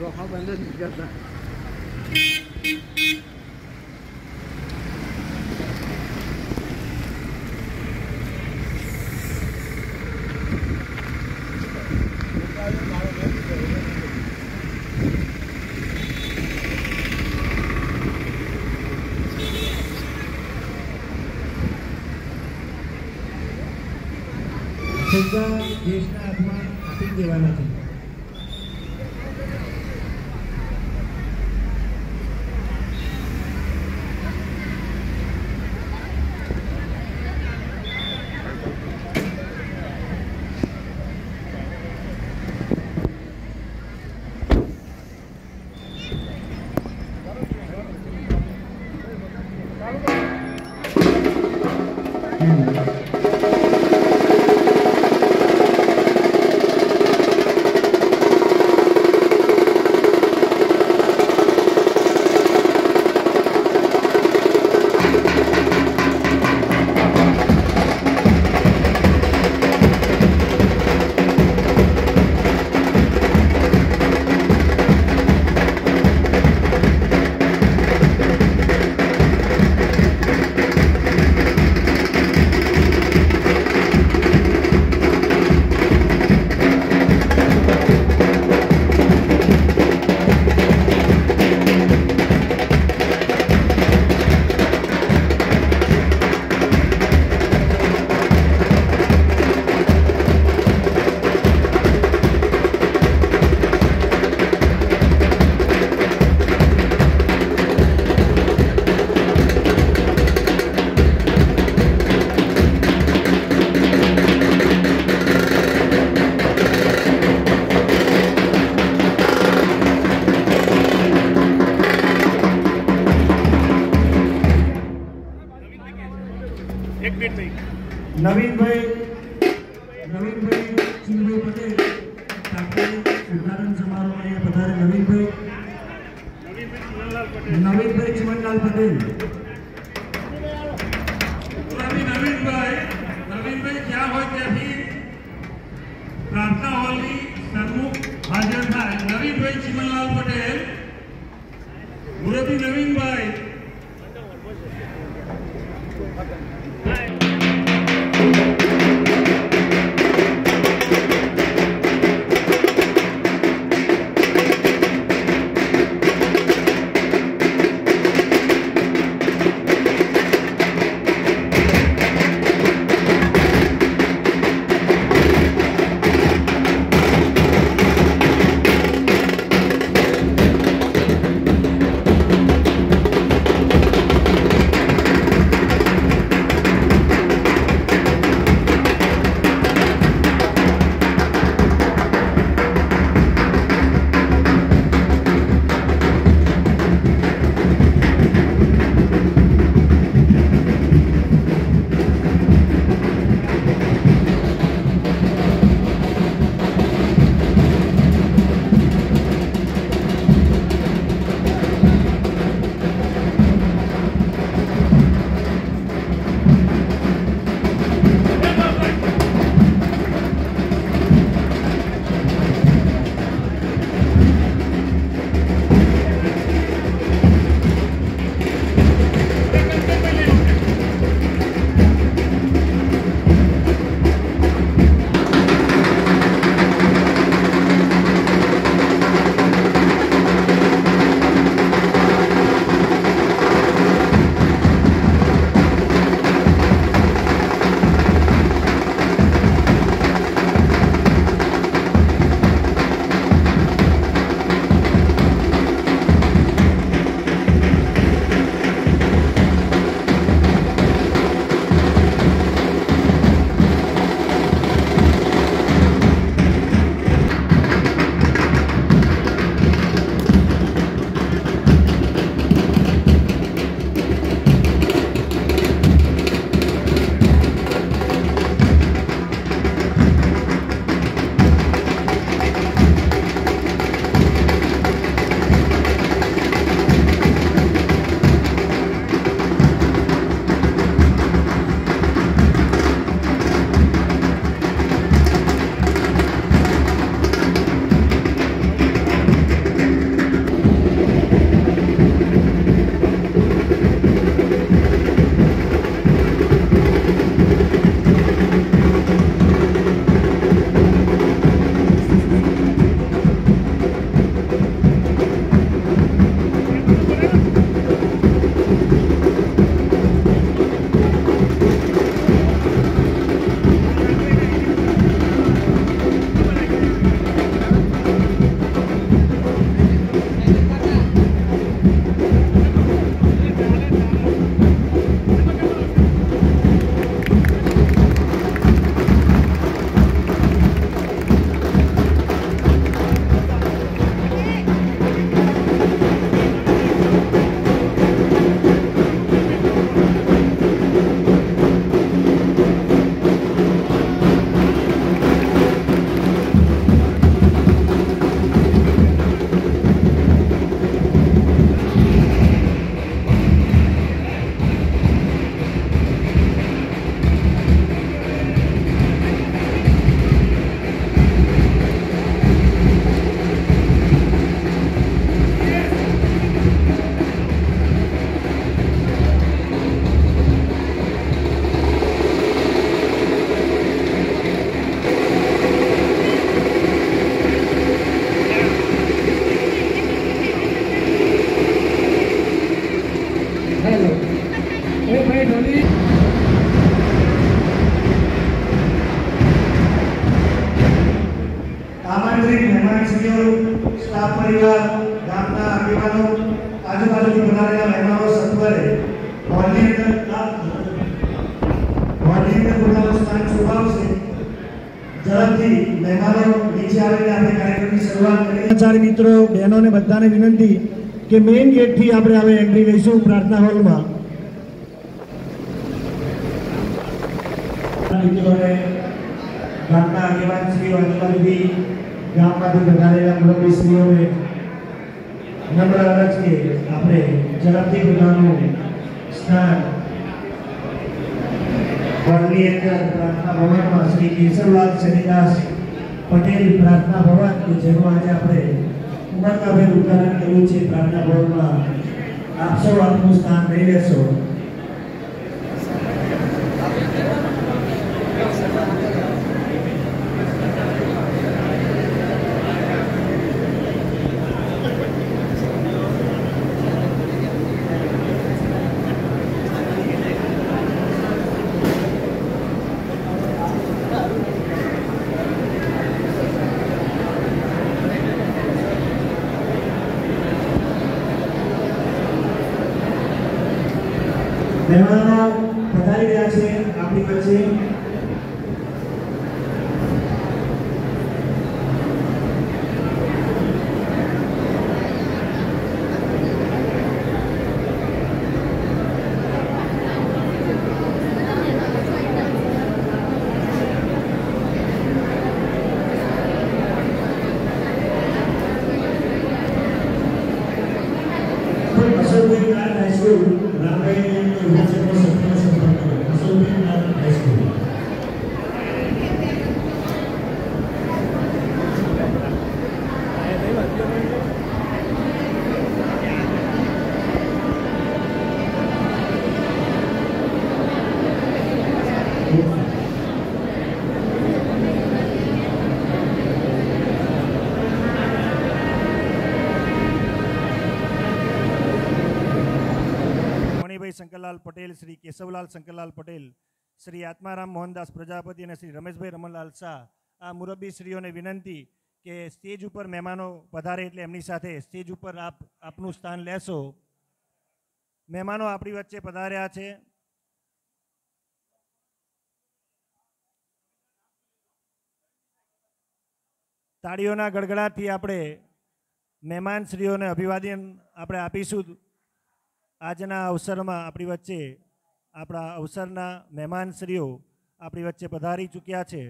Roja bende mi Navinbhai પીએસસીઓ staff પરિવાર ગામના આગેવાનો આજુબાજુથી બનાવેલા મહેમાનો સત્વરે હોલની અંદર હોલની અંદર પોતાનું સ્થાન શોભાવશે ઝડપથી મહેમાનો નીચે આવીને મિત્રો બહેનોને બધાને વિનંતી કે મેઇન ગેટથી આપણે હવે એન્ટ્રી લઈશું પ્રાર્થના હોલમાં અતિ ગુનાનું સ્થાન વડની પ્રાર્થના ભવનમાં શ્રી કેશવલાલ શનિદાસ પટેલ પ્રાર્થના ભવન કે જેનું આજે આપણે ઉમરકાભાઈ ઉદાહરણ કર્યું છે પ્રાર્થના ભવનમાં આપસો આપનું સ્થાન લઈ લેશો શ્રી કેશવલાલ શંકરલાલ પટેલ શ્રી આત્મારામ મોહનદાસ પ્રજાપતિ અને શ્રી રમેશભાઈ રમણલાલ શાહ આ મુરબ્બીશ્રીઓને વિનંતી કે સ્ટેજ ઉપર મહેમાનો પધારે એટલે એમની સાથે સ્ટેજ ઉપર આપ આપનું સ્થાન લેશો મહેમાનો આપણી વચ્ચે પધાર્યા છે તાળીઓના ગડગડાટથી આપણે મહેમાનશ્રીઓને અભિવાદન આપણે આપીશું આજના અવસરમાં આપણી વચ્ચે આપણા અવસરના મહેમાનશ્રીઓ આપણી વચ્ચે પધારી ચૂક્યા છે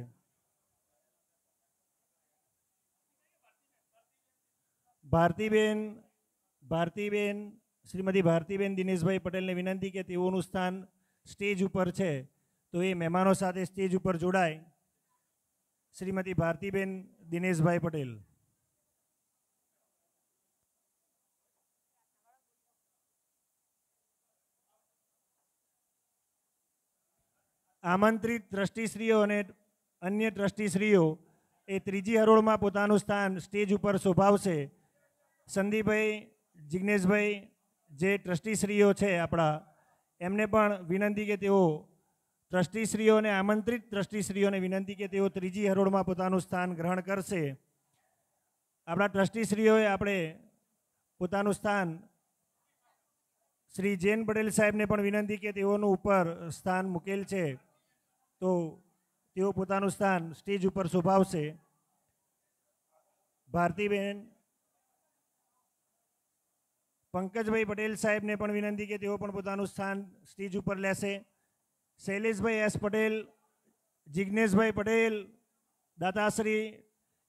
ભારતીબેન ભારતીબેન શ્રીમતી ભારતીબેન દિનેશભાઈ પટેલને વિનંતી કે તેઓનું સ્થાન સ્ટેજ ઉપર છે તો એ મહેમાનો સાથે સ્ટેજ ઉપર જોડાય શ્રીમતી ભારતીબેન દિનેશભાઈ પટેલ આમંત્રિત ટ્રસ્ટીશ્રીઓ અને અન્ય ટ્રસ્ટીશ્રીઓ એ ત્રીજી હરોળમાં પોતાનું સ્થાન સ્ટેજ ઉપર શોભાવશે સંદીપભાઈ જિજ્ઞેશભાઈ જે ટ્રસ્ટીશ્રીઓ છે આપણા એમને પણ વિનંતી કે તેઓ ટ્રસ્ટીશ્રીઓને આમંત્રિત ટ્રસ્ટીશ્રીઓને વિનંતી કે તેઓ ત્રીજી હરોળમાં પોતાનું સ્થાન ગ્રહણ કરશે આપણા ટ્રસ્ટીશ્રીઓએ આપણે પોતાનું સ્થાન શ્રી જૈન પટેલ સાહેબને પણ વિનંતી કે તેઓનું ઉપર સ્થાન મૂકેલ છે તો તેઓ પોતાનું સ્થાન સ્ટેજ ઉપર શોભાવશે ભારતીબેન પંકજભાઈ પટેલ સાહેબને પણ વિનંતી કે તેઓ પણ પોતાનું સ્થાન સ્ટેજ ઉપર લેશે શૈલેષભાઈ એસ પટેલ જિજ્ઞેશભાઈ પટેલ દાતાશ્રી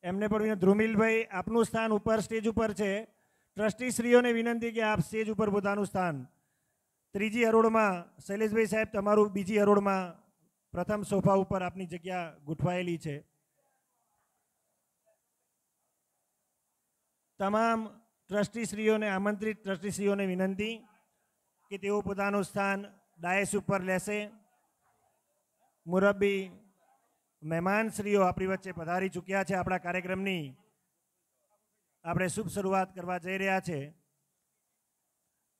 એમને પણ ધ્રુમિલભાઈ આપનું સ્થાન ઉપર સ્ટેજ ઉપર છે ટ્રસ્ટીશ્રીઓને વિનંતી કે આપ સ્ટેજ ઉપર પોતાનું સ્થાન ત્રીજી હરોળમાં શૈલેષભાઈ સાહેબ તમારું બીજી હરોળમાં પ્રથમ સોફા ઉપર આપની જગ્યા ગોઠવાયેલી છે તમામ ટ્રસ્ટીશ્રીઓને આમંત્રિત ટ્રસ્ટીશ્રીઓને વિનંતી કે તેઓ પોતાનું સ્થાન ડાયસ ઉપર લેશે મુરબ્બી મહેમાનશ્રીઓ આપણી વચ્ચે પધારી ચૂક્યા છે આપણા કાર્યક્રમની આપણે શુભ શરૂઆત કરવા જઈ રહ્યા છે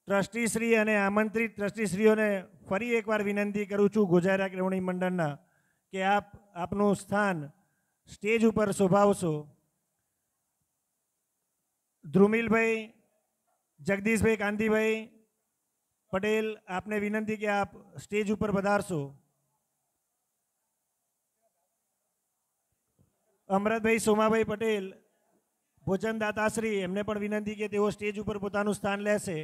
ટ્રસ્ટીશ્રી અને આમંત્રિત ટ્રસ્ટીશ્રીઓને ફરી એકવાર વિનંતી કરું છું ગોજારા કેળવણી મંડળના કે આપ આપનું સ્થાન સ્ટેજ ઉપર શોભાવશો ધ્રુમિલભાઈ જગદીશભાઈ કાંતિભાઈ પટેલ આપને વિનંતી કે આપ સ્ટેજ ઉપર પધારશો અમરતભાઈ સોમાભાઈ પટેલ ભોજનદાતાશ્રી એમને પણ વિનંતી કે તેઓ સ્ટેજ ઉપર પોતાનું સ્થાન લેશે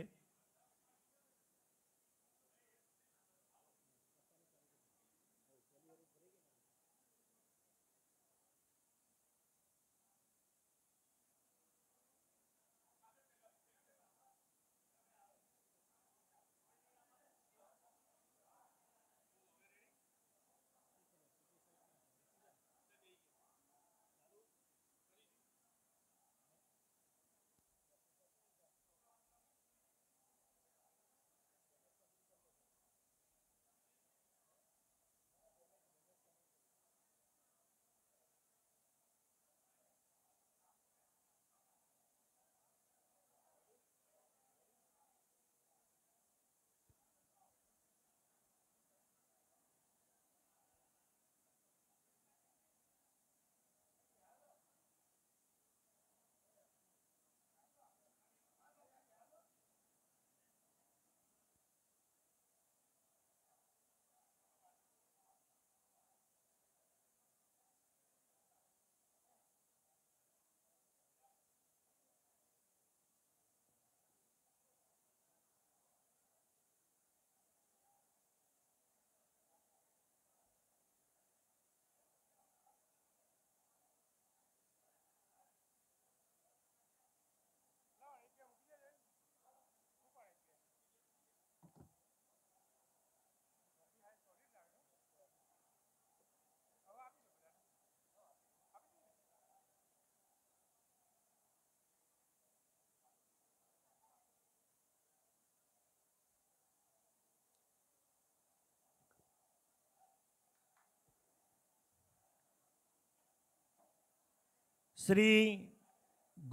શ્રી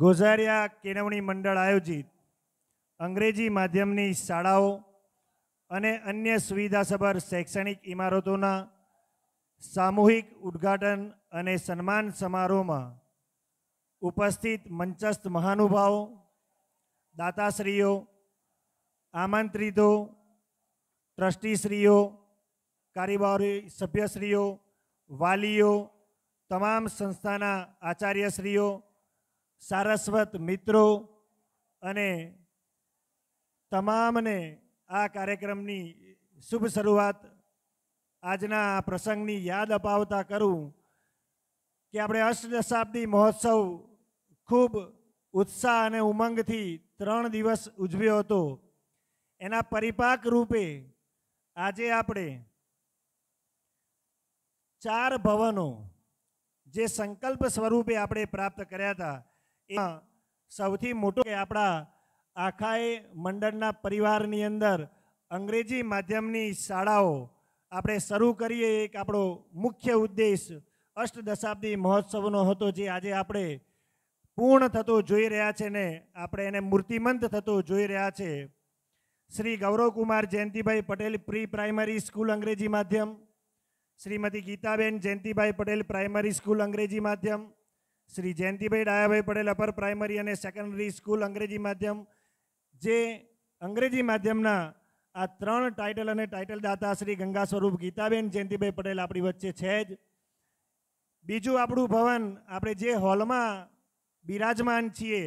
ગોઝારિયા કેળવણી મંડળ આયોજિત અંગ્રેજી માધ્યમની શાળાઓ અને અન્ય સુવિધાસભર શૈક્ષણિક ઇમારતોના સામૂહિક ઉદ્ઘાટન અને સન્માન સમારોહમાં ઉપસ્થિત મંચસ્થ મહાનુભાવો દાતાશ્રીઓ આમંત્રિતો ટ્રસ્ટીશ્રીઓ કારોબારી સભ્યશ્રીઓ વાલીઓ તમામ સંસ્થાના આચાર્યશ્રીઓ સારસ્વત મિત્રો અને તમામને આ કાર્યક્રમની શુભ શરૂઆત આજના આ પ્રસંગની યાદ અપાવતા કરું કે આપણે અષ્ટદશાબ્દી મહોત્સવ ખૂબ ઉત્સાહ અને ઉમંગથી ત્રણ દિવસ ઉજવ્યો હતો એના પરિપાક રૂપે આજે આપણે ચાર ભવનો જે સંકલ્પ સ્વરૂપે આપણે પ્રાપ્ત કર્યા હતા એમાં સૌથી મોટો કે આપણા આખાએ મંડળના પરિવારની અંદર અંગ્રેજી માધ્યમની શાળાઓ આપણે શરૂ કરીએ એક આપણો મુખ્ય ઉદ્દેશ અષ્ટદશાબ્દી મહોત્સવનો હતો જે આજે આપણે પૂર્ણ થતો જોઈ રહ્યા છે ને આપણે એને મૂર્તિમંત થતો જોઈ રહ્યા છે Shri Gauravkumar Jayantibhai Patel pre primary school અંગ્રેજી માધ્યમ શ્રીમતી ગીતાબેન જયંતિભાઈ પટેલ પ્રાઇમરી સ્કૂલ અંગ્રેજી માધ્યમ શ્રી જયંતિભાઈ ડાયાભાઈ પટેલ અપર પ્રાઇમરી અને સેકન્ડરી સ્કૂલ અંગ્રેજી માધ્યમ જે અંગ્રેજી માધ્યમના આ ત્રણ ટાઇટલ અને ટાઇટલ દાતા શ્રી ગંગા સ્વરૂપ ગીતાબેન જયંતિભાઈ પટેલ આપણી વચ્ચે છે જ બીજું આપણું ભવન આપણે જે હોલમાં બિરાજમાન છીએ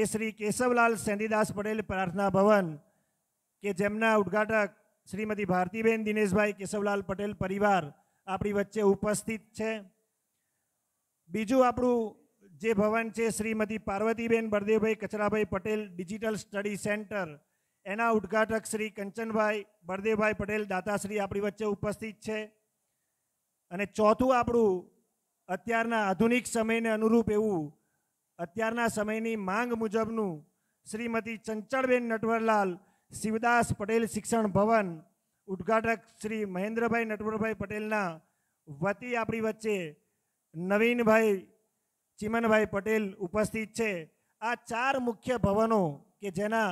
એ શ્રી કેશવલાલ સેંદીદાસ પટેલ પ્રાર્થના ભવન કે જેમના ઉદ્ઘાટક શ્રીમતી ભારતીબેન દિનેશભાઈ કેશવલાલ પટેલ પરિવાર આપણી વચ્ચે ઉપસ્થિત છે બીજું આપણું જે ભવન છે Shrimati Parvatiben Baldevbhai Kacharabhai Patel digital study centre એના ઉદ્ઘાટક શ્રી કંચનભાઈ બળદેવભાઈ પટેલ દાતાશ્રી આપણી વચ્ચે ઉપસ્થિત છે અને ચોથું આપણું અત્યારના આધુનિક સમયને અનુરૂપ એવું અત્યારના સમયની માંગ મુજબનું શ્રીમતી ચંચળબેન નટવરલાલ શિવદાસ પટેલ શિક્ષણ ભવન ઉદ્ઘાટક શ્રી મહેન્દ્રભાઈ નટવરભાઈ પટેલના વતી આપણી વચ્ચે નવીનભાઈ ચિમનભાઈ પટેલ ઉપસ્થિત છે આ ચાર મુખ્ય ભવનો કે જેના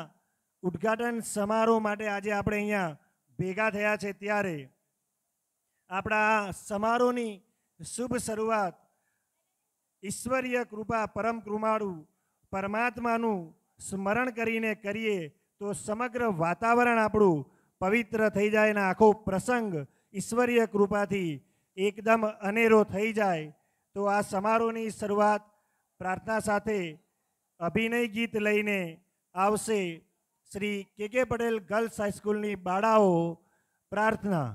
ઉદ્ઘાટન સમારોહ માટે આજે આપણે અહીંયા ભેગા થયા છે ત્યારે આપણા આ સમારોહની શુભ શરૂઆત ઈશ્વરીય કૃપા પરમ કૃમાળુ પરમાત્માનું સ્મરણ કરીને કરીએ તો સમગ્ર વાતાવરણ આપણું પવિત્ર થઈ જાય અને આખો પ્રસંગ ઈશ્વરીય કૃપાથી એકદમ અનેરો થઈ જાય તો આ સમારોહની શરૂઆત પ્રાર્થના સાથે અભિનય ગીત લઈને આવશે Shri K K Patel girls હાઈસ્કૂલની બાળાઓ પ્રાર્થના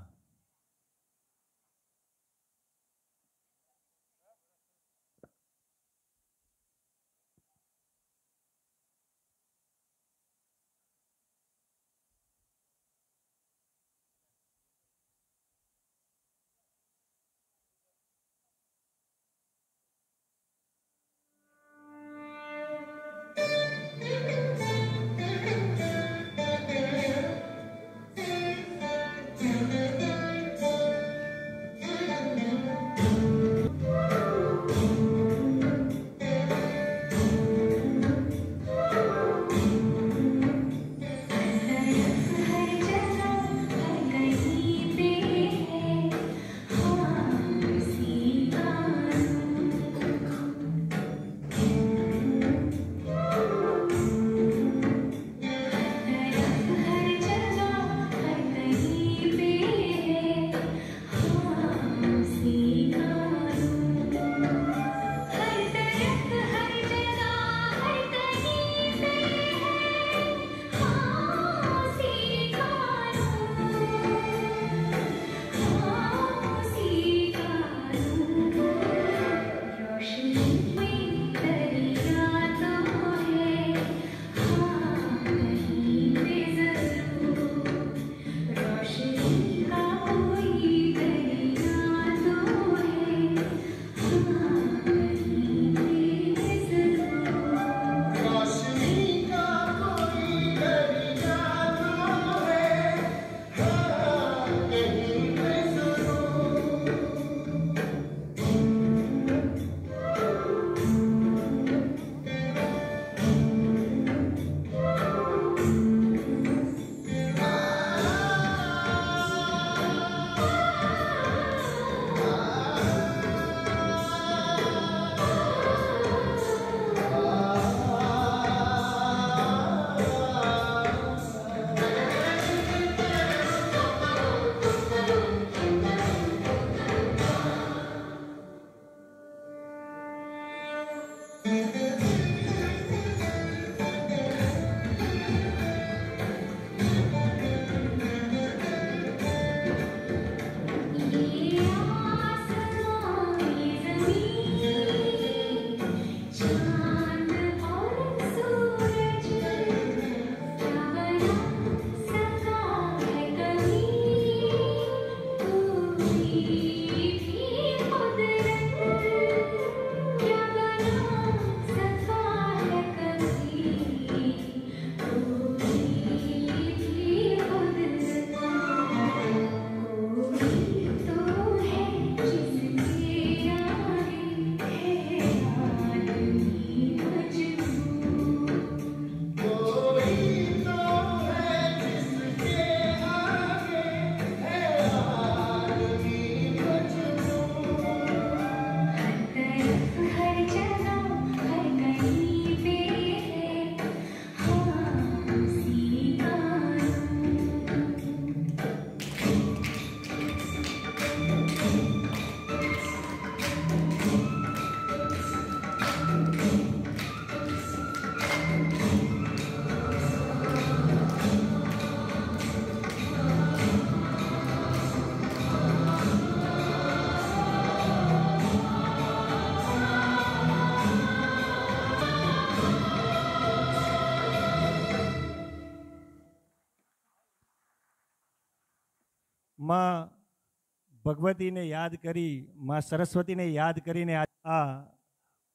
ભગવતીને યાદ કરી મા સરસ્વતીને યાદ કરીને આ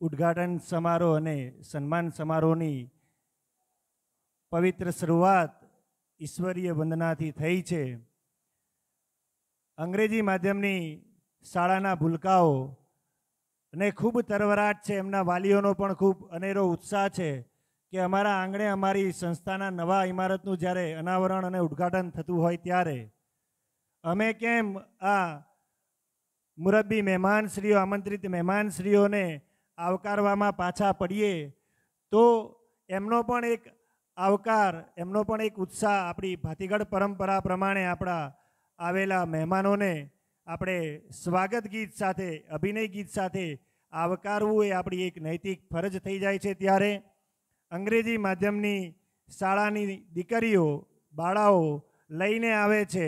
ઉદ્ઘાટન સમારોહ અને સન્માન સમારોહની પવિત્ર શરૂઆત ઈશ્વરીય વંદનાથી થઈ છે અંગ્રેજી માધ્યમની શાળાના ભૂલકાઓ અને ખૂબ તરવરાટ છે એમના વાલીઓનો પણ ખૂબ અનેરો ઉત્સાહ છે કે અમારા આંગણે અમારી સંસ્થાના નવા ઇમારતનું જ્યારે અનાવરણ અને ઉદ્ઘાટન થતું હોય ત્યારે અમે કેમ આ મુરબ્બી મહેમાનશ્રીઓ આમંત્રિત મહેમાનશ્રીઓને આવકારવામાં પાછા પડીએ તો એમનો પણ એક આવકાર એમનો પણ એક ઉત્સાહ આપણી ભાતીગઢ પરંપરા પ્રમાણે આપણા આવેલા મહેમાનોને આપણે સ્વાગત ગીત સાથે અભિનય ગીત સાથે આવકારવું એ આપણી એક નૈતિક ફરજ થઈ જાય છે ત્યારે અંગ્રેજી માધ્યમની શાળાની દીકરીઓ બાળાઓ લઈને આવે છે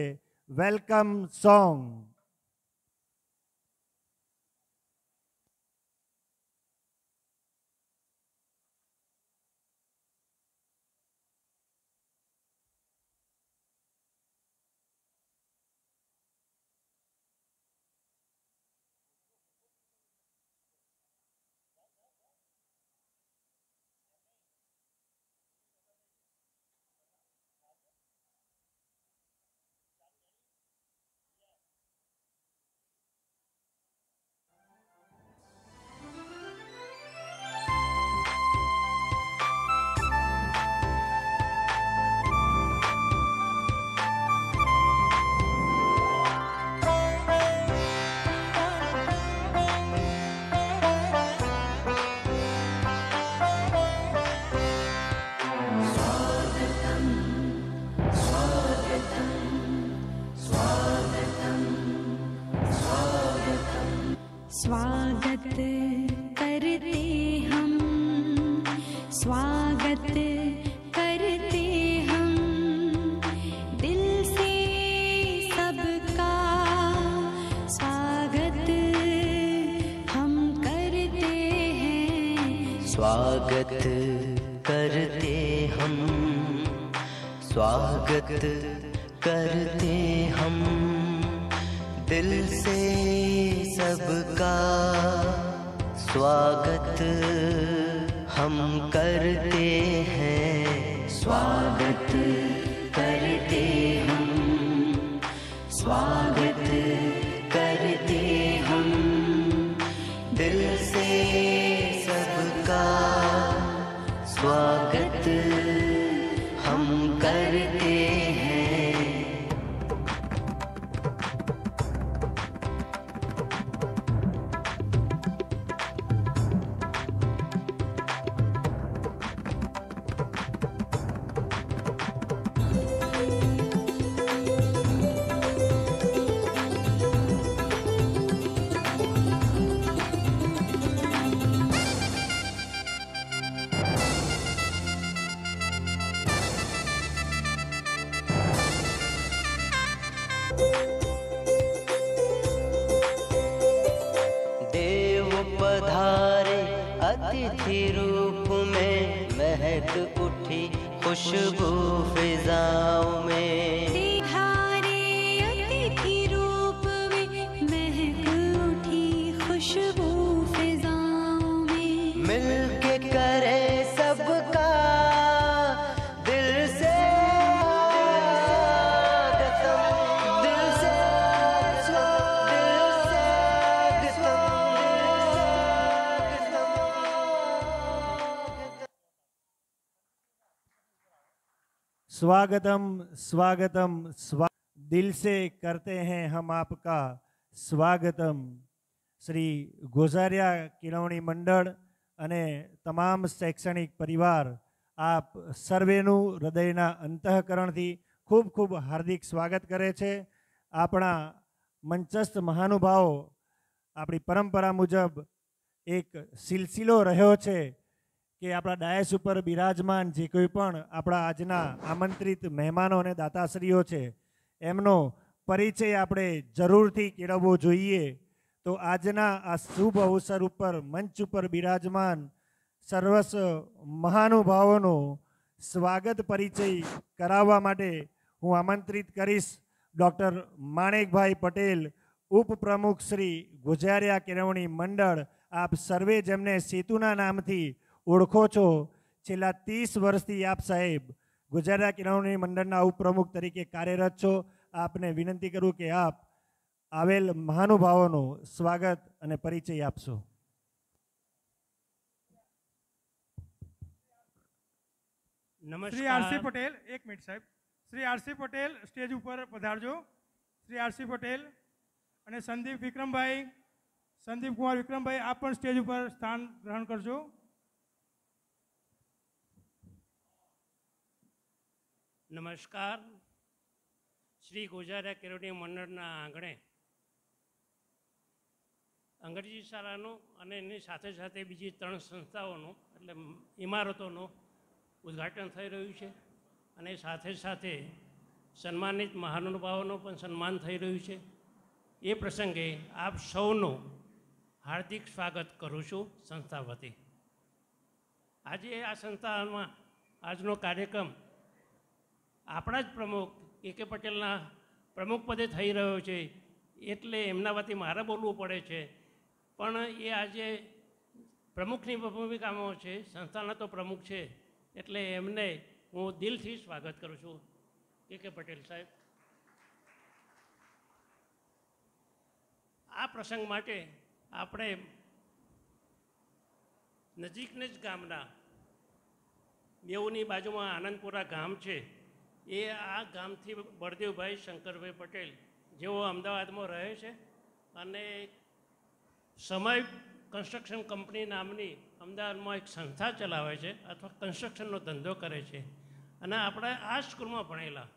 welcome song. Sí. સ્વાગતમ સ્વાગતમ સ્વા दिल से करते हैं हम आपका સ્વાગતમ શ્રી ગોઝારિયા કેળવણી મંડળ અને તમામ શૈક્ષણિક પરિવાર આપ સર્વેનું હૃદયના અંતઃકરણથી ખૂબ ખૂબ હાર્દિક સ્વાગત કરે છે આપણા મંચસ્થ મહાનુભાવો આપણી પરંપરા મુજબ એક સિલસિલો રહ્યો છે કે આપણા ડાયસ ઉપર બિરાજમાન જે કોઈ પણ આપણા આજના આમંત્રિત મહેમાનો અને દાતાશ્રીઓ છે એમનો પરિચય આપણે જરૂરથી કેળવવો જોઈએ તો આજના આ શુભ અવસર ઉપર મંચ ઉપર બિરાજમાન સર્વસ મહાનુભાવોનો સ્વાગત પરિચય કરાવવા માટે હું આમંત્રિત કરીશ ડૉક્ટર માણેકભાઈ પટેલ ઉપપ્રમુખ શ્રી ગુજારિયા કેળવણી મંડળ આપ સર્વે જેમને સેતુના નામથી ઓળખો છો છેલ્લા ત્રીસ વર્ષથી આપ સાહેબ ગુજરાતના કિરાણી મંડળના ઉપપ્રમુખ તરીકે કાર્યરત છો આપને વિનંતી કરું કે આપ આવેલ મહાનુભાવોનો સ્વાગત અને પરિચય આપશો નમસ્કાર શ્રી આરસી પટેલ એક મિનિટ સાહેબ શ્રી આરસી પટેલ સ્ટેજ ઉપર પધારજો શ્રી આરસી પટેલ અને સંદીપ વિક્રમભાઈ સંદીપ કુમાર વિક્રમભાઈ આપ પણ સ્ટેજ ઉપર સ્થાન ગ્રહણ કરજો નમસ્કાર શ્રી ગુજરાત કેરોટી મંડળના આંગણે અંગ્રેજી શાળાનું અને એની સાથે સાથે બીજી ત્રણ સંસ્થાઓનું એટલે ઇમારતોનું ઉદ્ઘાટન થઈ રહ્યું છે અને સાથે સાથે સન્માનિત મહાનુભાવોનું પણ સન્માન થઈ રહ્યું છે એ પ્રસંગે આપ સૌનું હાર્દિક સ્વાગત કરું છું સંસ્થા વતી આજે આ સંસ્થામાં આજનો કાર્યક્રમ આપણા જ પ્રમુખ એ કે પટેલના પ્રમુખપદે થઈ રહ્યો છે એટલે એમના વતી મારે બોલવું પડે છે પણ એ આજે પ્રમુખની ભૂમિકામાં છે સંસ્થાના તો પ્રમુખ છે એટલે એમને હું દિલથી સ્વાગત કરું છું કે કે પટેલ સાહેબ આ પ્રસંગ માટે આપણે નજીકને જ ગામના બેઉની બાજુમાં આનંદપુરા ગામ છે એ આ ગામથી બળદેવભાઈ શંકરભાઈ પટેલ જેઓ અમદાવાદમાં રહે છે અને સમય કન્સ્ટ્રક્શન કંપની નામની અમદાવાદમાં એક સંસ્થા ચલાવે છે અથવા કન્સ્ટ્રક્શનનો ધંધો કરે છે અને આપણે આ સ્કૂલમાં ભણેલા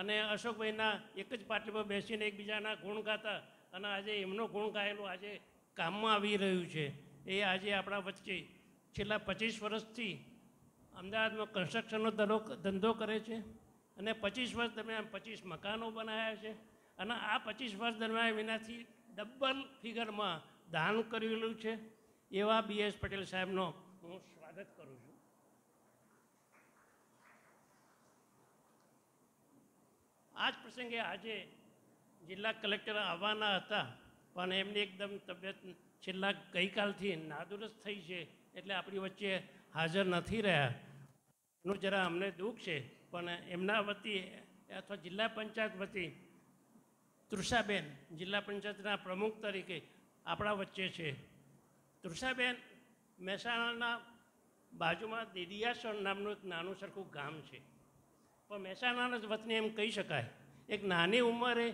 અને અશોકભાઈના એક જ પર બેસીને એકબીજાના ગુણ ગાતા અને આજે એમનો ગુણ ગાયેલો આજે કામમાં આવી રહ્યું છે એ આજે આપણા વચ્ચે છેલ્લા પચીસ વર્ષથી અમદાવાદમાં કન્સ્ટ્રક્શનનો ધંધો કરે છે અને પચીસ વર્ષ દરમિયાન પચીસ મકાનો બનાવ્યા છે અને આ પચીસ વર્ષ દરમિયાન વિનાથી ડબલ ફિગરમાં દાન કરેલું છે એવા બી એસ પટેલ સાહેબનો હું સ્વાગત કરું છું આ જ પ્રસંગે આજે જિલ્લા કલેક્ટર આવવાના હતા પણ એમની એકદમ તબિયત છેલ્લા ગઈકાલથી નાદુરસ્ત થઈ છે એટલે આપણી વચ્ચે હાજર નથી રહ્યા એનું જરા અમને દુઃખ છે પણ એમના વતી અથવા જિલ્લા પંચાયત વતી તૃષાબેન જિલ્લા પંચાયતના પ્રમુખ તરીકે આપણા વચ્ચે છે તૃષાબેન મહેસાણાના બાજુમાં દેડિયાસણ નામનું એક નાનું સરખું ગામ છે પણ મહેસાણાના જ વતને એમ કહી શકાય એક નાની ઉંમરે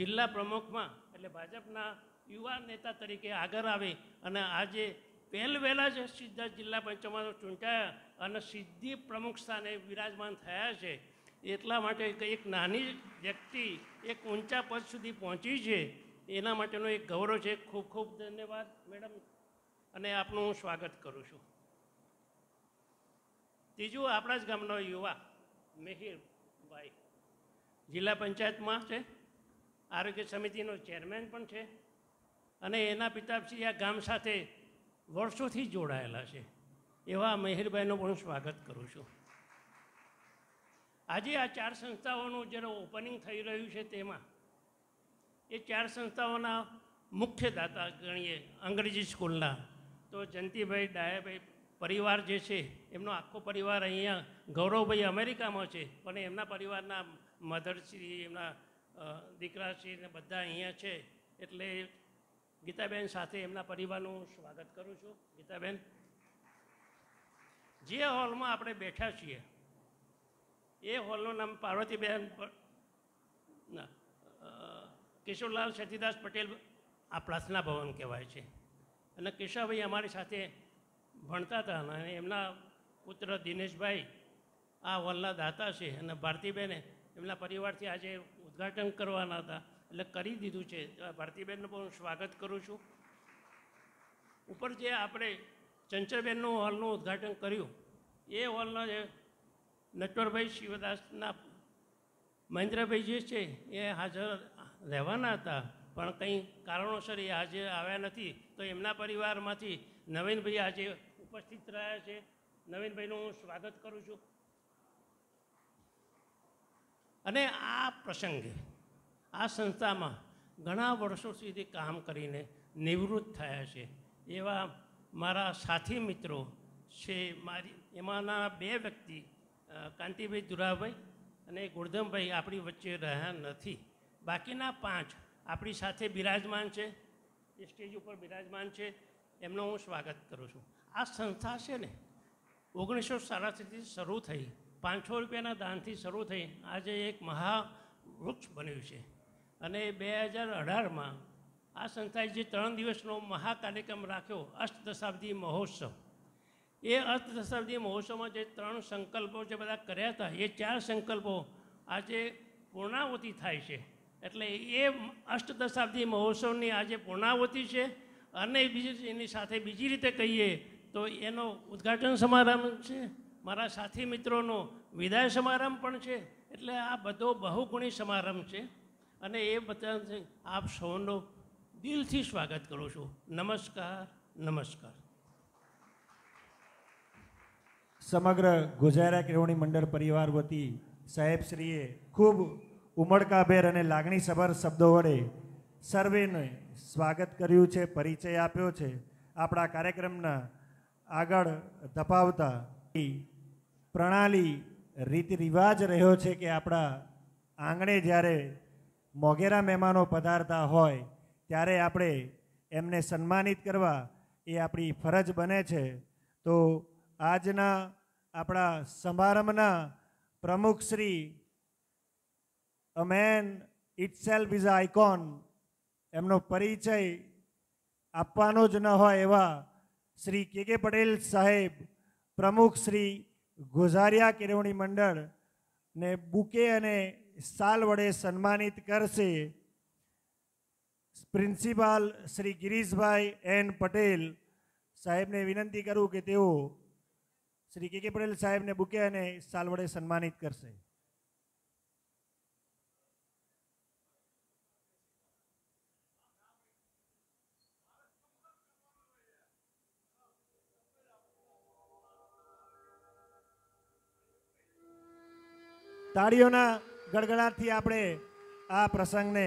જિલ્લા પ્રમુખમાં એટલે ભાજપના યુવા નેતા તરીકે આગળ આવે અને આજે પહેલ વહેલા જ સીધા જિલ્લા પંચાયતમાં ચૂંટાયા અને સિદ્ધિ પ્રમુખ સ્થાને વિરાજમાન થયા છે એટલા માટે એક નાની વ્યક્તિ એક ઊંચા પદ સુધી પહોંચી છે એના માટેનો એક ગૌરવ છે ખૂબ ખૂબ ધન્યવાદ મેડમ અને આપનું હું સ્વાગત કરું છું ત્રીજું આપણા જ ગામનો યુવા મિહિરભાઈ જિલ્લા પંચાયતમાં છે આરોગ્ય સમિતિનો ચેરમેન પણ છે અને એના પિતાશ્રી આ ગામ સાથે વર્ષોથી જોડાયેલા છે એવા મહેરભાઈનું પણ સ્વાગત કરું છું આજે આ ચાર સંસ્થાઓનું જ્યારે ઓપનિંગ થઈ રહ્યું છે તેમાં એ ચાર સંસ્થાઓના મુખ્ય દાતા ગણીએ અંગ્રેજી સ્કૂલના તો જંતીભાઈ ડાયાભાઈ પરિવાર જે છે એમનો આખો પરિવાર અહીંયા ગૌરવભાઈ અમેરિકામાં છે પણ એમના પરિવારના મધરશ્રી એમના દીકરાશ્રી ને બધા અહીંયા છે એટલે ગીતાબેન સાથે એમના પરિવારનું સ્વાગત કરું છું ગીતાબેન જે હોલમાં આપણે બેઠા છીએ એ હોલનું નામ પાર્વતીબેન ના કિશોરલાલ સતીદાસ પટેલ આ પ્રાર્થના ભવન કહેવાય છે અને કિશાભાઈ અમારી સાથે ભણતા હતા અને એમના પુત્ર દિનેશભાઈ આ હોલના દાતા છે અને ભારતીબેને એમના પરિવારથી આજે ઉદ્ઘાટન કરવાના હતા એટલે કરી દીધું છે ભારતીબેનનું પણ હું સ્વાગત કરું છું ઉપર જે આપણે ચંચળબેનનું હોલનું ઉદ્ઘાટન કર્યું એ હોલના જે નટવરભાઈ શિવદાસના મહેન્દ્રભાઈ જે છે એ હાજર રહેવાના હતા પણ કંઈ કારણોસર એ આજે આવ્યા નથી તો એમના પરિવારમાંથી નવીનભાઈ આજે ઉપસ્થિત રહ્યા છે નવીનભાઈનું હું સ્વાગત કરું છું અને આ પ્રસંગે આ સંસ્થામાં ઘણા વર્ષો સુધી કામ કરીને નિવૃત્ત થયા છે એવા મારા સાથી મિત્રો છે મારી એમાંના બે વ્યક્તિ કાંતિભાઈ દુરાભાઈ અને ગુણધમભાઈ આપણી વચ્ચે રહ્યા નથી બાકીના પાંચ આપણી સાથે બિરાજમાન છે એ સ્ટેજ ઉપર બિરાજમાન છે એમનો હું સ્વાગત કરું છું આ સંસ્થા છે ને ઓગણીસો સાડત્રીસથી શરૂ થઈ પાંચસો રૂપિયાના દાનથી શરૂ થઈ આજે એક મહાવૃક્ષ બન્યું છે અને બે હજાર અઢારમાં આ સંસ્થાએ જે ત્રણ દિવસનો મહા કાર્યક્રમ રાખ્યો અષ્ટદશાબ્દી મહોત્સવ એ અષ્ટદશાબ્દી મહોત્સવમાં જે ત્રણ સંકલ્પો જે બધા કર્યા હતા એ ચાર સંકલ્પો આજે પૂર્ણાવતી થાય છે એટલે એ અષ્ટદશાબ્દી મહોત્સવની આજે પૂર્ણાવતી છે અને બીજી એની સાથે બીજી રીતે કહીએ તો એનો ઉદ્ઘાટન સમારંભ છે મારા સાથી મિત્રોનો વિદાય સમારંભ પણ છે એટલે આ બધો બહુગુણી સમારંભ છે અને એ બધા આપ સૌનો દિલથી સ્વાગત કરું છું નમસ્કાર નમસ્કાર સમગ્ર ગુજરાત કેળવણી મંડળ પરિવાર વતી સાહેબશ્રીએ ખૂબ ઉમળકાભેર અને લાગણીસભર શબ્દો વડે સર્વેને સ્વાગત કર્યું છે પરિચય આપ્યો છે આપણા કાર્યક્રમના આગળ ધપાવતા પ્રણાલી રીત રિવાજ રહ્યો છે કે આપણા આંગણે જ્યારે મોગેરા મહેમાનો પધારતા હોય ત્યારે આપણે એમને સન્માનિત કરવા એ આપણી ફરજ બને છે તો આજના આપણા સમારંભના પ્રમુખ Shri a man itself is icon એમનો પરિચય આપવાનો જ ન હોય એવા શ્રી કે કે પટેલ સાહેબ પ્રમુખ શ્રી ગોઝારિયા કેળવણી મંડળ ને બુકે અને સાલ વડે સન્માનિત કરશે પ્રિન્સિપાલ શ્રી ગિરીશભાઈ એન પટેલ સાહેબને વિનંતી કરું કે તેઓ શ્રી કે કે પટેલ સાહેબને બુકે અને સાલ વડે સન્માનિત કરશે તાળીઓના ગડગડાટથી આપણે આ પ્રસંગને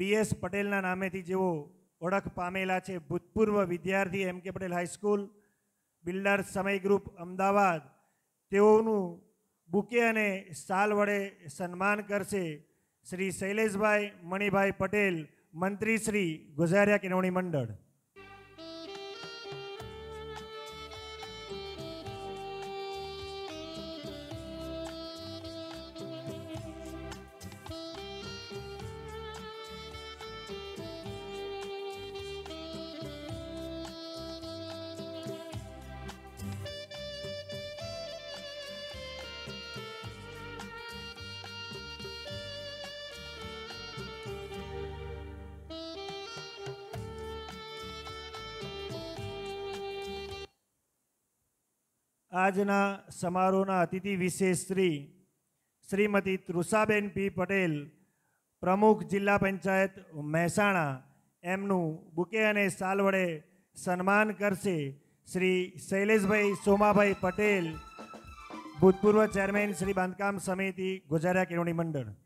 બીએસ પટેલના નામેથી જેઓ ઓળખ પામેલા છે ભૂતપૂર્વ વિદ્યાર્થી M K Patel high school builder Samay group Ahmedabad તેઓનું બુકે અને સાલ વડે સન્માન કરશે શ્રી શૈલેષભાઈ મણિભાઈ પટેલ મંત્રી શ્રી ગુજાર્યા કેળવણી મંડળ આજના સમારોહના અતિથિ વિશેષ શ્રી શ્રીમતી તૃષાબેન પી પટેલ પ્રમુખ જિલ્લા પંચાયત મહેસાણા એમનું બુકે અને સાલ વડે સન્માન કરશે શ્રી શૈલેષભાઈ સોમાભાઈ પટેલ ભૂતપૂર્વ ચેરમેન શ્રી બાંધકામ સમિતિ ગોજારા કેળવણી મંડળ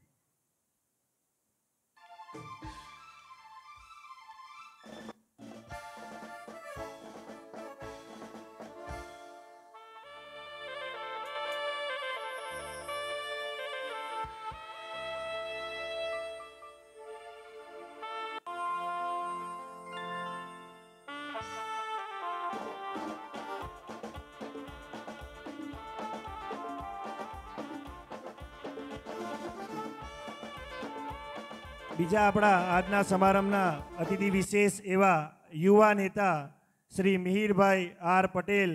બીજા આપણા આજના સમારંભના અતિથિ વિશેષ એવા યુવા નેતા શ્રી મિહિરભાઈ આર પટેલ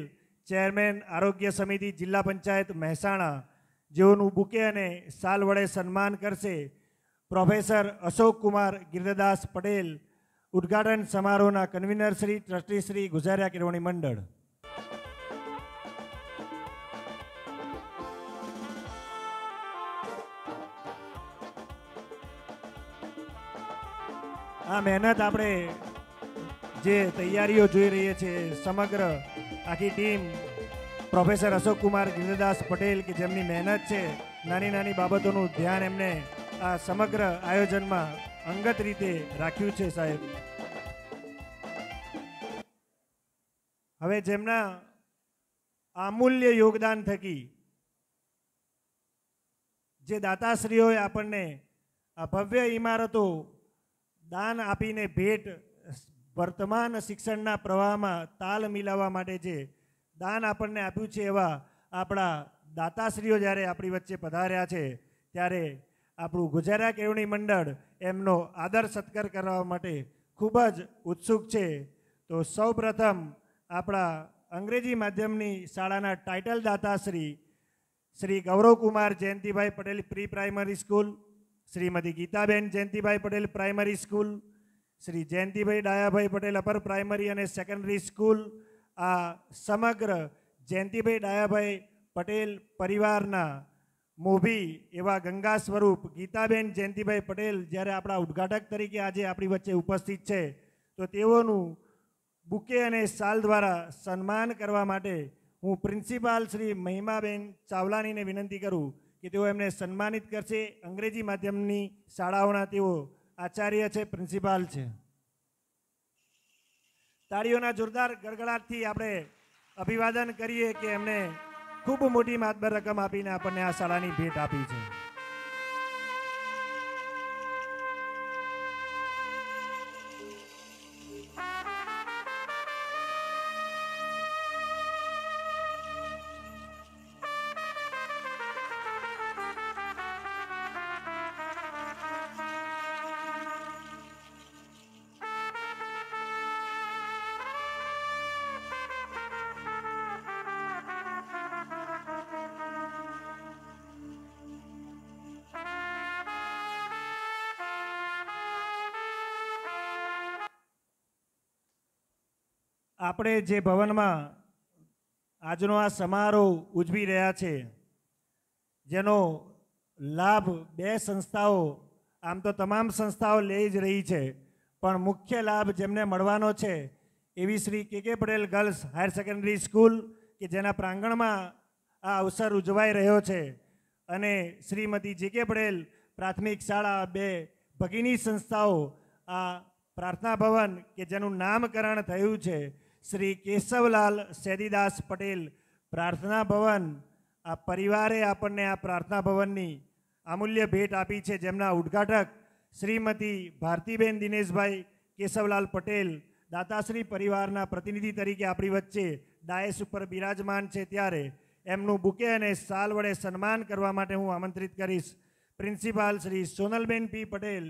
ચેરમેન આરોગ્ય સમિતિ જિલ્લા પંચાયત મહેસાણા જેઓનું બુકે અને સાલ વડે સન્માન કરશે પ્રોફેસર અશોક કુમાર ગિરદાસ પટેલ ઉદ્ઘાટન સમારોહના કન્વીનર શ્રી ટ્રસ્ટી શ્રી ગુજારિયા કેળવણી મંડળ આ મહેનત આપણે જે તૈયારીઓ જોઈ રહીએ છીએ સમગ્ર આખી ટીમ પ્રોફેસર અશોક કુમાર ગિરદાસ પટેલ કે જેમની મહેનત છે નાની નાની બાબતોનું ધ્યાન એમને આ સમગ્ર આયોજનમાં અંગત રીતે રાખ્યું છે સાહેબ હવે જેમના અમૂલ્ય યોગદાન થકી જે દાતાશ્રીઓએ આપણને આ ભવ્ય ઇમારતો દાન આપીને ભેટ વર્તમાન શિક્ષણના પ્રવાહમાં તાલ મિલાવવા માટે જે દાન આપણને આપ્યું છે એવા આપણા દાતાશ્રીઓ જ્યારે આપણી વચ્ચે પધાર્યા છે ત્યારે આપણું ગુજરાત કેળવણી મંડળ એમનો આદર સત્કાર કરવા માટે ખૂબ જ ઉત્સુક છે તો સૌપ્રથમ આપણા અંગ્રેજી માધ્યમની શાળાના ટાઇટલ દાતાશ્રી Shri Gauravkumar Jayantibhai Patel pre primary school Shrimati Gitaben Jayantibhai Patel primary school Shri Jayantibhai Dayabhai Patel upper primary અને સેકન્ડરી સ્કૂલ આ સમગ્ર જયંતિભાઈ ડાયાભાઈ પટેલ પરિવારના મોભી એવા ગંગા સ્વરૂપ ગીતાબેન જયંતિભાઈ પટેલ જ્યારે આપણા ઉદ્ઘાટક તરીકે આજે આપણી વચ્ચે ઉપસ્થિત છે તો તેઓનું બુકે અને સાલ દ્વારા સન્માન કરવા માટે હું પ્રિન્સિપાલ શ્રી મહિમાબેન ચાવલાનીને વિનંતી કરું કે તેઓ એમને સન્માનિત કરશે અંગ્રેજી માધ્યમની શાળાઓના તેઓ આચાર્ય છે પ્રિન્સિપાલ છે તાળીઓના જોરદાર ગડગડાટથી આપણે અભિવાદન કરીએ કે એમને ખૂબ મોટી માતબર રકમ આપીને આપણને આ શાળાની ભેટ આપી છે આપણે જે ભવનમાં આજનો આ સમારોહ ઉજવી રહ્યા છે જેનો લાભ બે સંસ્થાઓ આમ તો તમામ સંસ્થાઓ લઈ જ રહી છે પણ મુખ્ય લાભ જેમને મળવાનો છે એવી Shri K K Patel girls higher secondary school કે જેના પ્રાંગણમાં આ અવસર ઉજવાઈ રહ્યો છે અને શ્રીમતી જે કે પટેલ પ્રાથમિક શાળા બે ભગીની સંસ્થાઓ આ પ્રાર્થના ભવન કે જેનું નામકરણ થયું છે શ્રી કેશવલાલ સેદીદાસ પટેલ પ્રાર્થના ભવન આ પરિવારે આપણને આ પ્રાર્થના ભવનની અમૂલ્ય ભેટ આપી છે જેમના ઉદ્ઘાટક શ્રીમતી ભારતીબેન દિનેશભાઈ કેશવલાલ પટેલ દાતાશ્રી પરિવારના પ્રતિનિધિ તરીકે આપણી વચ્ચે ડાયસ ઉપર બિરાજમાન છે ત્યારે એમનું બુકે અને સાલ વડે સન્માન કરવા માટે હું આમંત્રિત કરીશ પ્રિન્સિપાલ શ્રી સોનલબેન પી પટેલ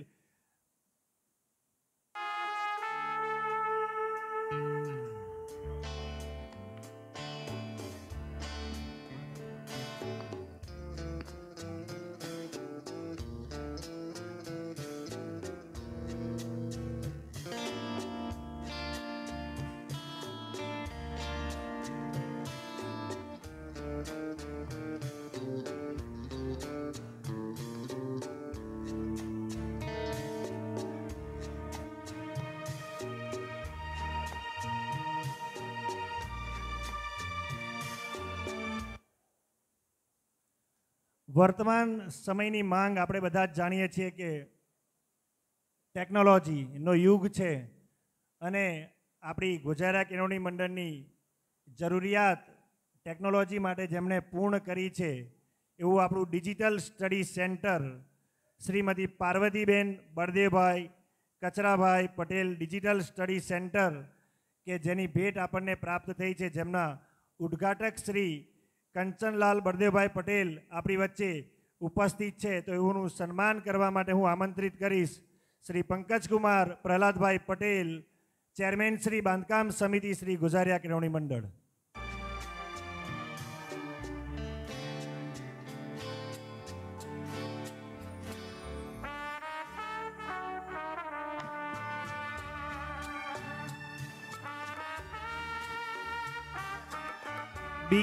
વર્તમાન સમયની માંગ આપણે બધા જ જાણીએ છીએ કે ટેકનોલોજીનો યુગ છે અને આપણી ગુજરાત કેળવણી મંડળની જરૂરિયાત ટેકનોલોજી માટે જેમણે પૂર્ણ કરી છે એવું આપણું digital study centre Shrimati Parvatiben Baldevbhai Kacharabhai Patel digital study centre કે જેની ભેટ આપણને પ્રાપ્ત થઈ છે જેમના ઉદ્ઘાટક શ્રી કંચનલાલ બળદેવભાઈ પટેલ આપણી વચ્ચે ઉપસ્થિત છે તો એવુંનું સન્માન કરવા માટે હું આમંત્રિત કરીશ શ્રી પંકજકુમાર પ્રહલાદભાઈ પટેલ ચેરમેન શ્રી બાંધકામ સમિતિ શ્રી ગુજારિયા કેળવણી મંડળ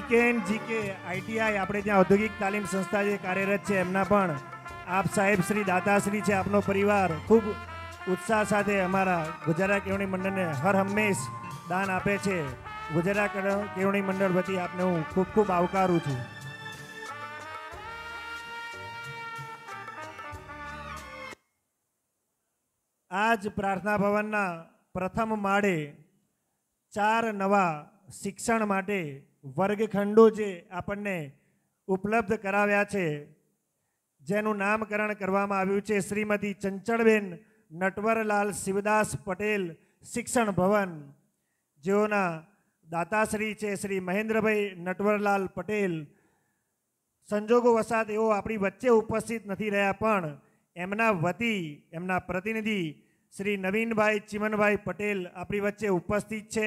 વીકેન્ડ જીકે આઈટીઆઈ આપણે ત્યાં ઔદ્યોગિક તાલીમ સંસ્થા જે કાર્યરત છે એમના પણ આપ સાહેબ શ્રી દાતાશ્રી છે આપનો પરિવાર ખૂબ ઉત્સાહ સાથે અમારા ગુજરાત કેળવણી મંડળને હર હંમેશ દાન આપે છે ગુજરાત કેળવણી મંડળ વતી આપને હું ખૂબ ખૂબ આવકારું છું આજ પ્રાર્થના ભવનના પ્રથમ માળે ચાર નવા શિક્ષણ માટે વર્ગખંડો જે આપણને ઉપલબ્ધ કરાવ્યા છે જેનું નામકરણ કરવામાં આવ્યું છે શ્રીમતી ચંચળબેન નટવરલાલ શિવદાસ પટેલ શિક્ષણ ભવન જેઓના દાતાશ્રી છે શ્રી મહેન્દ્રભાઈ નટવરલાલ પટેલ સંજોગો વસાત એઓ આપણી વચ્ચે ઉપસ્થિત નથી રહ્યા પણ એમના વતી એમના પ્રતિનિધિ શ્રી નવીનભાઈ ચિમનભાઈ પટેલ આપણી વચ્ચે ઉપસ્થિત છે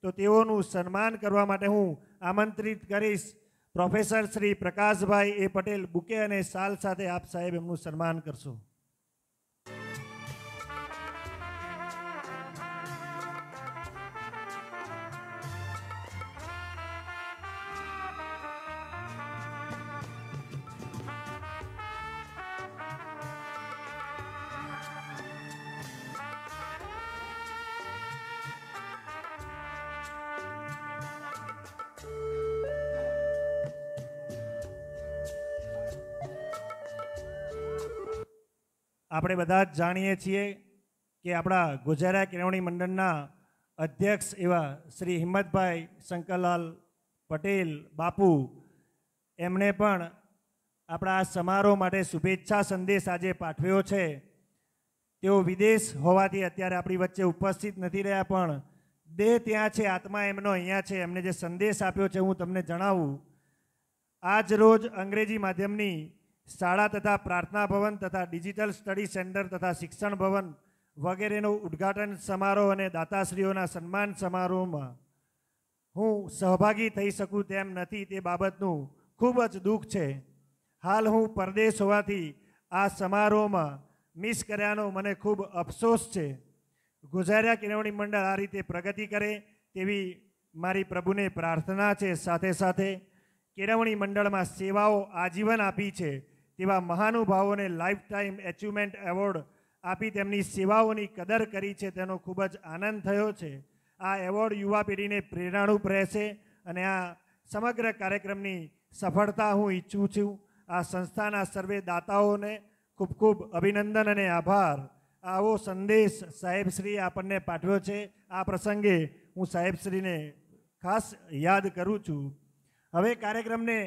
તો તેઓનું સન્માન કરવા માટે હું આમંત્રિત કરીશ professor Shri Prakashbhai A Patel bouquet અને શાલ સાથે આપ સાહેબ એમનું સન્માન કરશું આપણે બધા જ જાણીએ છીએ કે આપણા ગુજરાત કેળવણી મંડળના અધ્યક્ષ એવા શ્રી હિંમતભાઈ શંકરલાલ પટેલ બાપુ એમણે પણ આપણા આ સમારોહ માટે શુભેચ્છા સંદેશ આજે પાઠવ્યો છે તેઓ વિદેશ હોવાથી અત્યારે આપણી વચ્ચે ઉપસ્થિત નથી રહ્યા પણ દેહ ત્યાં છે આત્મા એમનો અહીંયા છે એમને જે સંદેશ આપ્યો છે હું તમને જણાવું આજ રોજ અંગ્રેજી માધ્યમની શાળા તથા પ્રાર્થના ભવન તથા ડિજિટલ સ્ટડી સેન્ટર તથા શિક્ષણ ભવન વગેરેનું ઉદ્ઘાટન સમારોહ અને દાતાશ્રીઓના સન્માન સમારોહમાં હું સહભાગી થઈ શકું તેમ નથી તે બાબતનું ખૂબ જ દુઃખ છે હાલ હું પરદેશ હોવાથી આ સમારોહમાં મિસ કર્યાનો મને ખૂબ અફસોસ છે ગુજાર્યા કેળવણી મંડળ આ રીતે પ્રગતિ કરે તેવી મારી પ્રભુને પ્રાર્થના છે સાથે સાથે કેળવણી મંડળમાં સેવાઓ આજીવન આપી છે તેવા મહાનુભાવોને લાઈફ ટાઈમ એચિવમેન્ટ એવોર્ડ આપી તેમની સેવાઓની કદર કરી છે તેનો ખૂબ જ આનંદ થયો છે આ એવોર્ડ યુવા પેઢીને પ્રેરણારૂપ રહેશે અને આ સમગ્ર કાર્યક્રમની સફળતા હું ઈચ્છું છું આ સંસ્થાના સર્વે દાતાઓને ખૂબ ખૂબ અભિનંદન અને આભાર આવો સંદેશ સાહેબશ્રી આપણને પાઠવ્યો છે આ પ્રસંગે હું સાહેબશ્રીને ખાસ યાદ કરું છું હવે કાર્યક્રમને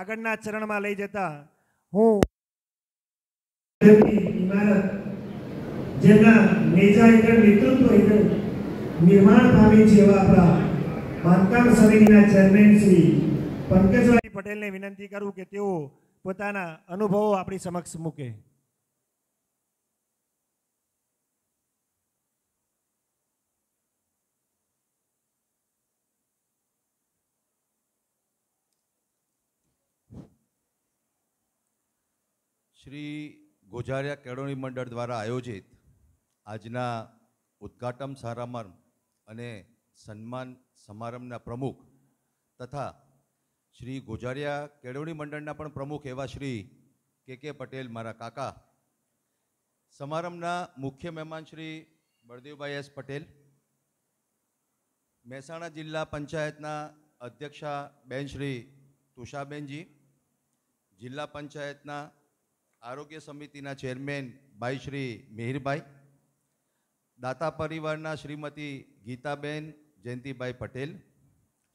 આગળના ચરણમાં લઈ જતાં હું જેમના નેજા હેઠળ નેતૃત્વ હેઠળ નિર્માણ પામી છે એવા આપણા બાંધકામ સમિતિના ચેરમેન શ્રી પંકજભાઈ પટેલને વિનંતી કરું કે તેઓ પોતાના અનુભવો આપણી સમક્ષ મૂકે શ્રી ગોજારિયા કેળવણી મંડળ દ્વારા આયોજિત આજના ઉદ્ઘાટન સારામર્મ અને સન્માન સમારંભના પ્રમુખ તથા શ્રી ગોજારિયા કેળવણી મંડળના પણ પ્રમુખ એવા શ્રી કે કે પટેલ મારા કાકા સમારંભના મુખ્ય મહેમાન શ્રી બળદેવભાઈ એસ પટેલ મહેસાણા જિલ્લા પંચાયતના અધ્યક્ષા બેન શ્રી તુષાબેનજી જિલ્લા પંચાયતના આરોગ્ય સમિતિના ચેરમેન ભાઈ શ્રી મિહિરભાઈ દાતા પરિવારના શ્રીમતી ગીતાબેન જયંતિભાઈ પટેલ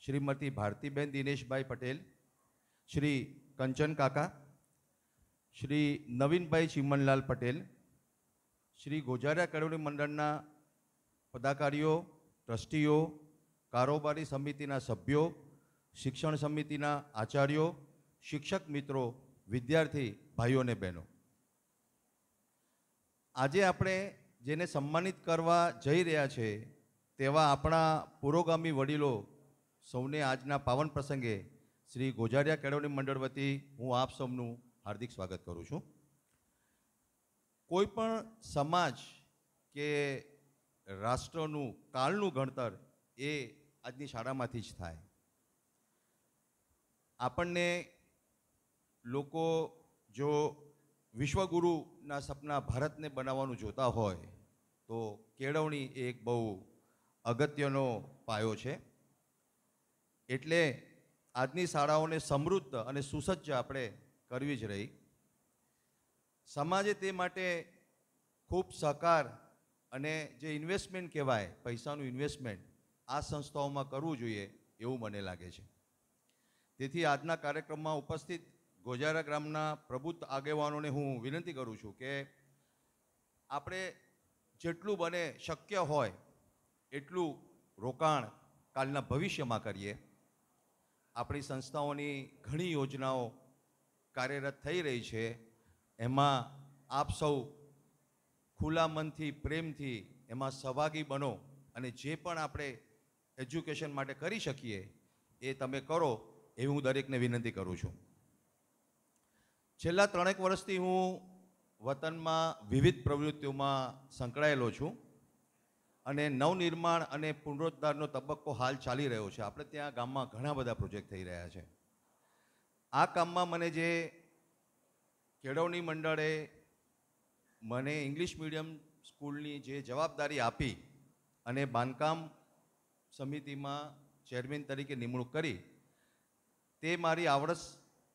શ્રીમતી ભારતીબેન દિનેશભાઈ પટેલ શ્રી કંચન કાકા શ્રી નવીનભાઈ ચીમનલાલ પટેલ શ્રી ગોજારિયા કેળવણી મંડળના પદાકારીઓ ટ્રસ્ટીઓ કારોબારી સમિતિના સભ્યો શિક્ષણ સમિતિના આચાર્યો શિક્ષક મિત્રો વિદ્યાર્થી ભાઈઓ અને બહેનો આજે આપણે જેને સન્માનિત કરવા જઈ રહ્યા છે તેવા આપણા પુરોગામી વડીલો સૌને આજના પાવન પ્રસંગે શ્રી ગોજારિયા કેળવણી મંડળ વતી હું આપ સૌનું હાર્દિક સ્વાગત કરું છું કોઈ પણ સમાજ કે રાષ્ટ્રનું કાળનું ગણતર એ આજની શાળામાંથી જ થાય આપણને લોકો જો વિશ્વગુરુના સપના ભારતને બનાવવાનું જોતા હોય તો કેળવણી એ એક બહુ અગત્યનો પાયો છે એટલે આજની શાળાઓને સમૃદ્ધ અને સુસજ્જ આપણે કરવી જ રહી સમાજે તે માટે ખૂબ સહકાર અને જે ઇન્વેસ્ટમેન્ટ કહેવાય પૈસાનું ઇન્વેસ્ટમેન્ટ આ સંસ્થાઓમાં કરવું જોઈએ એવું મને લાગે છે તેથી આજના કાર્યક્રમમાં ઉપસ્થિત ગોજારા ગ્રામના પ્રબુદ્ધ આગેવાનોને હું વિનંતી કરું છું કે આપણે જેટલું બને શક્ય હોય એટલું રોકાણ કાલના ભવિષ્યમાં કરીએ આપણી સંસ્થાઓની ઘણી યોજનાઓ કાર્યરત થઈ રહી છે એમાં આપ સૌ ખુલ્લા મનથી પ્રેમથી એમાં સહભાગી બનો અને જે પણ આપણે એજ્યુકેશન માટે કરી શકીએ એ તમે કરો એવી હું દરેકને વિનંતી કરું છું છેલ્લા ત્રણેક વર્ષથી હું વતનમાં વિવિધ પ્રવૃત્તિઓમાં સંકળાયેલો છું અને નવનિર્માણ અને પુનરોદ્ધારનો તબક્કો હાલ ચાલી રહ્યો છે આપણે ત્યાં ગામમાં ઘણા બધા પ્રોજેક્ટ થઈ રહ્યા છે આ કામમાં મને જે કેળવણી મંડળે મને ઇંગ્લિશ મીડિયમ સ્કૂલની જે જવાબદારી આપી અને બાંધકામ સમિતિમાં ચેરમેન તરીકે નિમણૂક કરી તે મારી આવડત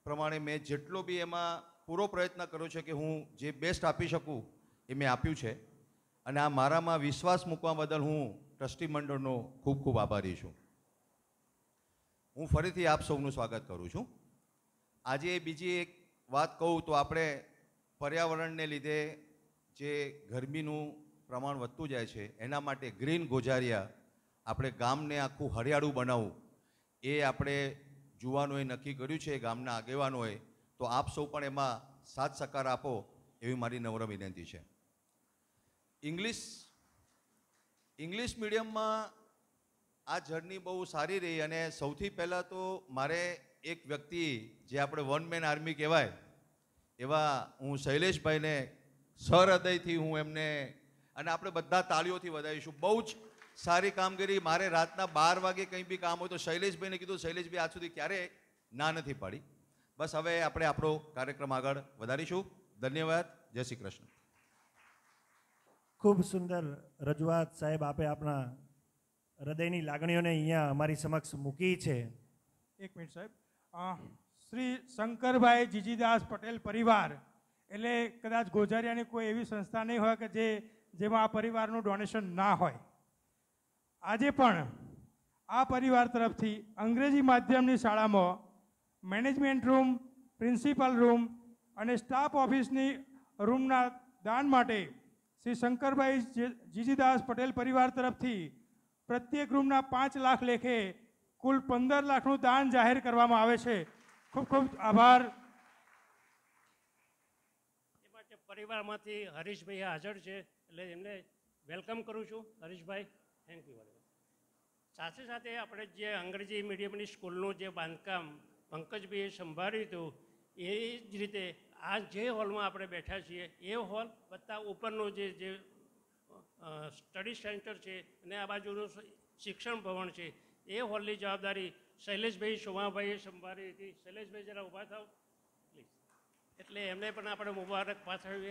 પ્રમાણે મેં જેટલો બી એમાં પૂરો પ્રયત્ન કર્યો છે કે હું જે બેસ્ટ આપી શકું એ મેં આપ્યું છે અને આ મારામાં વિશ્વાસ મૂકવા બદલ હું ટ્રસ્ટી મંડળનો ખૂબ ખૂબ આભારી છું હું ફરીથી આપ સૌનું સ્વાગત કરું છું આજે બીજી એક વાત કહું તો આપણે પર્યાવરણને લીધે જે ગરમીનું પ્રમાણ વધતું જાય છે એના માટે ગ્રીન ગોજારિયા આપણે ગામને આખું હરિયાળું બનાવવું એ આપણે જુવાનોએ નક્કી કર્યું છે ગામના આગેવાનોએ તો આપ સૌ પણ એમાં સાથ સહકાર આપો એવી મારી નમ્ર વિનંતી છે ઇંગ્લિશ ઇંગ્લિશ મીડિયમમાં આ જર્ની બહુ સારી રહી અને સૌથી પહેલાં તો મારે એક વ્યક્તિ જે આપણે વન મેન આર્મી કહેવાય એવા હું શૈલેષભાઈને સહૃદયથી હું એમને અને આપણે બધા તાળીઓથી વધાવીશું બહુ જ સારી કામગીરી મારે રાતના બાર વાગે કંઈ બી કામ હોય તો શૈલેષભાઈને કીધું શૈલેષભાઈ આજ સુધી ક્યારે ના નથી પાડી બસ હવે આપણે આપણો કાર્યક્રમ આગળ વધારીશું ધન્યવાદ જય શ્રી કૃષ્ણ ખૂબ સુંદર રજૂઆત સાહેબ આપે આપણા હૃદયની લાગણીઓને અહીંયા અમારી સમક્ષ મૂકી છે એક મિનિટ સાહેબ શ્રી શંકરભાઈ જીજીદાસ પટેલ પરિવાર એટલે કદાચ ગોઝારિયાની કોઈ એવી સંસ્થા નહીં હોય કે જે જેમાં આ પરિવારનું ડોનેશન ના હોય આજે પણ આ પરિવાર તરફથી અંગ્રેજી માધ્યમની શાળામાં મેનેજમેન્ટ રૂમ પ્રિન્સિપાલ રૂમ અને સ્ટાફ ઓફિસની રૂમના દાન માટે શ્રી શંકરભાઈ જીજીદાસ પટેલ પરિવાર તરફથી પ્રત્યેક રૂમના પાંચ લાખ લેખે કુલ પંદર લાખનું દાન જાહેર કરવામાં આવે છે ખૂબ ખૂબ આભાર પરિવારમાંથી હરીશભાઈ હાજર છે એટલે એમને વેલકમ કરું છું Harishbhai thank you very much સાથે સાથે આપણે જે અંગ્રેજી મીડિયમની સ્કૂલનું જે બાંધકામ પંકજભાઈએ સંભાળ્યું હતું એ જ રીતે આ જે હોલમાં આપણે બેઠા છીએ એ હોલ વત્તા ઉપરનું જે જે સ્ટડી સેન્ટર છે અને આ બાજુનું શિક્ષણ ભવન છે એ હોલની જવાબદારી શૈલેષભાઈ સોમાભાઈએ સંભાળી હતી શૈલેષભાઈ જરા ઊભા થાવ પ્લીઝ એટલે એમને પણ આપણે મુબારક પાછળ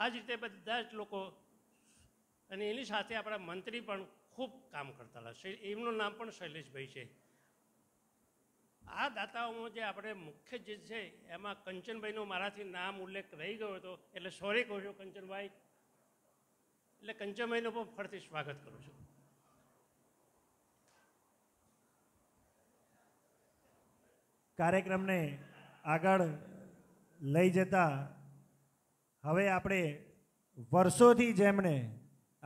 આ જ રીતે બધા જ લોકો અને એની સાથે આપણા મંત્રી પણ ખૂબ કામ કરતા હતા એમનું નામ પણ શૈલેષભાઈ છે આ દાતાઓમાં જે આપણે મુખ્ય જે છે એમાં કંચનભાઈનો મારાથી નામ ઉલ્લેખ રહી ગયો હતો એટલે સોરી કહું છું કંચનભાઈ એટલે કંચનભાઈનું પણ ફરતી સ્વાગત કરું છું કાર્યક્રમને આગળ લઈ જતા હવે આપણે વર્ષોથી જેમણે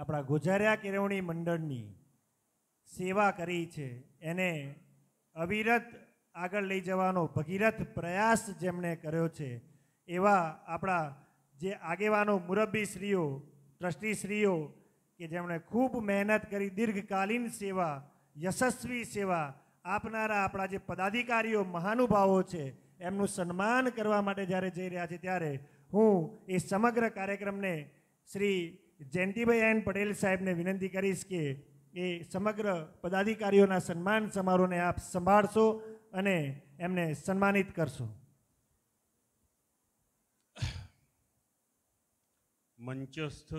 આપણા ગુજાર્યા કેળવણી મંડળની સેવા કરી છે એને અવિરત આગળ લઈ જવાનો ભગીરથ પ્રયાસ જેમણે કર્યો છે એવા આપણા જે આગેવાનો મુરબ્બીશ્રીઓ ટ્રસ્ટીશ્રીઓ કે જેમણે ખૂબ મહેનત કરી દીર્ઘકાલીન સેવા યશસ્વી સેવા આપનારા આપણા જે પદાધિકારીઓ મહાનુભાવો છે એમનું સન્માન કરવા માટે જ્યારે જઈ રહ્યા છે ત્યારે હું એ સમગ્ર કાર્યક્રમને શ્રી જયંતિભાઈ એન પટેલ સાહેબને વિનંતી કરીશ કે એ સમગ્ર પદાધિકારીઓના સન્માન સમારોહને આપ સંભાળશો અને એમને સન્માનિત કરશો મંચસ્થ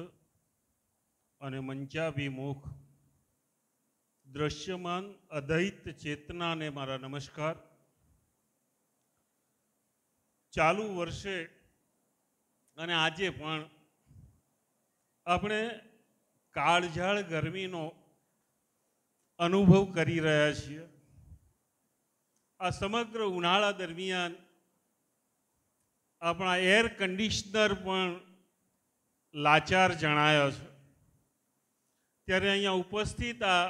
અને મંચાભિમુખ દ્રશ્યમાન અદ્વૈત ચેતનાને મારા નમસ્કાર ચાલુ વર્ષે અને આજે પણ આપણે કાળઝાળ ગરમીનો અનુભવ કરી રહ્યા છીએ આ સમગ્ર ઉનાળા દરમિયાન આપણા એર કન્ડિશનર પણ લાચાર જણાયો છે ત્યારે અહીંયા ઉપસ્થિત આ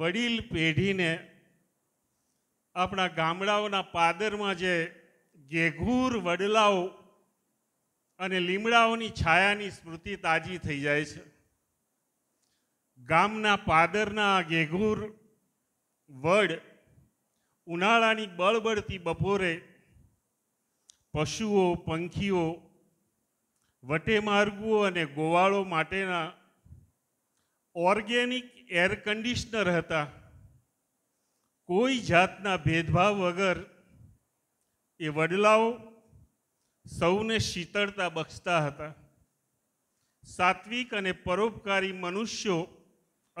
વડીલ પેઢીને આપણા ગામડાઓના પાદરમાં જે ઘેઘૂર વડલાઓ અને લીમડાઓની છાયાની સ્મૃતિ તાજી થઈ જાય છે ગામના પાદરના ગેઘૂર વડ ઉનાળાની બળબડતી બપોરે પશુઓ પંખીઓ વટેમાર્ગુઓ અને ગોવાળો માટેના ઓર્ગેનિક એર કન્ડિશનર હતા કોઈ જાતના ભેદભાવ વગર એ વડલાઓ સૌને શીતળતા બક્ષતા હતા સાત્વિક અને પરોપકારી મનુષ્યો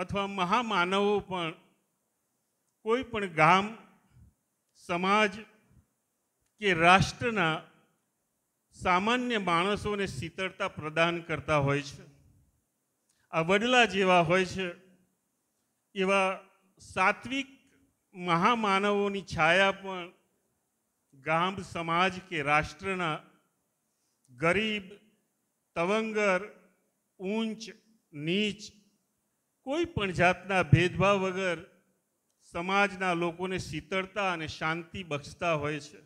અથવા મહામાનવો પણ કોઈ પણ ગામ સમાજ કે રાષ્ટ્રના સામાન્ય માણસોને શીતળતા પ્રદાન કરતા હોય છે આ વડલા જેવા હોય છે એવા સાત્વિક મહામાનવોની છાયા પણ ગામ સમાજ કે રાષ્ટ્રના ગરીબ તવંગર ઊંચ નીચ કોઈ પણ જાતના ભેદભાવ વગર સમાજના લોકોને શીતળતા અને શાંતિ બક્ષતા હોય છે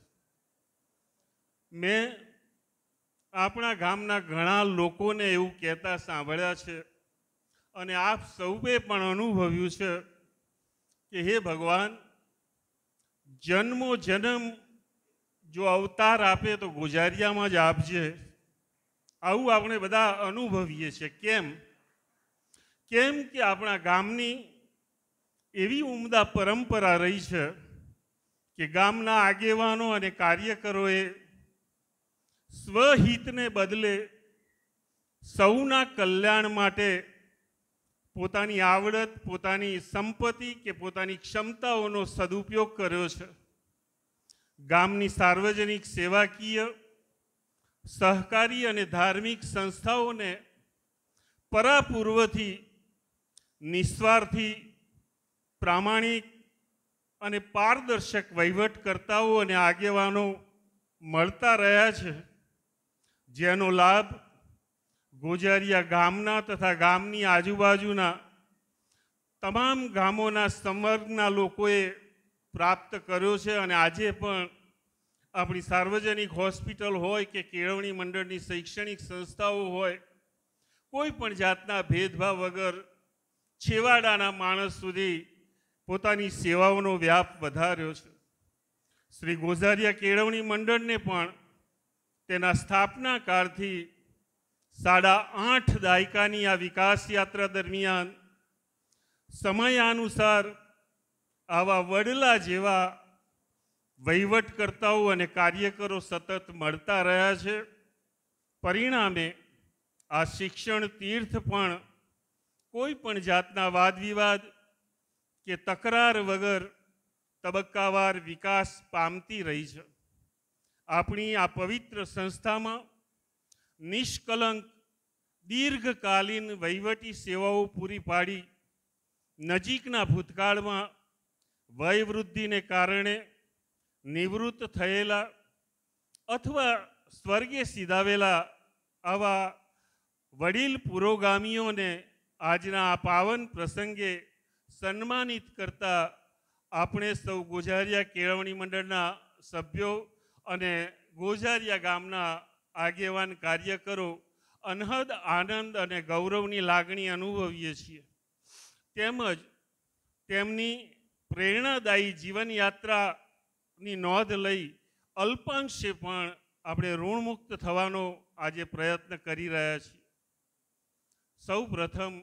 મેં આપણા ગામના ઘણા લોકોને એવું કહેતા સાંભળ્યા છે અને આપ સૌએ પણ અનુભવ્યું છે કે હે ભગવાન જન્મો જન્મ જો અવતાર આપે તો ગુજારિયામાં જ આપજે આવું આપણે બધા અનુભવીએ છીએ કેમ કેમ કે આપણા ગામની એવી ઉમદા પરંપરા રહી છે કે ગામના આગેવાનો અને કાર્યકરોએ સ્વહિતને બદલે સૌના કલ્યાણ માટે પોતાની આવડત પોતાની સંપત્તિ કે પોતાની ક્ષમતાઓનો સદુપયોગ કર્યો છે ગામની સાર્વજનિક સેવાકીય સહકારી અને ધાર્મિક સંસ્થાઓને પરાપૂર્વથી નિસ્વાર્થી પ્રામાણિક અને પારદર્શક વહીવટકર્તાઓ અને આગેવાનો મળતા રહ્યા છે જેનો લાભ ગોજારિયા ગામના તથા ગામની આજુબાજુના તમામ ગામોના સંવર્ગના લોકોએ પ્રાપ્ત કર્યો છે અને આજે પણ આપણી સાર્વજનિક હોસ્પિટલ હોય કે કેળવણી મંડળની શૈક્ષણિક સંસ્થાઓ હોય કોઈ પણ જાતના ભેદભાવ વગર છેવાડાના માણસ સુધી પોતાની સેવાઓનો વ્યાપ વધાર્યો છે શ્રી ગોઝારિયા કેળવણી મંડળને પણ તેના સ્થાપના કાળથી સાડા આઠ દાયકાની આ વિકાસ યાત્રા દરમિયાન સમય અનુસાર આવા વડલા જેવા વહીવટકર્તાઓ અને કાર્યકરો સતત મળતા રહ્યા છે પરિણામે આ શિક્ષણ તીર્થ પણ કોઈ પણ જાતના વાદ વિવાદ કે તકરાર વગર તબક્કાવાર વિકાસ પામતી રહી છે આપણી આ પવિત્ર સંસ્થામાં નિષ્કલંક દીર્ઘકાલીન વહીવટી સેવાઓ પૂરી પાડી નજીકના ભૂતકાળમાં વયવૃદ્ધિને કારણે નિવૃત્ત થયેલા અથવા સ્વર્ગે સીધાવેલા આવા વડીલ પુરોગામીઓને આજના આ પાવન પ્રસંગે સન્માનિત કરતા આપણે સૌ ગોઝારિયા કેળવણી મંડળના સભ્યો અને ગોઝારિયા ગામના આગેવાન કાર્યકરો અનહદ આનંદ અને ગૌરવની લાગણી અનુભવીએ છીએ તેમજ તેમની પ્રેરણાદાયી જીવનયાત્રાની નોંધ લઈ અલ્પાંશે પણ આપણે ઋણમુક્ત થવાનો આજે પ્રયત્ન કરી રહ્યા છીએ સૌ પ્રથમ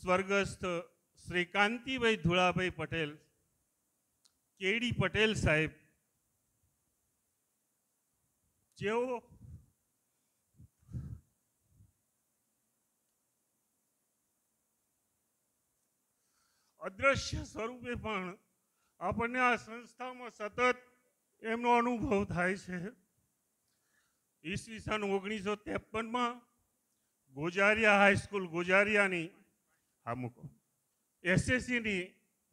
સ્વર્ગસ્થ શ્રી કાંતિભાઈ ધુળાભાઈ પટેલ કેડી પટેલ સાહેબ જેઓ અદ્રશ્ય સ્વરૂપે પણ આપણને આ સંસ્થામાં સતત એમનો અનુભવ થાય છે ઈસવીસન ઓગણીસો ત્રેપનમાં ગોજારિયા હાઈસ્કૂલ ગોજારિયાની આ મૂકો એસએસસીની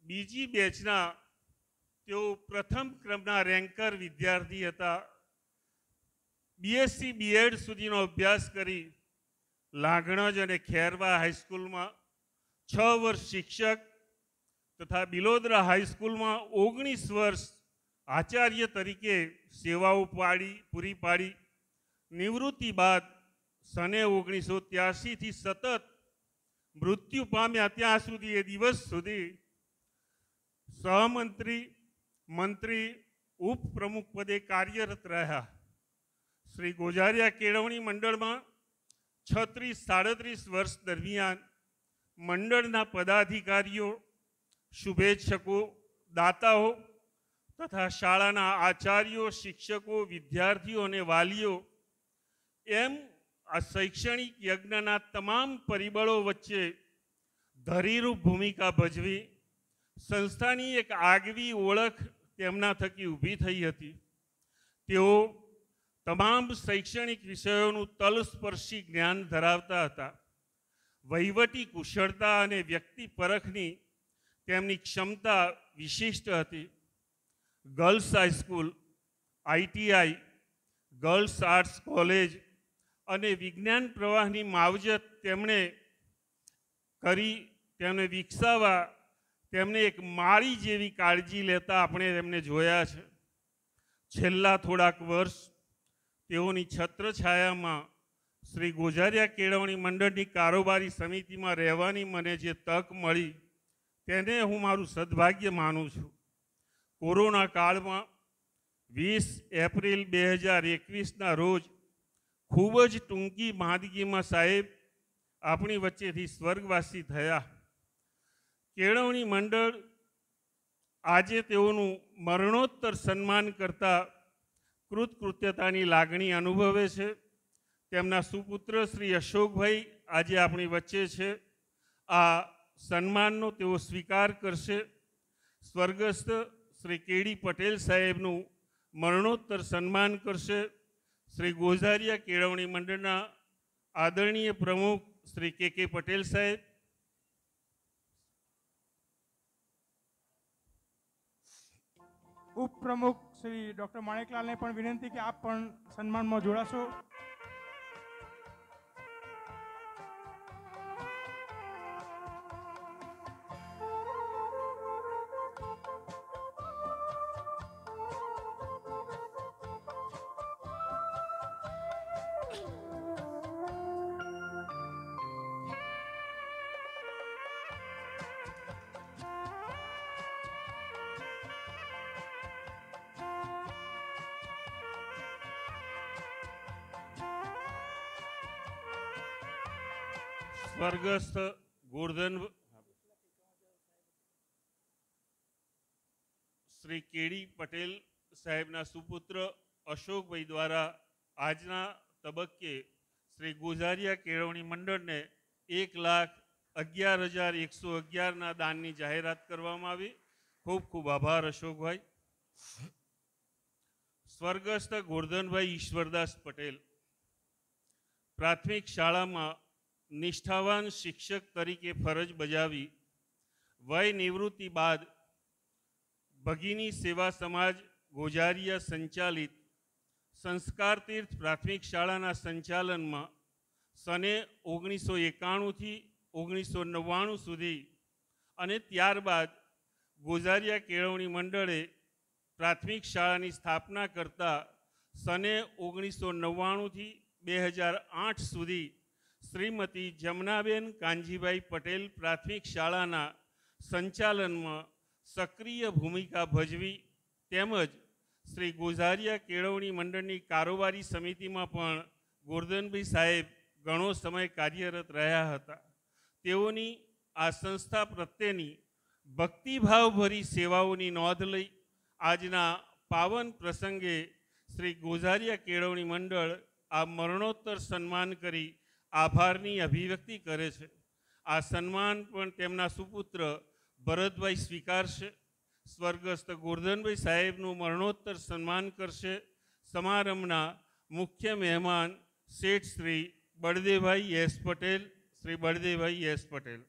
બીજી બેચના તેઓ પ્રથમ ક્રમના રેન્કર વિદ્યાર્થી હતા બીએસસી બીએડ સુધીનો અભ્યાસ કરી લાગણજ અને ખેરવા હાઈસ્કૂલમાં છ વર્ષ શિક્ષક તથા બિલોદરા હાઈસ્કૂલમાં ઓગણીસ વર્ષ આચાર્ય તરીકે સેવાઓ પાડી પૂરી પાડી નિવૃત્તિ બાદ સને ઓગણીસો ત્યાસીથી સતત મૃત્યુ પામ્યા ત્યાં સુધી એ દિવસ સુધી સહમંત્રી મંત્રી ઉપપ્રમુખ પદે કાર્યરત રહ્યા શ્રી ગોજારિયા કેળવણી મંડળમાં છત્રીસ સાડત્રીસ વર્ષ દરમિયાન મંડળના પદાધિકારીઓ શુભેચ્છકો દાતાઓ તથા શાળાના આચાર્યો શિક્ષકો વિદ્યાર્થીઓ અને વાલીઓ એમ આ શૈક્ષણિક યજ્ઞના તમામ પરિબળો વચ્ચે ધરીરૂપ ભૂમિકા ભજવી સંસ્થાની એક આગવી ઓળખ તેમના થકી ઊભી થઈ હતી તેઓ તમામ શૈક્ષણિક વિષયોનું તલસ્પર્શી જ્ઞાન ધરાવતા હતા વહીવટી કુશળતા અને વ્યક્તિ પરખની તેમની ક્ષમતા વિશિષ્ટ હતી girls high school ITI girls arts college અને વિજ્ઞાન પ્રવાહની માવજત તેમણે કરી તેમને વિકસાવવા તેમને એક માળી જેવી કાળજી લેતા આપણે તેમને જોયા છે છેલ્લા થોડાક વર્ષ તેઓની છત્રછાયામાં શ્રી ગોજારિયા કેળવણી મંડળની કારોબારી સમિતિમાં રહેવાની મને જે તક મળી તેને હું મારું સદભાગ્ય માનું છું કોરોના કાળમાં વીસ એપ્રિલ બે હજાર એકવીસના રોજ ખૂબ જ ટૂંકી માંદગીમાં સાહેબ આપણી વચ્ચેથી સ્વર્ગવાસી થયા કેળવણી મંડળ આજે તેઓનું મરણોત્તર સન્માન કરતા કૃતકૃત્યતાની લાગણી અનુભવે છે તેમના સુપુત્ર શ્રી અશોકભાઈ આજે આપણી વચ્ચે છે આ સન્માનનો તેઓ સ્વીકાર કરશે સ્વર્ગસ્થ શ્રી કેડી પટેલ સાહેબનું મરણોત્તર સન્માન કરશે શ્રી ગોઝારિયા કેળવણી મંડળના આદરણીય પ્રમુખ શ્રી કે કે પટેલ સાહેબ ઉપપ્રમુખ શ્રી ડૉક્ટર માણેકલાલને પણ વિનંતી કે આપ પણ સન્માનમાં જોડાશો સ્વર્ગસ્થ ગોરધન શ્રી કેડી પટેલ સાહેબના સુપુત્ર અશોકભાઈ દ્વારા આજના તબક્કે શ્રી ગોઝારિયા કેળવણી મંડળને એક લાખ અગિયાર હજાર એકસો અગિયારના દાનની જાહેરાત કરવામાં આવી ખૂબ ખૂબ આભાર અશોકભાઈ સ્વર્ગસ્થ ગોરધનભાઈ ઈશ્વરદાસ પટેલ પ્રાથમિક શાળામાં નિષ્ઠાવાન શિક્ષક તરીકે ફરજ બજાવી વય નિવૃત્તિ બાદ ભગીની સેવા સમાજ ગોજારિયા સંચાલિત સંસ્કાર તીર્થ પ્રાથમિક શાળાના સંચાલનમાં સને ઓગણીસો એકાણુંથી ઓગણીસો નવ્વાણું સુધી અને ત્યારબાદ ગોઝારિયા કેળવણી મંડળે પ્રાથમિક શાળાની સ્થાપના કરતા સને ઓગણીસો નવ્વાણુંથી બે હજાર આઠ સુધી શ્રીમતી જમનાબેન કાનજીભાઈ પટેલ પ્રાથમિક શાળાના સંચાલનમાં સક્રિય ભૂમિકા ભજવી તેમજ શ્રી ગોઝારિયા કેળવણી મંડળની કારોબારી સમિતિમાં પણ ગોરધનભાઈ સાહેબ ઘણો સમય કાર્યરત રહ્યા હતા તેઓની આ સંસ્થા પ્રત્યેની ભક્તિભાવભરી સેવાઓની નોંધ લઈ આજના પાવન પ્રસંગે શ્રી ગોઝારિયા કેળવણી મંડળ આ મરણોત્તર સન્માન કરી આભારની અભિવ્યક્તિ કરે છે આ સન્માન પણ તેમના સુપુત્ર ભરતભાઈ સ્વીકારશે સ્વર્ગસ્થ ગોરધનભાઈ સાહેબનું મરણોત્તર સન્માન કરશે સમારંભના મુખ્ય મહેમાન શેઠ શ્રી બળદેવભાઈ એસ પટેલ શ્રી બળદેવભાઈ એસ પટેલ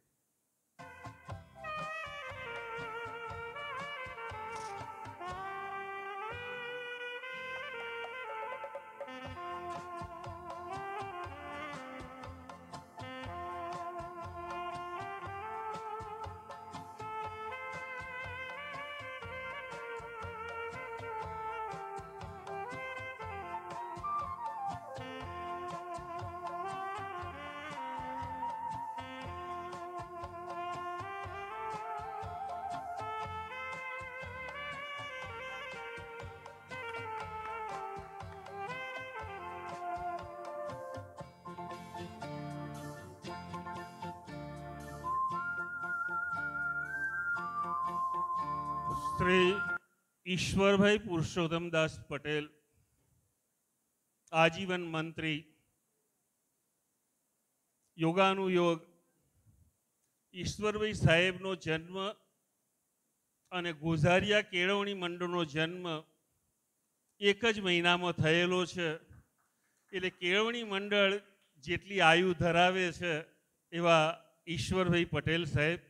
ઈશ્વરભાઈ પુરુષોત્તમદાસ પટેલ આજીવન મંત્રી યોગાનુયોગ ઈશ્વરભાઈ સાહેબનો જન્મ અને ગોઝારિયા કેળવણી મંડળનો જન્મ એક જ મહિનામાં થયેલો છે એટલે કેળવણી મંડળ જેટલી આયુ ધરાવે છે એવા ઈશ્વરભાઈ પટેલ સાહેબ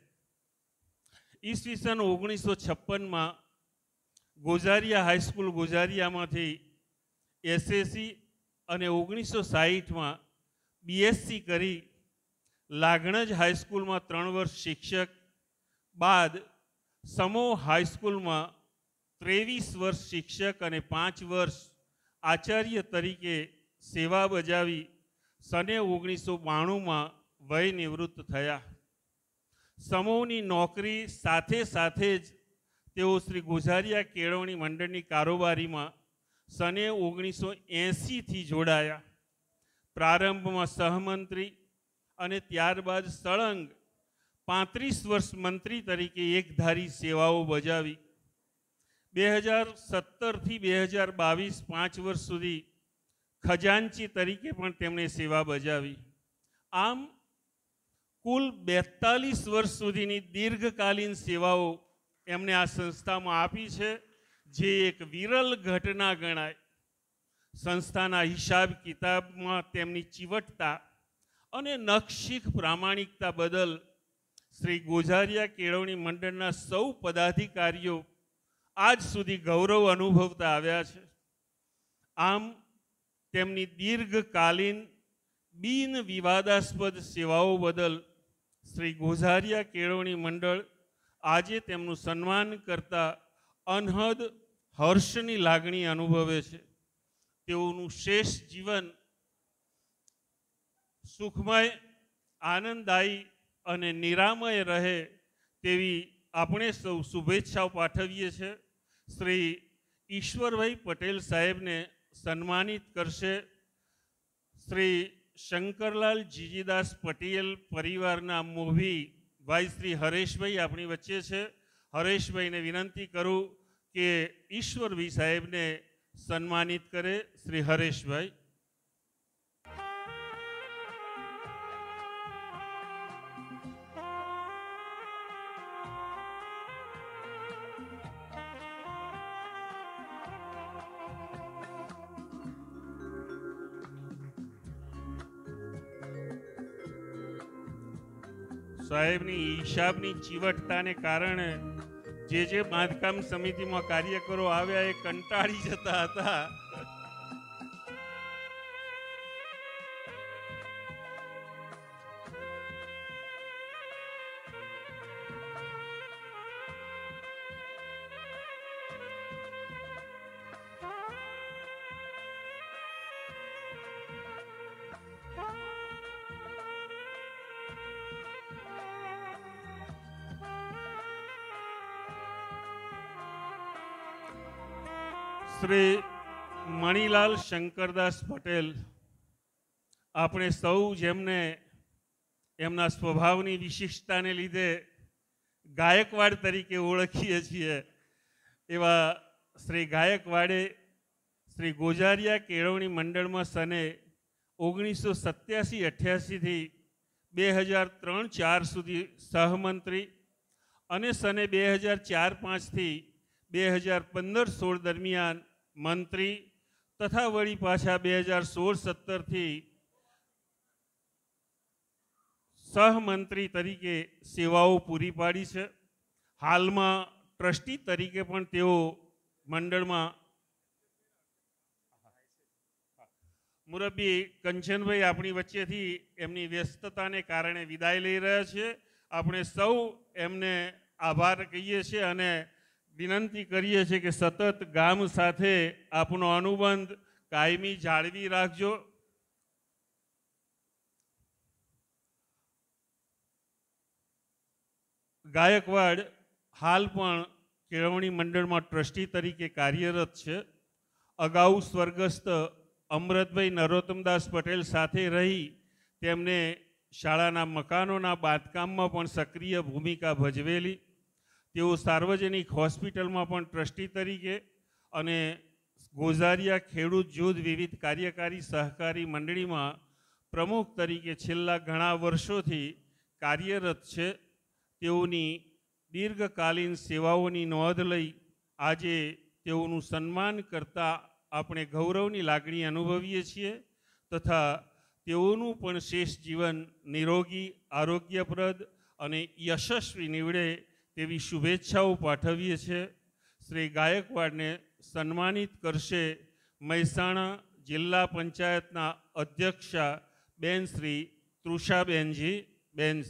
ઈસવીસન ઓગણીસો છપ્પનમાં ગોઝારિયા હાઈસ્કૂલ ગોઝારિયામાંથી એસએસસી અને ઓગણીસો સાહીઠમાં બીએસસી કરી લાગણજ હાઈસ્કૂલમાં ત્રણ વર્ષ શિક્ષક બાદ સમો હાઈસ્કૂલમાં ત્રેવીસ વર્ષ શિક્ષક અને પાંચ વર્ષ આચાર્ય તરીકે સેવા બજાવી સને ઓગણીસો બાણુંમાં વય નિવૃત્ત થયા સમૂહની નોકરી સાથે સાથે જ તેઓ શ્રી ગુજારિયા કેળવણી મંડળની કારોબારીમાં સને ઓગણીસો એંસીથી જોડાયા પ્રારંભમાં સહમંત્રી અને ત્યારબાદ સળંગ પાંત્રીસ વર્ષ મંત્રી તરીકે એકધારી સેવાઓ બજાવી બે હજાર સત્તરથી બે હજાર બાવીસ પાંચ વર્ષ સુધી ખજાનચી તરીકે પણ તેમણે સેવા બજાવી આમ કુલ બેતાલીસ વર્ષ સુધીની દીર્ઘકાલીન સેવાઓ એમને આ સંસ્થામાં આપી છે જે એક વિરલ ઘટના ગણાય સંસ્થાના હિસાબ કિતાબમાં તેમની ચીવટતા અને નક્ષિક પ્રામાણિકતા બદલ શ્રી ગોઝારિયા કેળવણી મંડળના સૌ પદાધિકારીઓ આજ સુધી ગૌરવ અનુભવતા આવ્યા છે આમ તેમની દીર્ઘકાલીન બિન વિવાદાસ્પદ સેવાઓ બદલ શ્રી ગોઝારિયા કેળવણી મંડળ આજે તેમનું સન્માન કરતા અનહદ હર્ષની લાગણી અનુભવે છે તેઓનું શેષ જીવન સુખમય આનંદદાયી અને નિરામય રહે તેવી આપણે સૌ શુભેચ્છાઓ પાઠવીએ છીએ શ્રી ઈશ્વરભાઈ પટેલ સાહેબને સન્માનિત કરશે શ્રી શંકરલાલ જીજીદાસ પટેલ પરિવારના મૂવી ભાઈ શ્રી હરેશભાઈ આપણી વચ્ચે છે હરેશભાઈને વિનંતી કરું કે ઈશ્વરભી સાહેબને સન્માનિત કરે શ્રી હરેશભાઈ સાહેબની હિસાબની ચીવટતાને કારણે જે જે બાંધકામ સમિતિમાં કાર્યકરો આવ્યા એ કંટાળી જતા હતા શ્રી મણિલાલ શંકરદાસ પટેલ આપણે સૌ જેમને એમના સ્વભાવની વિશિષ્ટતાને લીધે ગાયકવાડ તરીકે ઓળખીએ છીએ એવા શ્રી ગાયકવાડે શ્રી ગોજારિયા કેળવણી મંડળમાં સને ઓગણીસો સત્યાસી અઠ્યાસીથી બે હજાર ત્રણ ચાર સુધી સહમંત્રી અને સને બે હજાર ચાર પાંચથી બે હજાર પંદર સોળ દરમિયાન મંત્રી તથા વળી પાછા બે હજાર સોળ સત્તરથી સહમંત્રી તરીકે સેવાઓ પૂરી પાડી છે હાલમાં ટ્રસ્ટી તરીકે પણ તેઓ મંડળમાં મુરબ્બી કંચનભાઈ આપણી વચ્ચેથી એમની વ્યસ્તતાને કારણે વિદાય લઈ રહ્યા છે આપણે સૌ એમને આભાર કહીએ છીએ અને વિનંતી કરીએ છીએ કે સતત ગામ સાથે આપનો અનુબંધ કાયમી જાળવી રાખજો ગાયકવાડ હાલ પણ કેળવણી મંડળમાં ટ્રસ્ટી તરીકે કાર્યરત છે અગાઉ સ્વર્ગસ્થ અમૃતભાઈ નરોત્તમદાસ પટેલ સાથે રહી તેમને શાળાના મકાનોના બાંધકામમાં પણ સક્રિય ભૂમિકા ભજવેલી તેઓ સાર્વજનિક હોસ્પિટલમાં પણ ટ્રસ્ટી તરીકે અને ગોઝારિયા ખેડૂત જૂથ વિવિધ કાર્યકારી સહકારી મંડળીમાં પ્રમુખ તરીકે છેલ્લા ઘણા વર્ષોથી કાર્યરત છે તેઓની દીર્ઘકાલીન સેવાઓની નોંધ લઈ આજે તેઓનું સન્માન કરતા આપણે ગૌરવની લાગણી અનુભવીએ છીએ તથા તેઓનું પણ શેષ જીવન નિરોગી આરોગ્યપ્રદ અને યશસ્વી નીવડે તેવી શુભેચ્છાઓ પાઠવીએ છીએ શ્રી ગાયકવાડને સન્માનિત કરશે મહેસાણા જિલ્લા પંચાયતના અધ્યક્ષા બેન શ્રી તૃષાબેનજી બેન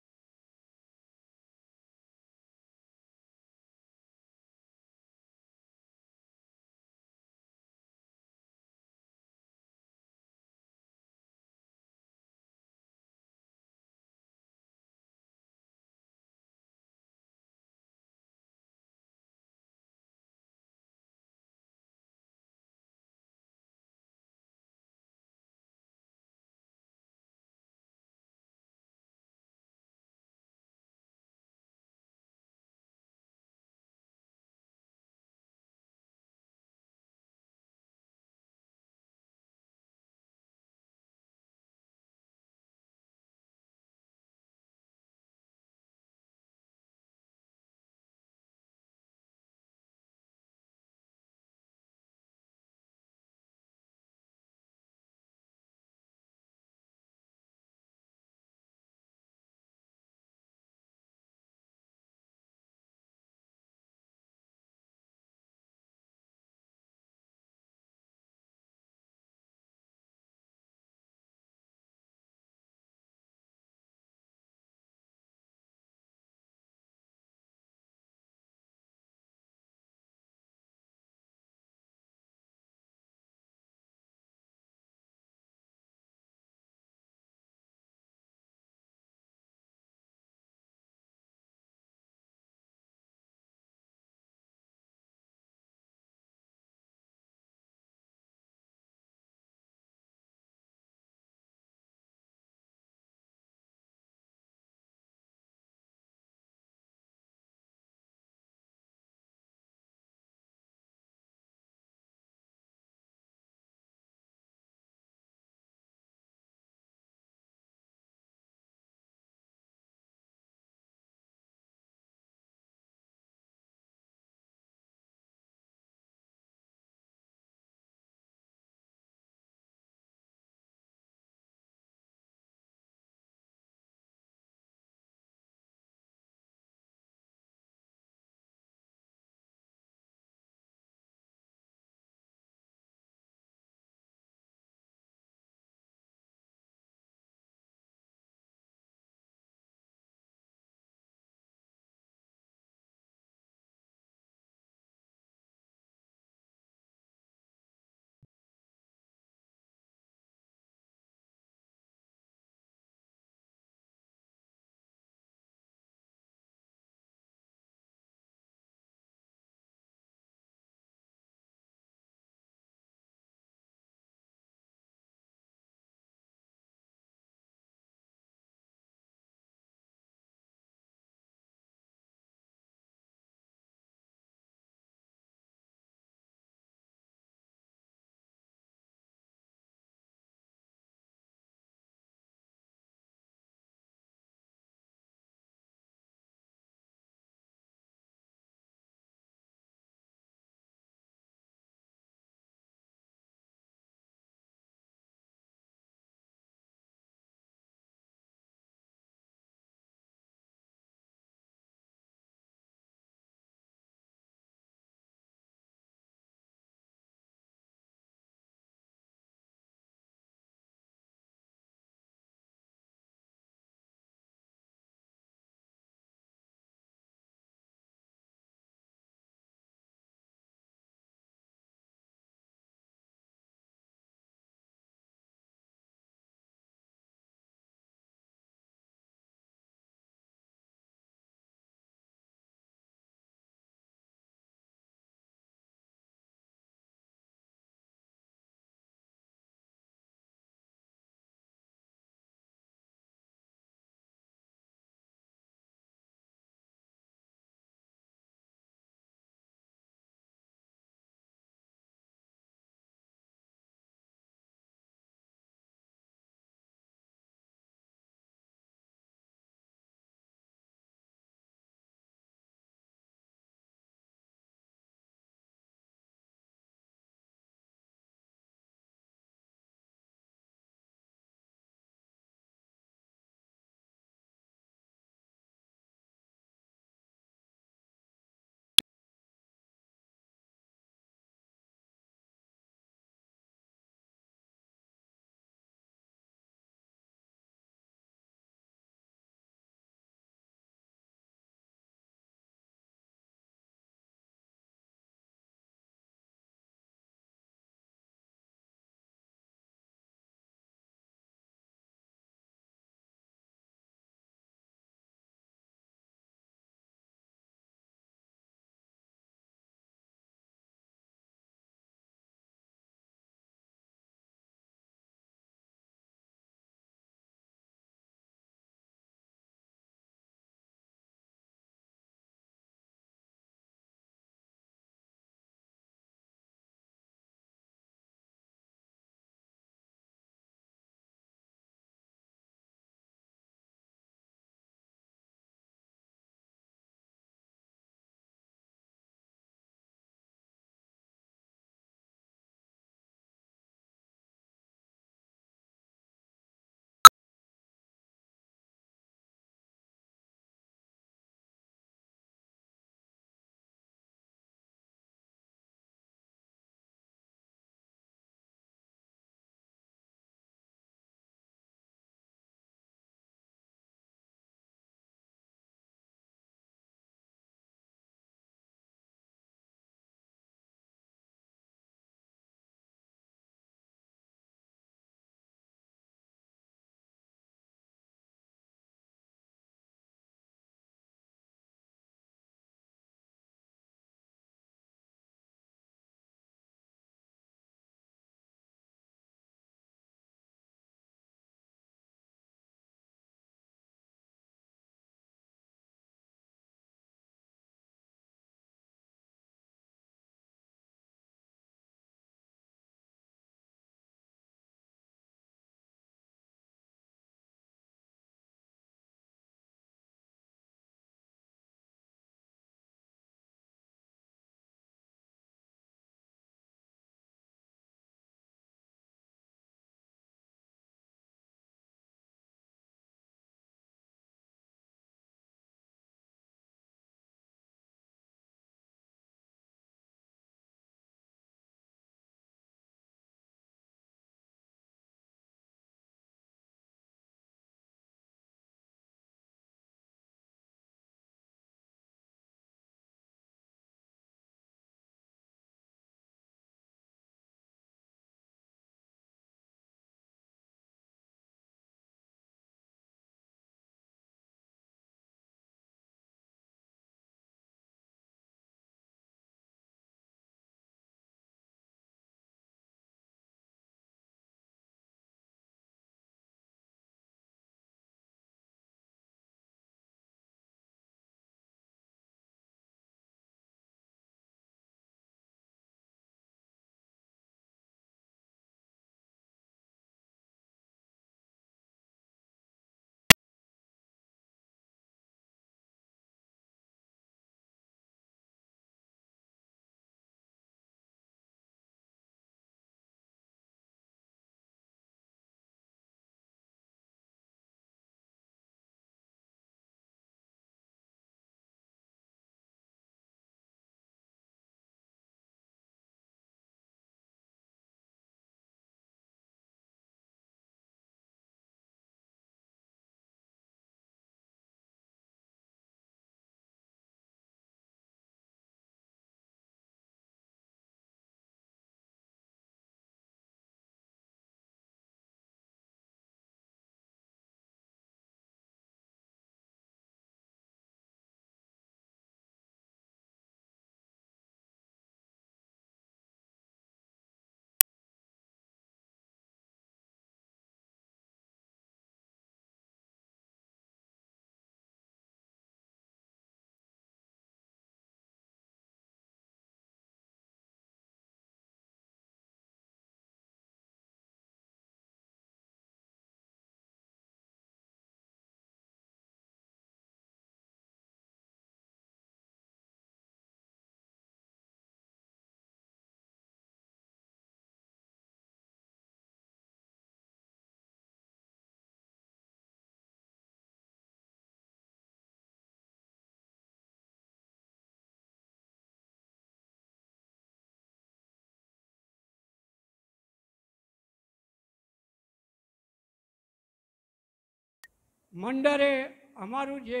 મંડળે અમારું જે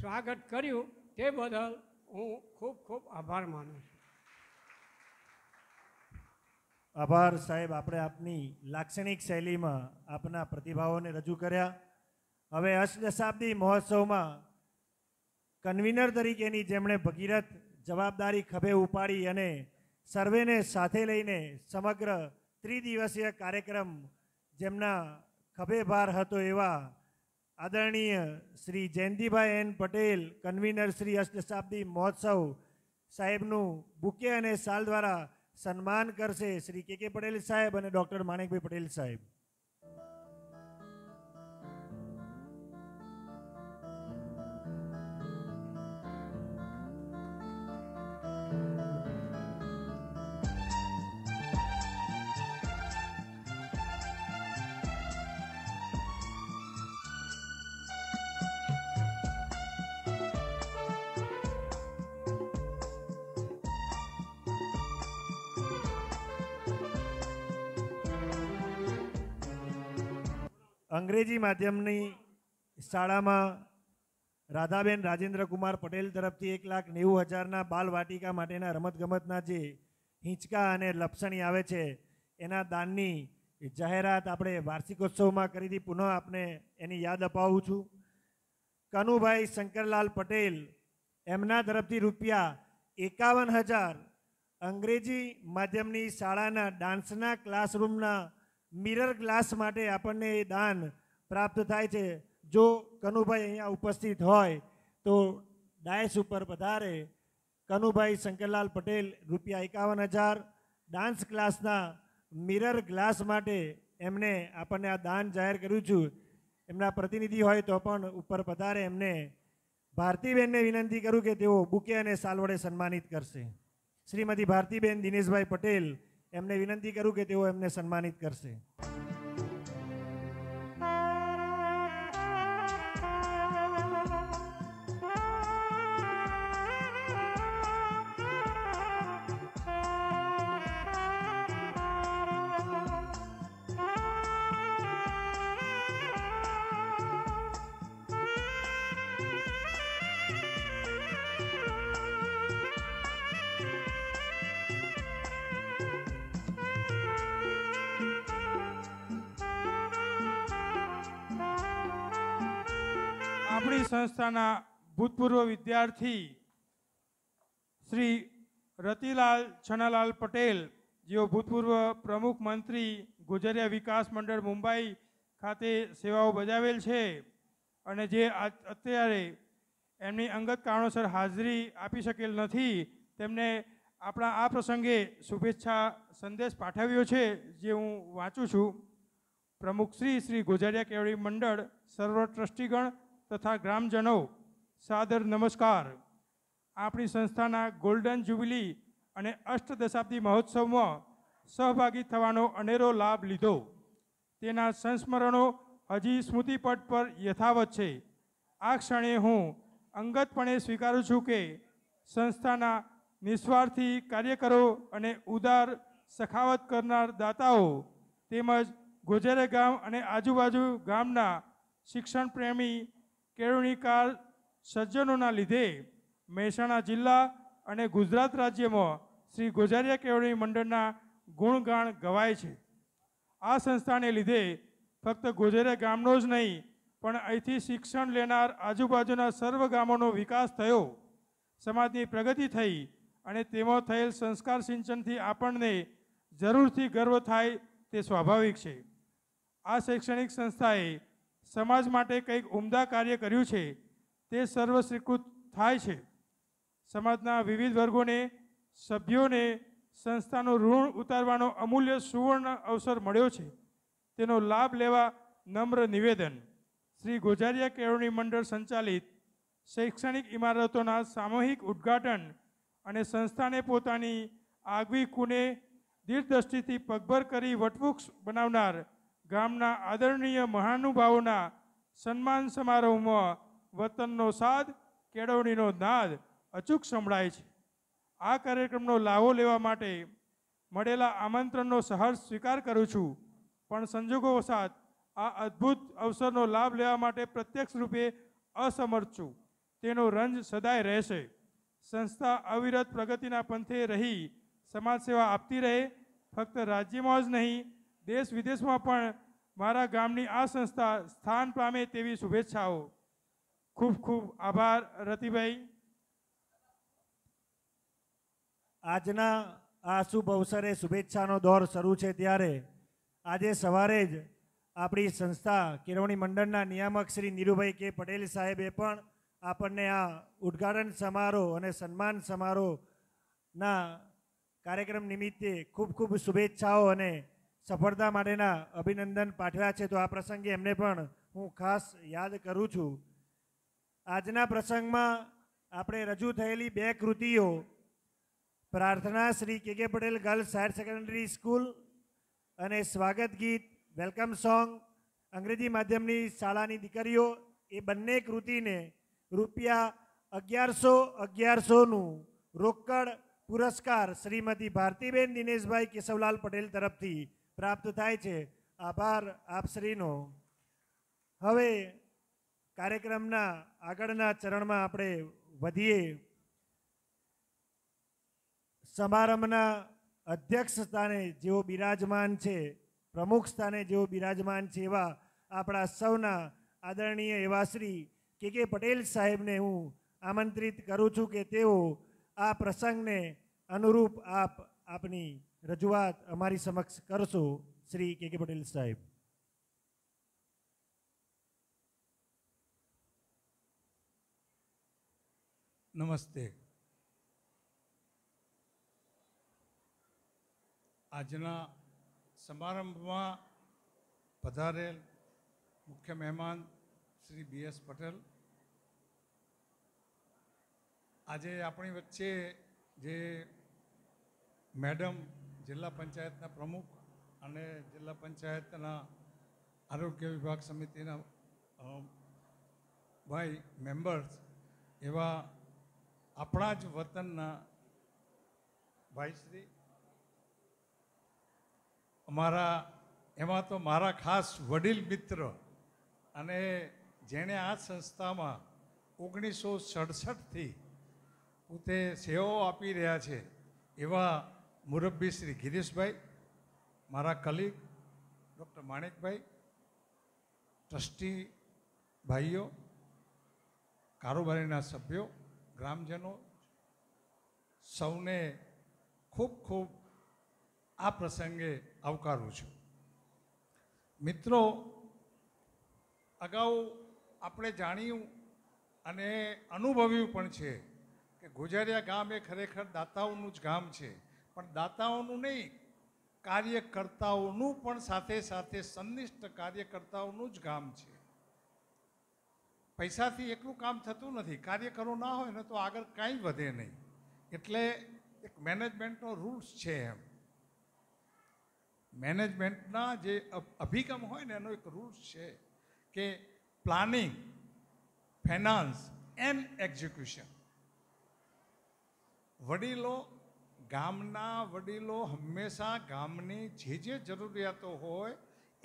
સ્વાગત કર્યું તે બદલ હું ખૂબ ખૂબ આભાર માનું છું આભાર સાહેબ આપણે આપની લાક્ષણિક શૈલીમાં આપના પ્રતિભાવોને રજૂ કર્યા હવે અષ્ટદશાબ્દી મહોત્સવમાં કન્વીનર તરીકેની જેમણે ભગીરથ જવાબદારી ખભે ઉપાડી અને સર્વેને સાથે લઈને સમગ્ર ત્રિદિવસીય કાર્યક્રમ જેમના ખભે ભાર હતો એવા આદરણીય શ્રી જયંતિભાઈ એન પટેલ કન્વીનર શ્રી અષ્ટશાબ્દી મહોત્સવ સાહેબનું બુકે અને સાલ દ્વારા સન્માન કરશે શ્રી કે કે પટેલ સાહેબ અને ડૉક્ટર માણેકભાઈ પટેલ સાહેબ અંગ્રેજી માધ્યમની શાળામાં રાધાબેન રાજેન્દ્ર કુમાર પટેલ તરફથી એક લાખ નેવું હજારના બાલવાટિકા માટેના રમતગમતના જે હિંચકા અને લપસણી આવે છે એના દાનની જાહેરાત આપણે વાર્ષિકોત્સવમાં કરી હતી પુનઃ આપને એની યાદ અપાવું છું કનુભાઈ શંકરલાલ પટેલ એમના તરફથી રૂપિયા એકાવન હજાર અંગ્રેજી માધ્યમની શાળાના ડાન્સના ક્લાસરૂમના મિરર ગ્લાસ માટે આપણને એ દાન પ્રાપ્ત થાય છે જો કનુભાઈ અહીંયા ઉપસ્થિત હોય તો ડાયસ ઉપર પધારે કનુભાઈ શંકરલાલ પટેલ રૂપિયા એકાવન હજાર ડાન્સ ક્લાસના મિરર ગ્લાસ માટે એમને આપણને આ દાન જાહેર કર્યું છું એમના પ્રતિનિધિ હોય તો પણ ઉપર પધારે એમને ભારતીબેનને વિનંતી કરું કે તેઓ બુકે અને સાલવડે સન્માનિત કરશે શ્રીમતી ભારતીબેન દિનેશભાઈ પટેલ એમને વિનંતી કરું કે તેઓ એમને સન્માનિત કરશે આપણી સંસ્થાના ભૂતપૂર્વ વિદ્યાર્થી શ્રી રતિલાલ છનાલાલ પટેલ જેઓ ભૂતપૂર્વ પ્રમુખ મંત્રી ગુજરિયા વિકાસ મંડળ મુંબઈ ખાતે સેવાઓ બજાવેલ છે અને જે અત્યારે એમની અંગત કારણોસર હાજરી આપી શકેલ નથી તેમને આપણા આ પ્રસંગે શુભેચ્છા સંદેશ પાઠવ્યો છે જે હું વાંચું છું પ્રમુખ શ્રી શ્રી ગોજારિયા કેવડી મંડળ સર્વ ટ્રસ્ટીગણ તથા ગ્રામજનો સાદર નમસ્કાર આપણી સંસ્થાના ગોલ્ડન જ્યુબિલી અને અષ્ટદશાબ્દી મહોત્સવમાં સહભાગી થવાનો અનેરો લાભ લીધો તેના સંસ્મરણો હજી સ્મૃતિપટ પર યથાવત છે આ ક્ષણે હું અંગતપણે સ્વીકારું છું કે સંસ્થાના નિસ્વાર્થી કાર્યકરો અને ઉદાર સખાવત કરનાર દાતાઓ તેમજ ગોજેરા ગામ અને આજુબાજુ ગામના શિક્ષણ પ્રેમી કેળવણીકાર સજ્જનોના લીધે મહેસાણા જિલ્લા અને ગુજરાત રાજ્યમાં શ્રી ગોઝારિયા કેળવણી મંડળના ગુણગાણ ગવાય છે આ સંસ્થાને લીધે ફક્ત ગોઝારિયા ગામનો જ નહીં પણ અહીંથી શિક્ષણ લેનાર આજુબાજુના સર્વ ગામોનો વિકાસ થયો સમાજની પ્રગતિ થઈ અને તેમાં થયેલ સંસ્કાર સિંચનથી આપણને જરૂરથી ગર્વ થાય તે સ્વાભાવિક છે આ શૈક્ષણિક સંસ્થાએ સમાજ માટે કંઈક ઉમદા કાર્ય કર્યું છે તે સર્વસ્વીકૃત થાય છે સમાજના વિવિધ વર્ગોને સભ્યોને સંસ્થાનું ઋણ ઉતારવાનો અમૂલ્ય સુવર્ણ અવસર મળ્યો છે તેનો લાભ લેવા નમ્ર નિવેદન શ્રી ગોજારિયા કેળવણી મંડળ સંચાલિત શૈક્ષણિક ઇમારતોના સામૂહિક ઉદ્ઘાટન અને સંસ્થાને પોતાની આગવી કુને દીર્ઘદ્રષ્ટિથી પગભર કરી વટવૃક્ષ બનાવનાર ગામના આદરણીય મહાનુભાવોના સન્માન સમારોહમાં વતનનો સાદ કેળવણીનો નાદ અચૂક સંભળાય છે આ કાર્યક્રમનો લાભો લેવા માટે મળેલા આમંત્રણનો સહર્ષ સ્વીકાર કરું છું પણ સંજોગો સાથ આ અદ્ભુત અવસરનો લાભ લેવા માટે પ્રત્યક્ષ રૂપે અસમર્થ છું તેનો રંજ સદાય રહેશે સંસ્થા અવિરત પ્રગતિના પંથે રહી સમાજસેવા આપતી રહે ફક્ત રાજ્યમાં જ નહીં દેશ વિદેશમાં પણ મારા ગામની આ સંસ્થા સ્થાન પામે તેવી શુભેચ્છાઓ ખૂબ ખૂબ આભાર રતિભાઈ આજના આ શુભ અવસરે શુભેચ્છાનો દોર શરૂ છે ત્યારે આજે સવારે જ આપણી સંસ્થા કેળવણી મંડળના નિયામક શ્રી નીરુભાઈ કે પટેલ સાહેબે પણ આપણને આ ઉદ્ઘાટન સમારોહ અને સન્માન સમારોહના કાર્યક્રમ નિમિત્તે ખૂબ ખૂબ શુભેચ્છાઓ અને સફળતા માટેના અભિનંદન પાઠવ્યા છે તો આ પ્રસંગે એમને પણ હું ખાસ યાદ કરું છું આજના પ્રસંગમાં આપણે રજૂ થયેલી બે કૃતિઓ પ્રાર્થના Shri K K Patel girls higher secondary school અને સ્વાગત ગીત વેલકમ સોંગ અંગ્રેજી માધ્યમની શાળાની દીકરીઓ એ બંને કૃતિને રૂપિયા અગિયારસો અગિયારસોનું રોકડ પુરસ્કાર શ્રીમતી ભારતીબેન દિનેશભાઈ કેશવલાલ પટેલ તરફથી પ્રાપ્ત થાય છે આભાર આપશ્રીનો હવે કાર્યક્રમના આગળના ચરણમાં આપણે વધીએ સમારંભના અધ્યક્ષ સ્થાને જેઓ બિરાજમાન છે પ્રમુખ સ્થાને જેઓ બિરાજમાન છે એવા આપણા સૌના આદરણીય એવા શ્રી કે કે પટેલ સાહેબને હું આમંત્રિત કરું છું કે તેઓ આ પ્રસંગને અનુરૂપ આપ આપની રજૂઆત અમારી સમક્ષ કરશું શ્રી કે કે પટેલ સાહેબ નમસ્તે આજના સમારંભમાં પધારેલ મુખ્ય મહેમાન શ્રી બી એસ પટેલ આજે આપણી વચ્ચે જે મેડમ જિલ્લા પંચાયતના પ્રમુખ અને જિલ્લા પંચાયતના આરોગ્ય વિભાગ સમિતિના ભાઈ મેમ્બર્સ એવા આપણા જ વતનના ભાઈશ્રી અમારા એમાં તો મારા ખાસ વડીલ મિત્ર અને જેણે આ સંસ્થામાં ઓગણીસો સડસઠથી પોતે સેવાઓ આપી રહ્યા છે એવા મુરબ્બી શ્રી ગિરીશભાઈ મારા કલીગ ડૉક્ટર માણેકભાઈ ટ્રસ્ટી ભાઈઓ કારોબારીના સભ્યો ગ્રામજનો સૌને ખૂબ ખૂબ આ પ્રસંગે આવકારું છું મિત્રો અગાઉ આપણે જાણ્યું અને અનુભવ્યું પણ છે કે ગોજારિયા ગામ એ ખરેખર દાતાઓનું જ ગામ છે પણ દાતાઓનું નહીં કાર્યકર્તાઓનું પણ સાથે સાથે સંનિષ્ઠ કાર્યકર્તાઓનું જ કામ છે પૈસાથી એટલું કામ થતું નથી કાર્યકરો ના હોય ને તો આગળ કાંઈ વધે નહીં એટલે એક મેનેજમેન્ટનો રૂલ્સ છે એમ મેનેજમેન્ટના જે અભિગમ હોય ને એનો એક રૂલ્સ છે કે પ્લાનિંગ ફેનાન્સ એન્ડ એક્ઝિક્યુશન વડીલો ગામના વડીલો હંમેશા ગામની જે જે જરૂરિયાતો હોય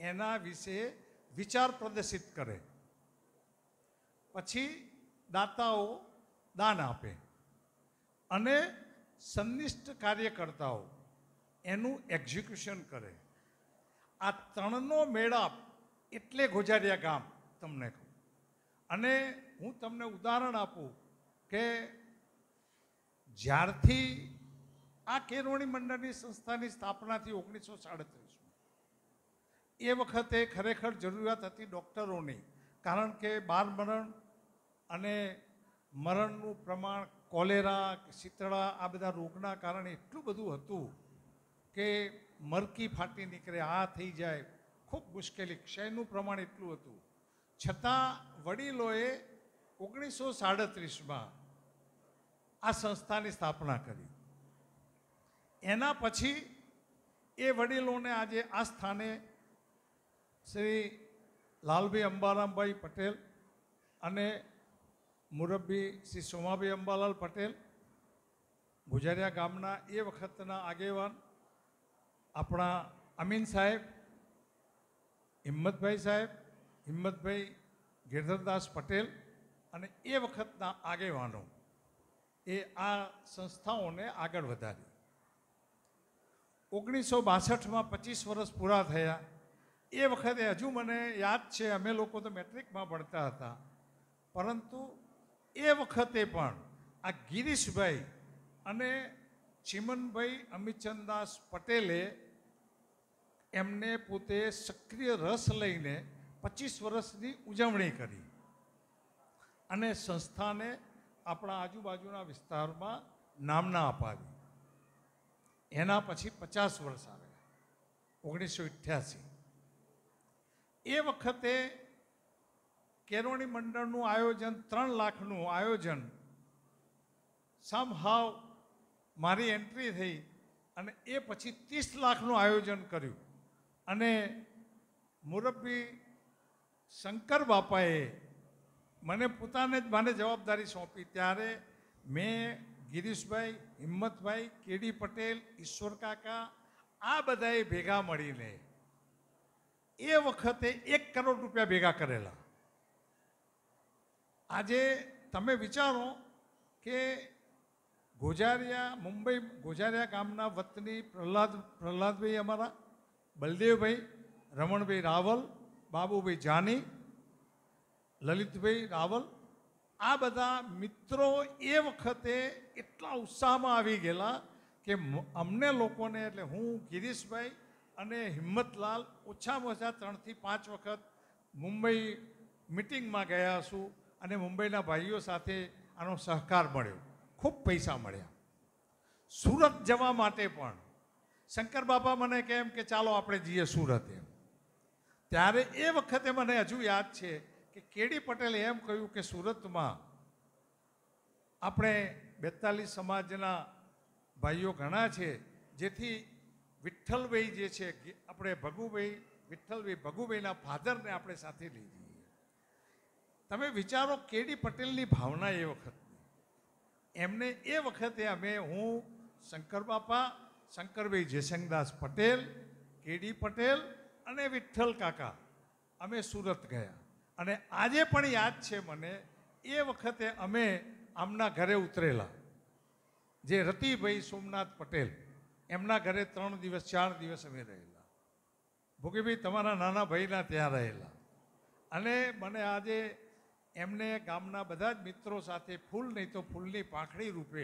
એના વિશે વિચાર પ્રદર્શિત કરે પછી દાતાઓ દાન આપે અને સંનિષ્ઠ કાર્યકર્તાઓ એનું એક્ઝિક્યુશન કરે આ ત્રણનો મેળાપ એટલે ગોજારિયા ગામ તમને કહું અને હું તમને ઉદાહરણ આપું કે જ્યારથી આ કેળવણી મંડળની સંસ્થાની સ્થાપનાથી ઓગણીસો સાડત્રીસમાં એ વખતે ખરેખર જરૂરિયાત હતી ડૉક્ટરોની કારણ કે બાળ અને મરણનું પ્રમાણ કોલેરા શીતળા આ બધા રોગના કારણે એટલું બધું હતું કે મરકી ફાટી નીકળે આ થઈ જાય ખૂબ મુશ્કેલી ક્ષયનું પ્રમાણ એટલું હતું છતાં વડીલોએ ઓગણીસો સાડત્રીસમાં આ સંસ્થાની સ્થાપના કરી એના પછી એ વડીલોને આજે આ સ્થાને શ્રી લાલભાઈ અંબારામભાઈ પટેલ અને મુરબ્બી શ્રી સોમાભાઈ અંબાલાલ પટેલ ગુજારિયા ગામના એ વખતના આગેવાન આપણા અમીન સાહેબ હિંમતભાઈ સાહેબ હિંમતભાઈ ગિરધરદાસ પટેલ અને એ વખતના આગેવાનો એ આ સંસ્થાઓને આગળ વધારી ઓગણીસો બાસઠમાં પચીસ વર્ષ પૂરા થયા એ વખતે હજુ મને યાદ છે અમે લોકો તો મેટ્રિકમાં ભણતા હતા પરંતુ એ વખતે પણ આ ગિરીશભાઈ અને ચિમનભાઈ અમિતચંદદાસ પટેલે એમને પોતે સક્રિય રસ લઈને પચીસ વર્ષની ઉજવણી કરી અને સંસ્થાને આપણા આજુબાજુના વિસ્તારમાં નામના અપાવી એના પછી પચાસ વર્ષ આવે ઓગણીસો અઠ્યાસી એ વખતે કેરોણી મંડળનું આયોજન ત્રણ લાખનું આયોજન સમહાવ મારી એન્ટ્રી થઈ અને એ પછી ત્રીસ લાખનું આયોજન કર્યું અને મુરબ્બી શંકર બાપાએ મને પોતાને જ મને જવાબદારી સોંપી ત્યારે મેં ગિરીશભાઈ હિંમતભાઈ કેડી પટેલ ઈશ્વર કાકા આ બધાએ ભેગા મળીને એ વખતે એક કરોડ રૂપિયા ભેગા કરેલા આજે તમે વિચારો કે ગોજારિયા મુંબઈ ગોજારિયા ગામના વતની પ્રહલાદ પ્રહલાદભાઈ અમારા બલદેવભાઈ રમણભાઈ રાવલ બાબુભાઈ જાની લલિતભાઈ રાવલ આ બધા મિત્રો એ વખતે એટલા ઉત્સાહમાં આવી ગયેલા કે અમને લોકોને એટલે હું ગિરીશભાઈ અને હિંમતલાલ ઓછામાં ઓછા ત્રણથી પાંચ વખત મુંબઈ મિટિંગમાં ગયા છું અને મુંબઈના ભાઈઓ સાથે આનો સહકાર મળ્યો ખૂબ પૈસા મળ્યા સુરત જવા માટે પણ શંકર બાપા મને કેમ કે ચાલો આપણે જઈએ સુરત એમ ત્યારે એ વખતે મને હજુ યાદ છે કે કેડી પટેલે એમ કહ્યું કે સુરતમાં આપણે બેતાલીસ સમાજના ભાઈઓ ઘણા છે જેથી વિઠ્ઠલભાઈ જે છે આપણે ભગુભાઈ વિઠ્ઠલભાઈ ભગુભાઈના ફાધરને આપણે સાથે લઈ જઈએ તમે વિચારો કેડી પટેલની ભાવના એ વખતની એમને એ વખતે અમે હું શંકર બાપા શંકરભાઈ જયસંગદાસ પટેલ કેડી પટેલ અને વિઠ્ઠલ કાકા અમે સુરત ગયા અને આજે પણ યાદ છે મને એ વખતે અમે આમના ઘરે ઉતરેલા જે રતિભાઈ સોમનાથ પટેલ એમના ઘરે ત્રણ દિવસ ચાર દિવસ અમે રહેલા ભોગીભાઈ તમારા નાના ભાઈના ત્યાં રહેલા અને મને આજે એમને ગામના બધા જ મિત્રો સાથે ફૂલ નહીં તો ફૂલની પાંખડી રૂપે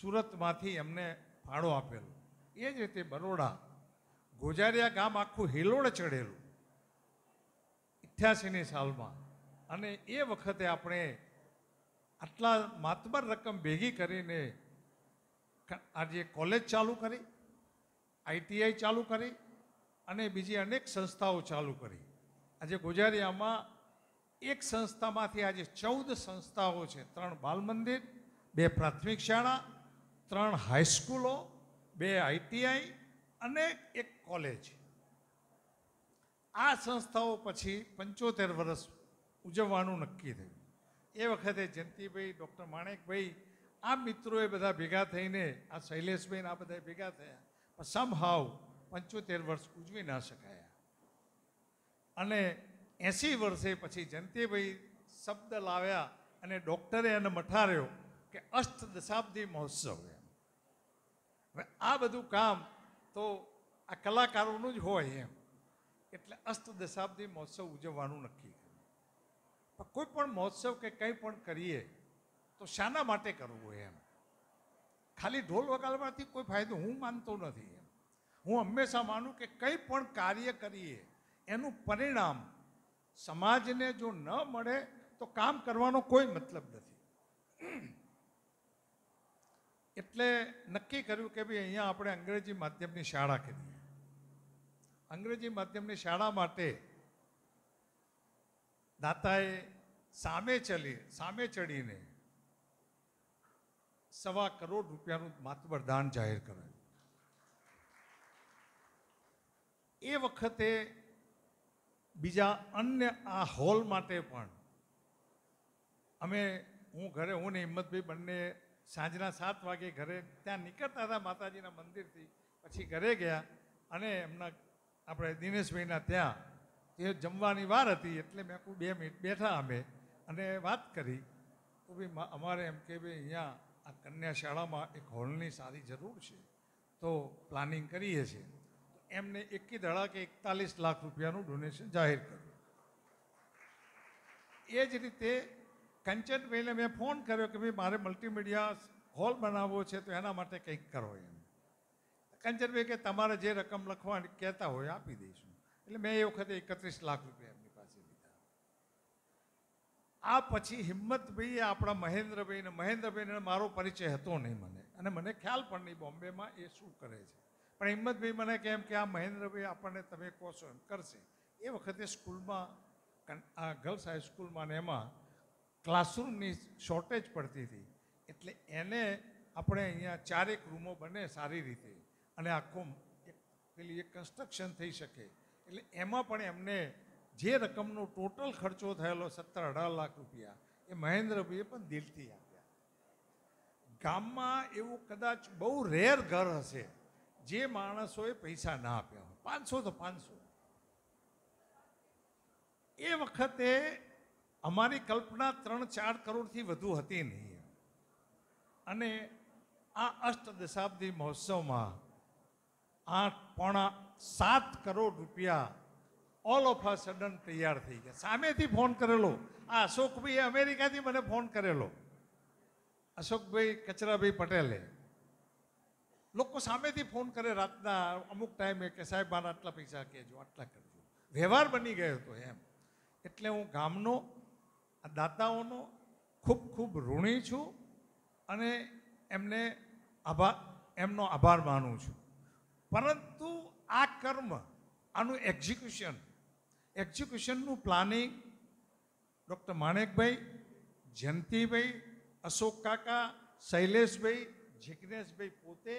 સુરતમાંથી એમને ફાળો આપેલો એ જ રીતે બરોડા ગોજારિયા ગામ આખું હિલોડ ચડેલું અઠ્યાસીની સાલમાં અને એ વખતે આપણે આટલા માતબર રકમ ભેગી કરીને આજે કોલેજ ચાલુ કરી આઈટીઆઈ ચાલુ કરી અને બીજી અનેક સંસ્થાઓ ચાલુ કરી આજે ગોજારિયામાં એક સંસ્થામાંથી આજે ચૌદ સંસ્થાઓ છે ત્રણ બાલ મંદિર બે પ્રાથમિક શાળા ત્રણ હાઈસ્કૂલો બે આઈટીઆઈ અને એક કોલેજ આ સંસ્થાઓ પછી પંચોતેર વર્ષ ઉજવવાનું નક્કી થયું એ વખતે જયંતિભાઈ ડૉક્ટર માણેકભાઈ આ મિત્રોએ બધા ભેગા થઈને આ શૈલેષભાઈને આ બધા ભેગા થયા પણ સમહાવ પંચોતેર વર્ષ ઉજવી ના શકાયા અને એંસી વર્ષે પછી જયંતિભાઈ શબ્દ લાવ્યા અને ડૉક્ટરે એને મઠાર્યો કે અષ્ટ દશાબ્દી મહોત્સવ એમ હવે આ બધું કામ તો આ કલાકારોનું જ હોય એમ એટલે અસ્ત દશાબ્દી મહોત્સવ ઉજવવાનું નક્કી કર્યું કોઈ પણ મહોત્સવ કે કંઈ પણ કરીએ તો શાના માટે કરવું હોય એમ ખાલી ઢોલ વગાડવાથી કોઈ ફાયદો હું માનતો નથી એમ હું હંમેશા માનું કે કંઈ પણ કાર્ય કરીએ એનું પરિણામ સમાજને જો ન મળે તો કામ કરવાનો કોઈ મતલબ નથી એટલે નક્કી કર્યું કે ભાઈ અહીંયા આપણે અંગ્રેજી માધ્યમની શાળા કરીએ અંગ્રેજી માધ્યમની શાળા માટે દાતાએ સામે ચલી સામે ચડીને સવા કરોડ રૂપિયાનું માતબર દાન જાહેર કર્યું એ વખતે બીજા અન્ય આ હોલ માટે પણ અમે હું ઘરે હું ને હિંમતભાઈ બંને સાંજના સાત વાગે ઘરે ત્યાં નીકળતા હતા માતાજીના મંદિરથી પછી ઘરે ગયા અને એમના આપણે દિનેશભાઈના ત્યાં એ જમવાની વાર હતી એટલે મેં કહું બે મિનિટ બેઠા અમે અને વાત કરી તો ભાઈ અમારે એમ કે ભાઈ અહીંયા આ કન્યા શાળામાં એક હોલની સારી જરૂર છે તો પ્લાનિંગ કરીએ છીએ તો એમને એકી ધડાકે એકતાલીસ લાખ રૂપિયાનું ડોનેશન જાહેર કર્યું એ જ રીતે કંચનભાઈને મેં ફોન કર્યો કે ભાઈ મારે મલ્ટીમીડિયા હોલ બનાવવો છે તો એના માટે કંઈક કરો એમ કંચનભાઈ કે તમારે જે રકમ લખવા કહેતા હોય આપી દઈશું એટલે મેં એ વખતે એકત્રીસ લાખ રૂપિયા એમની પાસે લીધા આ પછી હિંમતભાઈએ આપણા મહેન્દ્રભાઈને મહેન્દ્રભાઈને મારો પરિચય હતો નહીં મને અને મને ખ્યાલ પણ નહીં બોમ્બેમાં એ શું કરે છે પણ હિંમતભાઈ મને કેમ કે આ મહેન્દ્રભાઈ આપણને તમે કહો છો એમ કરશે એ વખતે સ્કૂલમાં આ ગર્લ્સ હાઈસ્કૂલમાં ને એમાં ક્લાસરૂમની શોર્ટેજ પડતી હતી એટલે એને આપણે અહીંયા ચારેક રૂમો બને સારી રીતે અને આખો પેલી એક કન્સ્ટ્રક્શન થઈ શકે એટલે એમાં પણ એમને જે રકમનો ટોટલ ખર્ચો થયેલો સત્તર અઢાર લાખ રૂપિયા એ મહેન્દ્રભાઈએ પણ દિલથી આપ્યા ગામમાં એવું કદાચ બહુ રેર ઘર હશે જે માણસોએ પૈસા ના આપ્યા હોય પાંચસો તો પાંચસો એ વખતે અમારી કલ્પના ત્રણ ચાર કરોડથી વધુ હતી નહીં અને આ અષ્ટ દશાબ્દી મહોત્સવમાં આઠ પોણા સાત કરોડ રૂપિયા ઓલ ઓફ અ સડન તૈયાર થઈ ગયા સામેથી ફોન કરેલો આ અશોકભાઈએ અમેરિકાથી મને ફોન કરેલો અશોકભાઈ કચરાભાઈ પટેલે લોકો સામેથી ફોન કરે રાતના અમુક ટાઈમે કે સાહેબ મારા આટલા પૈસા કહેજો આટલા કરજો વ્યવહાર બની ગયો હતો એમ એટલે હું ગામનો આ દાતાઓનો ખૂબ ખૂબ ઋણી છું અને એમને આભાર એમનો આભાર માનું છું પરંતુ આ કર્મ આનું એક્ઝિક્યુશન એક્ઝિક્યુશનનું પ્લાનિંગ ડૉક્ટર માણેકભાઈ જયંતિભાઈ અશોક કાકા શૈલેષભાઈ જિજ્ઞેશભાઈ પોતે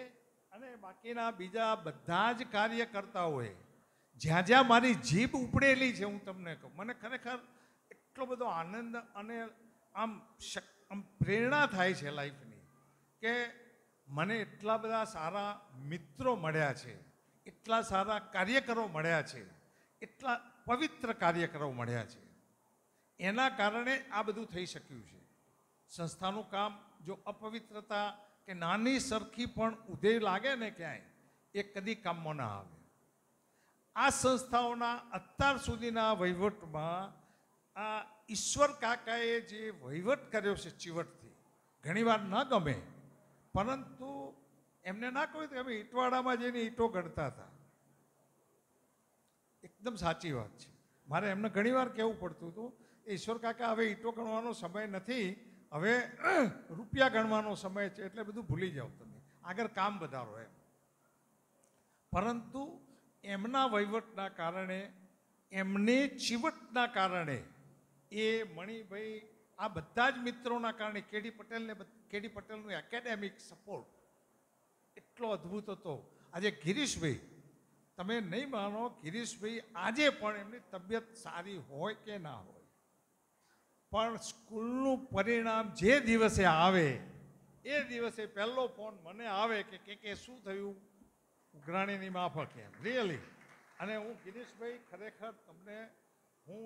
અને બાકીના બીજા બધા જ કાર્યકર્તાઓએ જ્યાં જ્યાં મારી જીભ ઉપડેલી છે હું તમને કહું મને ખરેખર એટલો બધો આનંદ અને આમ આમ પ્રેરણા થાય છે લાઈફની કે મને એટલા બધા સારા મિત્રો મળ્યા છે એટલા સારા કાર્યકરો મળ્યા છે એટલા પવિત્ર કાર્યકરો મળ્યા છે એના કારણે આ બધું થઈ શક્યું છે સંસ્થાનું કામ જો અપવિત્રતા કે નાની સરખી પણ ઉદય લાગે ને ક્યાંય એ કદી કામમાં ના આવે આ સંસ્થાઓના અત્યાર સુધીના વહીવટમાં આ ઈશ્વર કાકાએ જે વહીવટ કર્યો છે ચીવટથી ઘણીવાર ન ગમે પરંતુ એમને ના કહ્યું કે અમે ઈંટવાડામાં જઈને ઈંટો ગણતા હતા એકદમ સાચી વાત છે મારે એમને ઘણી વાર કહેવું પડતું હતું ઈશ્વર કાકા હવે ઈંટો ગણવાનો સમય નથી હવે રૂપિયા ગણવાનો સમય છે એટલે બધું ભૂલી જાઓ તમે આગળ કામ વધારો એમ પરંતુ એમના વહીવટના કારણે એમને ચીવટના કારણે એ મણિભાઈ આ બધા જ મિત્રોના કારણે કેડી પટેલને કેડી પટેલનું એકેડેમિક સપોર્ટ એટલો અદ્ભુત હતો આજે ગિરીશભાઈ તમે નહીં માનો ગિરીશભાઈ આજે પણ એમની તબિયત સારી હોય કે ના હોય પણ સ્કૂલનું પરિણામ જે દિવસે આવે એ દિવસે પહેલો ફોન મને આવે કે કે કે શું થયું ઉઘરાણીની માફક એમ રિયલી અને હું ગિરીશભાઈ ખરેખર તમને હું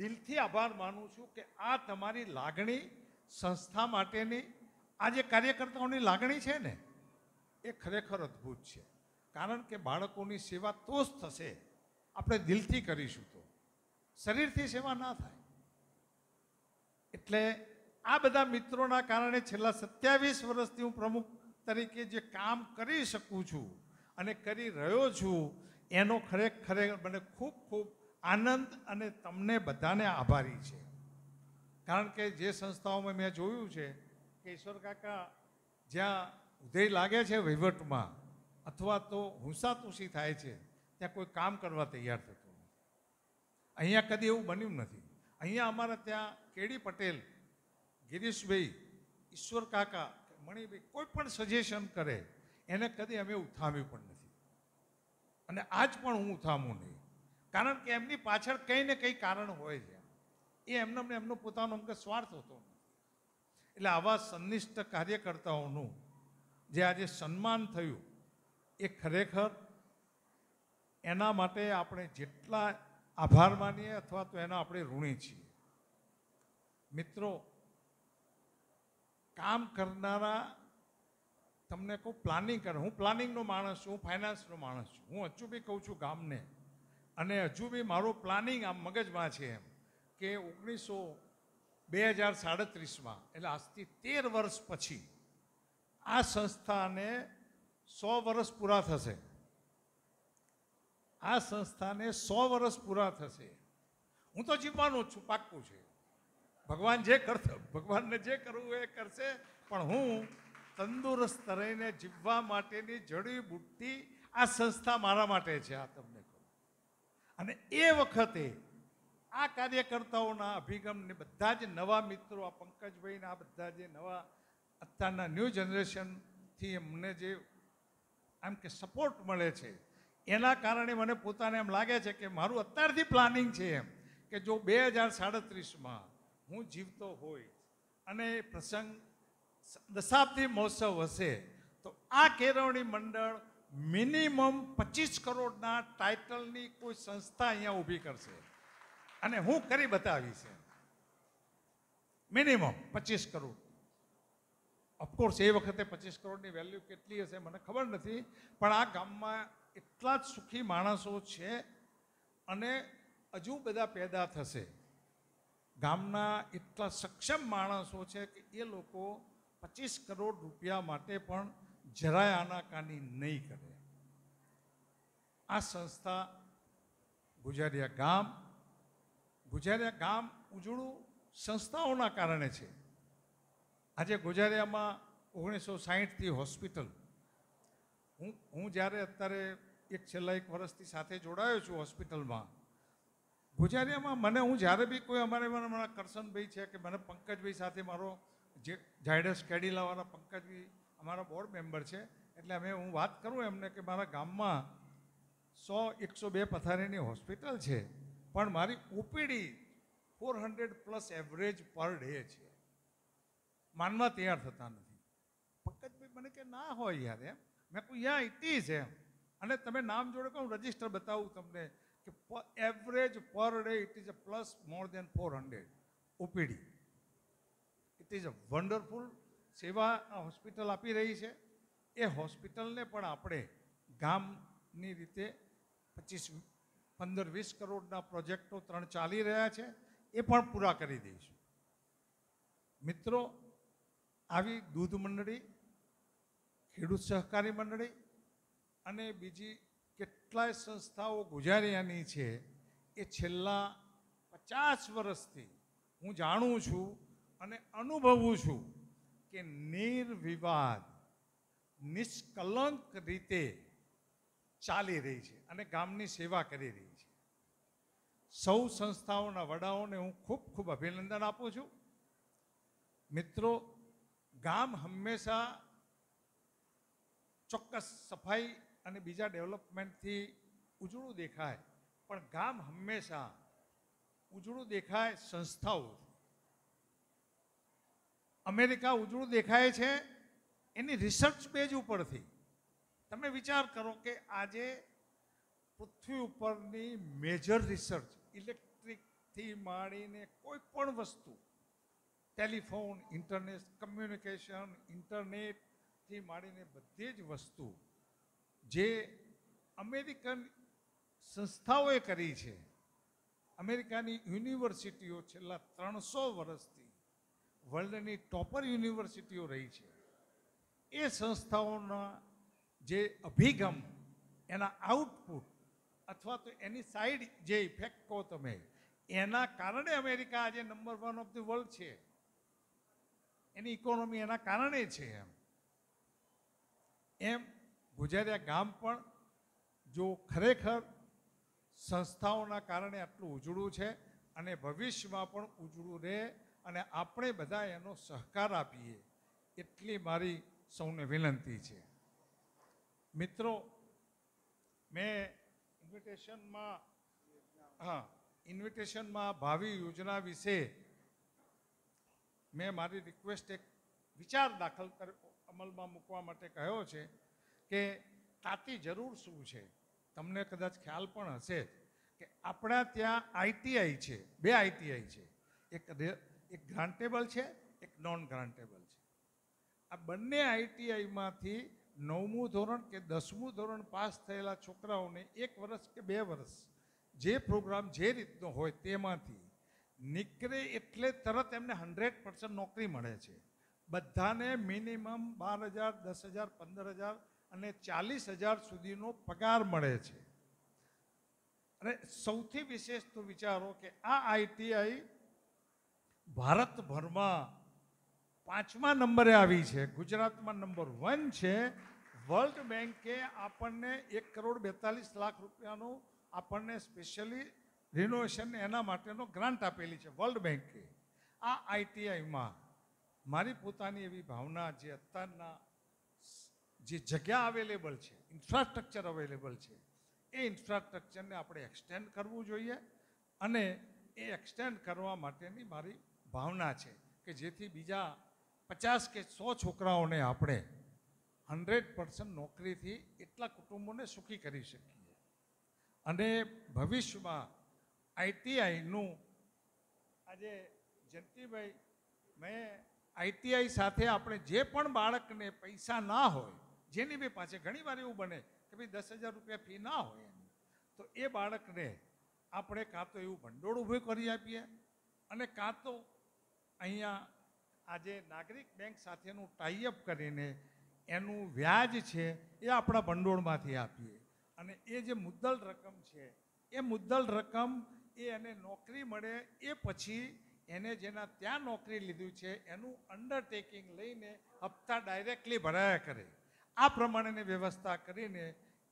દિલથી આભાર માનું છું કે આ તમારી લાગણી સંસ્થા માટેની આ જે કાર્યકર્તાઓની લાગણી છે ને એ ખરેખર અદ્ભુત છે કારણ કે બાળકોની સેવા તો જ થશે આપણે દિલથી કરીશું તો શરીરથી સેવા ના થાય એટલે આ બધા મિત્રોના કારણે છેલ્લા સત્યાવીસ વર્ષથી હું પ્રમુખ તરીકે જે કામ કરી શકું છું અને કરી રહ્યો છું એનો ખરેખર મને ખૂબ ખૂબ આનંદ અને તમને બધાને આભારી છે કારણ કે જે સંસ્થાઓમાં મેં જોયું છે કે ઈશ્વર કાકા જ્યાં ઉદય લાગે છે વહીવટમાં અથવા તો હુંસાતુસી થાય છે ત્યાં કોઈ કામ કરવા તૈયાર થતું અહીંયા કદી એવું બન્યું નથી અહીંયા અમારા ત્યાં કેડી પટેલ ગિરીશભાઈ ઈશ્વર કાકા મણિભાઈ કોઈ પણ સજેશન કરે એને કદી અમે ઉથામ્યું પણ નથી અને આજ પણ હું ઉથામું નહીં કારણ કે એમની પાછળ કંઈ ને કંઈ કારણ હોય છે એ એમને એમનો પોતાનો અમુક સ્વાર્થ હતો એટલે આવા સંનિષ્ઠ કાર્યકર્તાઓનું જે આજે સન્માન થયું એ ખરેખર એના માટે આપણે જેટલા આભાર માનીએ અથવા તો એના આપણે ઋણી છીએ મિત્રો કામ કરનારા તમને કહું પ્લાનિંગ કરે હું પ્લાનિંગનો માણસ છું હું ફાઇનાન્સનો માણસ છું હું હજુ કહું છું ગામને અને હજુ બી મારું પ્લાનિંગ આમ મગજમાં છે એમ કે ઓગણીસો બે હજાર સાડત્રીસમાં એટલે આજથી તેર વર્ષ પછી આ સંસ્થાને સો વર્ષ પૂરા થશે આ સંસ્થાને સો વર્ષ પૂરા થશે હું તો જીવવાનો છું પાક્કું છે ભગવાન જે કરશે ભગવાનને જે કરવું એ કરશે પણ હું તંદુરસ્ત રહીને જીવવા માટેની જડીબુટ્ટી આ સંસ્થા મારા માટે છે આ તમને અને એ વખતે આ કાર્યકર્તાઓના અભિગમને બધા જે નવા મિત્રો આ પંકજભાઈના આ બધા જે નવા અત્યારના ન્યૂ જનરેશનથી મને જે આમ કે સપોર્ટ મળે છે એના કારણે મને પોતાને એમ લાગે છે કે મારું અત્યારથી પ્લાનિંગ છે એમ કે જો બે હજાર સાડત્રીસમાં હું જીવતો હોય અને પ્રસંગ દશાબ્દી મહોત્સવ હશે તો આ કેળવણી મંડળ મિનિમમ પચીસ કરોડના ટાઇટલની કોઈ સંસ્થા અહીંયા ઊભી કરશે અને હું કરી બતાવી છે મિનિમમ પચીસ કરોડ ઓફકોર્સ એ વખતે પચીસ કરોડની વેલ્યુ કેટલી હશે મને ખબર નથી પણ આ ગામમાં એટલા જ સુખી માણસો છે અને હજુ બધા પેદા થશે ગામના એટલા સક્ષમ માણસો છે કે એ લોકો પચીસ કરોડ રૂપિયા માટે પણ જરાય આનાકાની નહીં કરે આ સંસ્થા ગુજારિયા ગામ ગુજારિયા ગામ ઉજળું સંસ્થાઓના કારણે છે આજે ગુજારિયામાં ઓગણીસો સાહીઠથી હોસ્પિટલ હું હું જ્યારે અત્યારે એક છેલ્લા એક વર્ષથી સાથે જોડાયો છું હોસ્પિટલમાં ગુજારિયામાં મને હું જ્યારે બી કોઈ અમારે હમણાં કરશનભાઈ છે કે મને પંકજભાઈ સાથે મારો જે ઝાયડસ કેડી લાવવાના પંકજભાઈ અમારા બોર્ડ મેમ્બર છે એટલે અમે હું વાત કરું એમને કે મારા ગામમાં સો એકસો બે પથારીની હોસ્પિટલ છે પણ મારી OPD four hundred plus average per day છે માનવા તૈયાર થતા નથી ભાઈ મને કે ના હોય યાર એમ મેં કહું યા ઇટ ઇઝ એમ અને તમે નામ જોડે કહું રજિસ્ટર બતાવું તમને કે average per day it is a plus more than four hundred OPD it is a wonderful સેવા આ હોસ્પિટલ આપી રહી છે એ હોસ્પિટલને પણ આપણે ગામની રીતે પચીસ પંદર વીસ કરોડના પ્રોજેક્ટો ત્રણ ચાલી રહ્યા છે એ પણ પૂરા કરી દઈશું મિત્રો આવી દૂધ મંડળી ખેડૂત સહકારી મંડળી અને બીજી કેટલાય સંસ્થાઓ ગુજાર્યાની છે એ છેલ્લા પચાસ વર્ષથી હું જાણું છું અને અનુભવું છું કે નિર્વિવાદ નિષ્કલંક રીતે ચાલી રહી છે અને ગામની સેવા કરી રહી છે સૌ સંસ્થાઓના વડાઓને હું ખૂબ ખૂબ અભિનંદન આપું છું મિત્રો ગામ હંમેશા ચોક્કસ સફાઈ અને બીજા ડેવલપમેન્ટથી ઉજળું દેખાય પણ ગામ હંમેશા ઉજળું દેખાય સંસ્થાઓથી અમેરિકા ઉજળું દેખાય છે એની રિસર્ચ પેજ ઉપરથી તમે વિચાર કરો કે આજે પૃથ્વી ઉપરની મેજર રિસર્ચ ઇલેક્ટ્રિકથી માંડીને કોઈ પણ વસ્તુ ટેલિફોન ઇન્ટરનેટ કમ્યુનિકેશન ઇન્ટરનેટથી માંડીને બધી જ વસ્તુ જે અમેરિકન સંસ્થાઓએ કરી છે અમેરિકાની યુનિવર્સિટીઓ છેલ્લા ત્રણસો વર્ષથી વર્લ્ડની ટોપર યુનિવર્સિટીઓ રહી છે એ સંસ્થાઓના જે અભિગમ એના આઉટપુટ અથવા તો એની સાઈડ જે ઇફેક્ટ કહો તમે એના કારણે અમેરિકા આજે number one of the world છે એની ઇકોનોમી એના કારણે છે એમ એમ ગુજારિયા ગામ પણ જો ખરેખર સંસ્થાઓના કારણે આટલું ઉજળું છે અને ભવિષ્યમાં પણ ઉજળું રહે અને આપણે બધા એનો સહકાર આપીએ એટલી મારી સૌને વિનંતી છે મિત્રો મેં ઇન્વિટેશનમાં હા ઇન્વિટેશનમાં ભાવિ યોજના વિશે મેં મારી રિક્વેસ્ટ એક વિચાર દાખલ કર અમલમાં મૂકવા માટે કહ્યો છે કે તાતી જરૂર શું છે તમને કદાચ ખ્યાલ પણ હશે કે આપણા ત્યાં આઈટીઆઈ છે બે આઈટીઆઈ છે એક એક ગ્રાન્ટેબલ છે એક નોન ગ્રાન્ટેબલ છે આ બંને આઈટીઆઈમાંથી નવમું ધોરણ કે દસમું ધોરણ પાસ થયેલા છોકરાઓને એક વર્ષ કે બે વર્ષ જે પ્રોગ્રામ જે રીતનો હોય તેમાંથી નીકળે એટલે તરત એમને હંડ્રેડ પર્સન્ટ નોકરી મળે છે બધાને મિનિમમ બાર હજાર દસ હજાર પંદર હજાર અને ચાલીસ હજાર સુધીનો પગાર મળે છે અને સૌથી વિશેષ તો વિચારો કે આ આઈટીઆઈ ભારતભરમાં પાંચમા નંબરે આવી છે ગુજરાતમાં નંબર વન છે વર્લ્ડ બેન્કે આપણને એક કરોડ બેતાલીસ લાખ રૂપિયાનું આપણને સ્પેશિયલી રિનોવેશન એના માટેનો ગ્રાન્ટ આપેલી છે વર્લ્ડ બેન્કે આ આઈટીઆઈમાં મારી પોતાની એવી ભાવના જે અત્યારના જે જગ્યા અવેલેબલ છે ઇન્ફ્રાસ્ટ્રક્ચર અવેલેબલ છે એ ઇન્ફ્રાસ્ટ્રક્ચરને આપણે એક્સટેન્ડ કરવું જોઈએ અને એ એક્સટેન્ડ કરવા માટેની મારી ભાવના છે કે જેથી બીજા પચાસ કે સો છોકરાઓને આપણે હન્ડ્રેડ પર્સન્ટ નોકરીથી એટલા કુટુંબોને સુખી કરી શકીએ અને ભવિષ્યમાં આઈટીઆઈનું આજે જયંતિભાઈ મેં આઈટીઆઈ સાથે આપણે જે પણ બાળકને પૈસા ના હોય જેની બી પાસે ઘણીવાર એવું બને કે ભાઈ દસ હજાર રૂપિયા ફી ના હોય એની તો એ બાળકને આપણે કાં તો એવું ભંડોળ ઊભું કરી આપીએ અને કાં તો અહીંયા આજે નાગરિક બેંક સાથેનું ટાઈઅપ કરીને એનું વ્યાજ છે એ આપણા ભંડોળમાંથી આપીએ અને એ જે મુદ્દલ રકમ છે એ મુદ્દલ રકમ એ એને નોકરી મળે એ પછી એને જેના ત્યાં નોકરી લીધું છે એનું અંડરટેકિંગ લઈને હપ્તા ડાયરેક્ટલી ભરાયા કરે આ પ્રમાણેની વ્યવસ્થા કરીને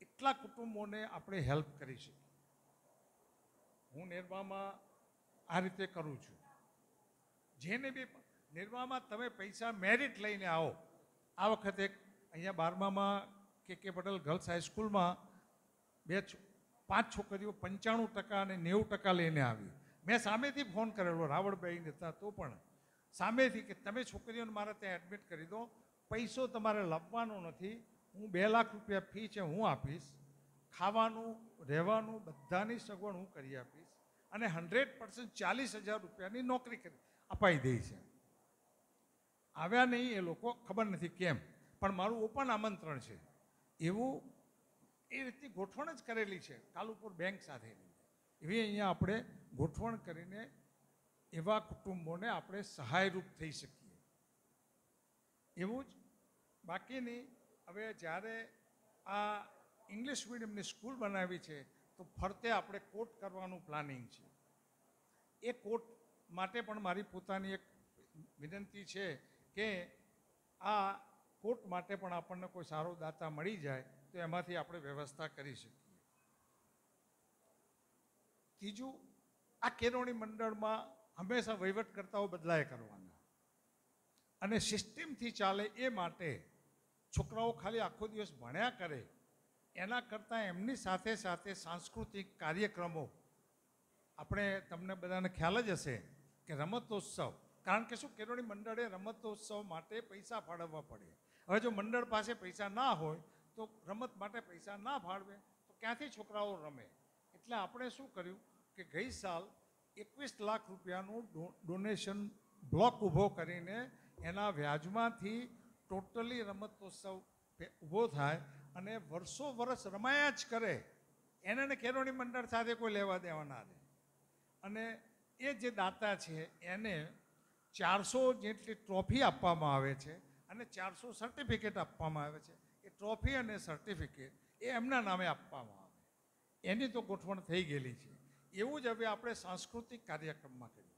એટલા કુટુંબોને આપણે હેલ્પ કરી શકીએ હું નિર્મામાં આ રીતે કરું છું જેને બી નિરમામાં તમે પૈસા મેરિટ લઈને આવો આ વખતે અહીંયા બારમામાં કે કે પટેલ ગર્લ્સ હાઈસ્કૂલમાં બે પાંચ છોકરીઓ પંચાણું ટકા અને નેવું ટકા લઈને આવી મેં સામેથી ફોન કરેલો રાવળભાઈને હતા તો પણ સામેથી કે તમે છોકરીઓને મારે ત્યાં એડમિટ કરી દો પૈસો તમારે લાવવાનો નથી હું બે લાખ રૂપિયા ફી છે હું આપીશ ખાવાનું રહેવાનું બધાની સગવડ હું કરી આપીશ અને હંડ્રેડ પર્સન્ટ ચાલીસ હજાર રૂપિયાની નોકરી કરી અપાઈ દે છે આવ્યા નહીં એ લોકો ખબર નથી કેમ પણ મારું ઓપન આમંત્રણ છે એવું એ રીતની ગોઠવણ જ કરેલી છે કાલુપુર બેંક સાથેની એવી અહીંયા આપણે ગોઠવણ કરીને એવા કુટુંબોને આપણે સહાયરૂપ થઈ શકીએ એવું જ બાકીની હવે જ્યારે આ ઇંગ્લિશ મીડિયમની સ્કૂલ બનાવી છે તો ફરતે આપણે કોટ કરવાનું પ્લાનિંગ છે એ કોટ માટે પણ મારી પોતાની એક વિનંતી છે કે આ કોર્ટ માટે પણ આપણને કોઈ સારો દાતા મળી જાય તો એમાંથી આપણે વ્યવસ્થા કરી શકીએ ત્રીજું આ કેરોણી મંડળમાં હંમેશા વહીવટકર્તાઓ બદલાય કરવાના અને સિસ્ટમથી ચાલે એ માટે છોકરાઓ ખાલી આખો દિવસ ભણ્યા કરે એના કરતાં એમની સાથે સાથે સાંસ્કૃતિક કાર્યક્રમો આપણે તમને બધાને ખ્યાલ જ હશે કે રમતોત્સવ કારણ કે શું કેળવણી મંડળે રમતોત્સવ માટે પૈસા ફાળવવા પડે હવે જો મંડળ પાસે પૈસા ના હોય તો રમત માટે પૈસા ના ફાળવે તો ક્યાંથી છોકરાઓ રમે એટલે આપણે શું કર્યું કે ગઈ સાલ એકવીસ લાખ રૂપિયાનું ડોનેશન બ્લોક ઊભો કરીને એના વ્યાજમાંથી ટોટલી રમતોત્સવ ઊભો થાય અને વર્ષો વર્ષ રમાયા જ કરે એને કેરોણી મંડળ સાથે કોઈ લેવા દેવા ના દે અને એ જે દાતા છે એને ચારસો જેટલી ટ્રોફી આપવામાં આવે છે અને ચારસો સર્ટિફિકેટ આપવામાં આવે છે એ ટ્રોફી અને સર્ટિફિકેટ એ એમના નામે આપવામાં આવે એની તો ગોઠવણ થઈ ગયેલી છે એવું જ હવે આપણે સાંસ્કૃતિક કાર્યક્રમમાં કરીએ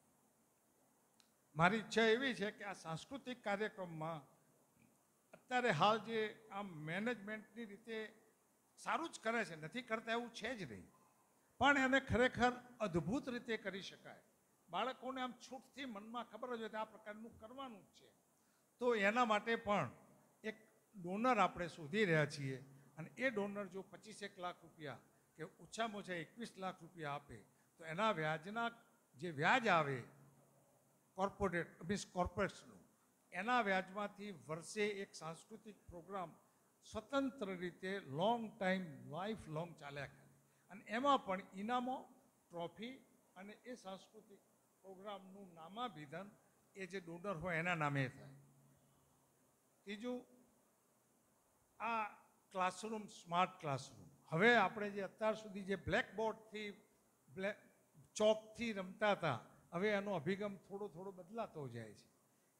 મારી ઈચ્છા એવી છે કે આ સાંસ્કૃતિક કાર્યક્રમમાં અત્યારે હાલ જે આમ મેનેજમેન્ટની રીતે સારું જ કરે છે નથી કરતા એવું છે જ નહીં પણ એને ખરેખર અદ્ભુત રીતે કરી શકાય બાળકોને આમ છૂટથી મનમાં ખબર જ હોય કે આ પ્રકારનું કરવાનું જ છે તો એના માટે પણ એક ડોનર આપણે શોધી રહ્યા છીએ અને એ ડોનર જો પચીસેક લાખ રૂપિયા કે ઓછામાં ઓછા એકવીસ લાખ રૂપિયા આપે તો એના વ્યાજના જે વ્યાજ આવે કોર્પોરેટ મીન્સ કોર્પોરેટ્સનું એના વ્યાજમાંથી વર્ષે એક સાંસ્કૃતિક પ્રોગ્રામ સ્વતંત્ર રીતે લોંગ ટાઈમ લાઈફ લોંગ ચાલ્યા અને એમાં પણ ઇનામો ટ્રોફી અને એ સાંસ્કૃતિક પ્રોગ્રામનું નામાભિધાન એ જે ડોનર હોય એના નામે થાય ત્રીજું આ ક્લાસરૂમ સ્માર્ટ ક્લાસરૂમ હવે આપણે જે અત્યાર સુધી જે બ્લેકબોર્ડથી બ્લેક ચોકથી રમતા હતા હવે એનો અભિગમ થોડો થોડો બદલાતો જાય છે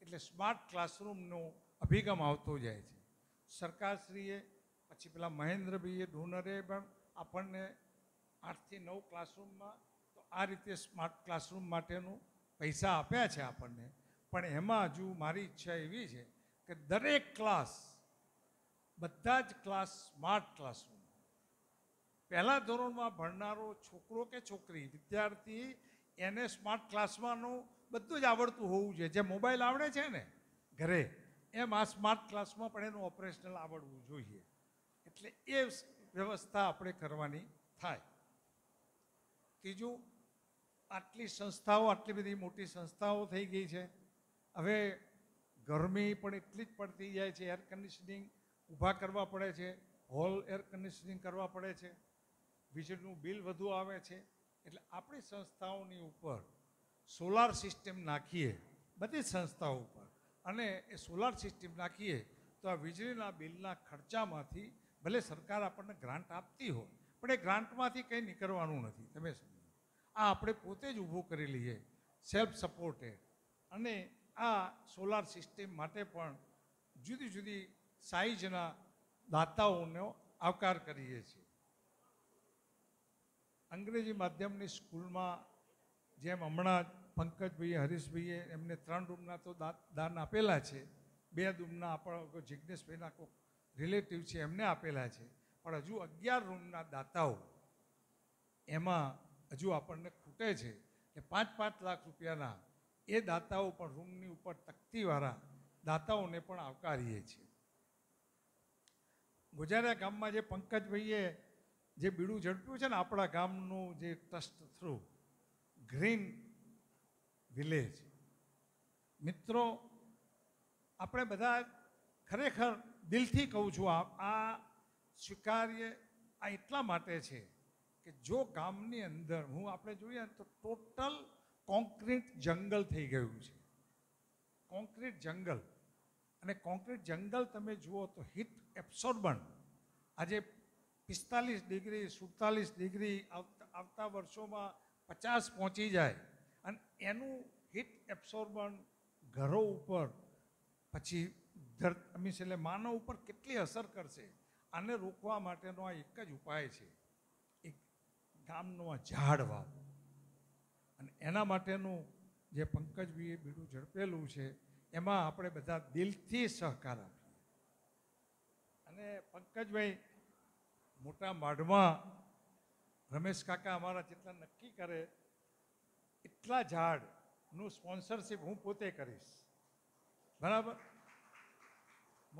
એટલે સ્માર્ટ ક્લાસરૂમનો અભિગમ આવતો જાય છે સરકારશ્રીએ પછી પેલા મહેન્દ્રભાઈએ ડોનરે પણ આપણને આઠથી નવ ક્લાસરૂમમાં તો આ રીતે સ્માર્ટ ક્લાસરૂમ માટેનું પૈસા આપ્યા છે આપણને પણ એમાં હજુ મારી ઈચ્છા એવી છે કે દરેક ક્લાસ બધા જ ક્લાસ સ્માર્ટ ક્લાસરૂમ પહેલાં ધોરણમાં ભણનારો છોકરો કે છોકરી વિદ્યાર્થી એને સ્માર્ટ ક્લાસમાંનું બધું જ આવડતું હોવું જોઈએ જે મોબાઈલ આવડે છે ને ઘરે એમ આ સ્માર્ટ ક્લાસમાં પણ એનું ઓપરેશનલ આવડવું જોઈએ એટલે એ વ્યવસ્થા આપણે કરવાની થાય ત્રીજું આટલી સંસ્થાઓ આટલી બધી મોટી સંસ્થાઓ થઈ ગઈ છે હવે ગરમી પણ એટલી જ પડતી જાય છે એર કન્ડિશનિંગ ઊભા કરવા પડે છે હોલ એર કન્ડિશનિંગ કરવા પડે છે વીજળીનું બિલ વધુ આવે છે એટલે આપણી સંસ્થાઓની ઉપર સોલાર સિસ્ટમ નાખીએ બધી સંસ્થાઓ ઉપર અને એ સોલાર સિસ્ટમ નાખીએ તો આ વીજળીના બિલના ખર્ચામાંથી ભલે સરકાર આપણને ગ્રાન્ટ આપતી હોય પણ એ ગ્રાન્ટમાંથી કંઈ નીકળવાનું નથી તમે સમજો આ આપણે પોતે જ ઊભું કરી લઈએ સેલ્ફ સપોર્ટેડ અને આ સોલાર સિસ્ટમ માટે પણ જુદી જુદી સાઇઝના દાતાઓનો આવકાર કરીએ છીએ અંગ્રેજી માધ્યમની સ્કૂલમાં જેમ હમણાં પંકજભાઈએ હરીશભાઈએ એમને ત્રણ રૂમના તો દાન આપેલા છે બે રૂમના આપણા જિજ્ઞેશભાઈના કોઈ રિલેટિવ છે એમને આપેલા છે પણ હજુ અગિયાર રૂમના દાતાઓ એમાં હજુ આપણને ખૂટે છે કે પાંચ પાંચ લાખ રૂપિયાના એ દાતાઓ પણ રૂમની ઉપર તકતીવાળા દાતાઓને પણ આવકારીએ છીએ ગોજારા ગામમાં જે પંકજભાઈએ જે બીડું ઝડપ્યું છે ને આપણા ગામનું જે ટ્રસ્ટ થ્રુ ગ્રીન વિલેજ મિત્રો આપણે બધા ખરેખર દિલથી કહું છું આ સ્વીકાર્ય આ એટલા માટે છે કે જો ગામની અંદર હું આપણે જોઈએ ને તો ટોટલ કોન્ક્રીટ જંગલ થઈ ગયું છે કોન્ક્રીટ જંગલ અને કોન્ક્રીટ જંગલ તમે જુઓ તો હીટ એબ્સોર્બન આજે પિસ્તાલીસ ડિગ્રી સુડતાલીસ ડિગ્રી આવતા વર્ષોમાં પચાસ પહોંચી જાય અને એનું હીટ એબ્સોર્બન ઘરો ઉપર પછી ધરત મીન્સ એટલે માનવ ઉપર કેટલી અસર કરશે આને રોકવા માટેનો આ એક જ ઉપાય છે કામનું આ ઝાડ વાવો અને એના માટેનું જે પંકજભાઈએ બીડું ઝડપેલું છે એમાં આપણે બધા દિલથી સહકાર આપીએ અને પંકજભાઈ મોટા માઢમાં રમેશ કાકા અમારા જેટલા નક્કી કરે એટલા ઝાડનું સ્પોન્સરશિપ હું પોતે કરીશ બરાબર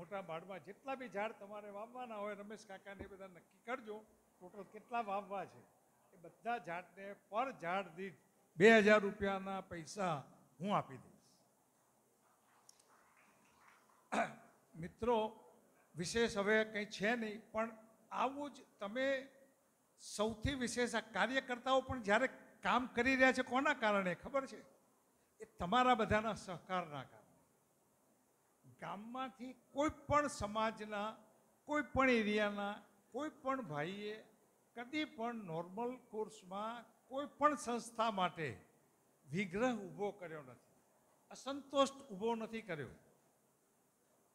મોટા બાળમાં જેટલા બી ઝાડ તમારે વાવવાના હોય રમેશ કાકાને એ બધા નક્કી કરજો ટોટલ કેટલા વાવવા છે બધા ઝાડને પર ઝાડ દીઠ બે હજાર રૂપિયાના પૈસા હું આપી દઈશ મિત્રો વિશેષ હવે કંઈ છે નહીં પણ આવું જ તમે સૌથી વિશેષ આ કાર્યકર્તાઓ પણ જ્યારે કામ કરી રહ્યા છે કોના કારણે ખબર છે એ તમારા બધાના સહકારના કારણે ગામમાંથી કોઈ પણ સમાજના કોઈ પણ એરિયાના કોઈ પણ ભાઈએ કદી પણ નોર્મલ કોર્સમાં કોઈ પણ સંસ્થા માટે વિગ્રહ ઊભો કર્યો નથી અસંતોષ ઊભો નથી કર્યો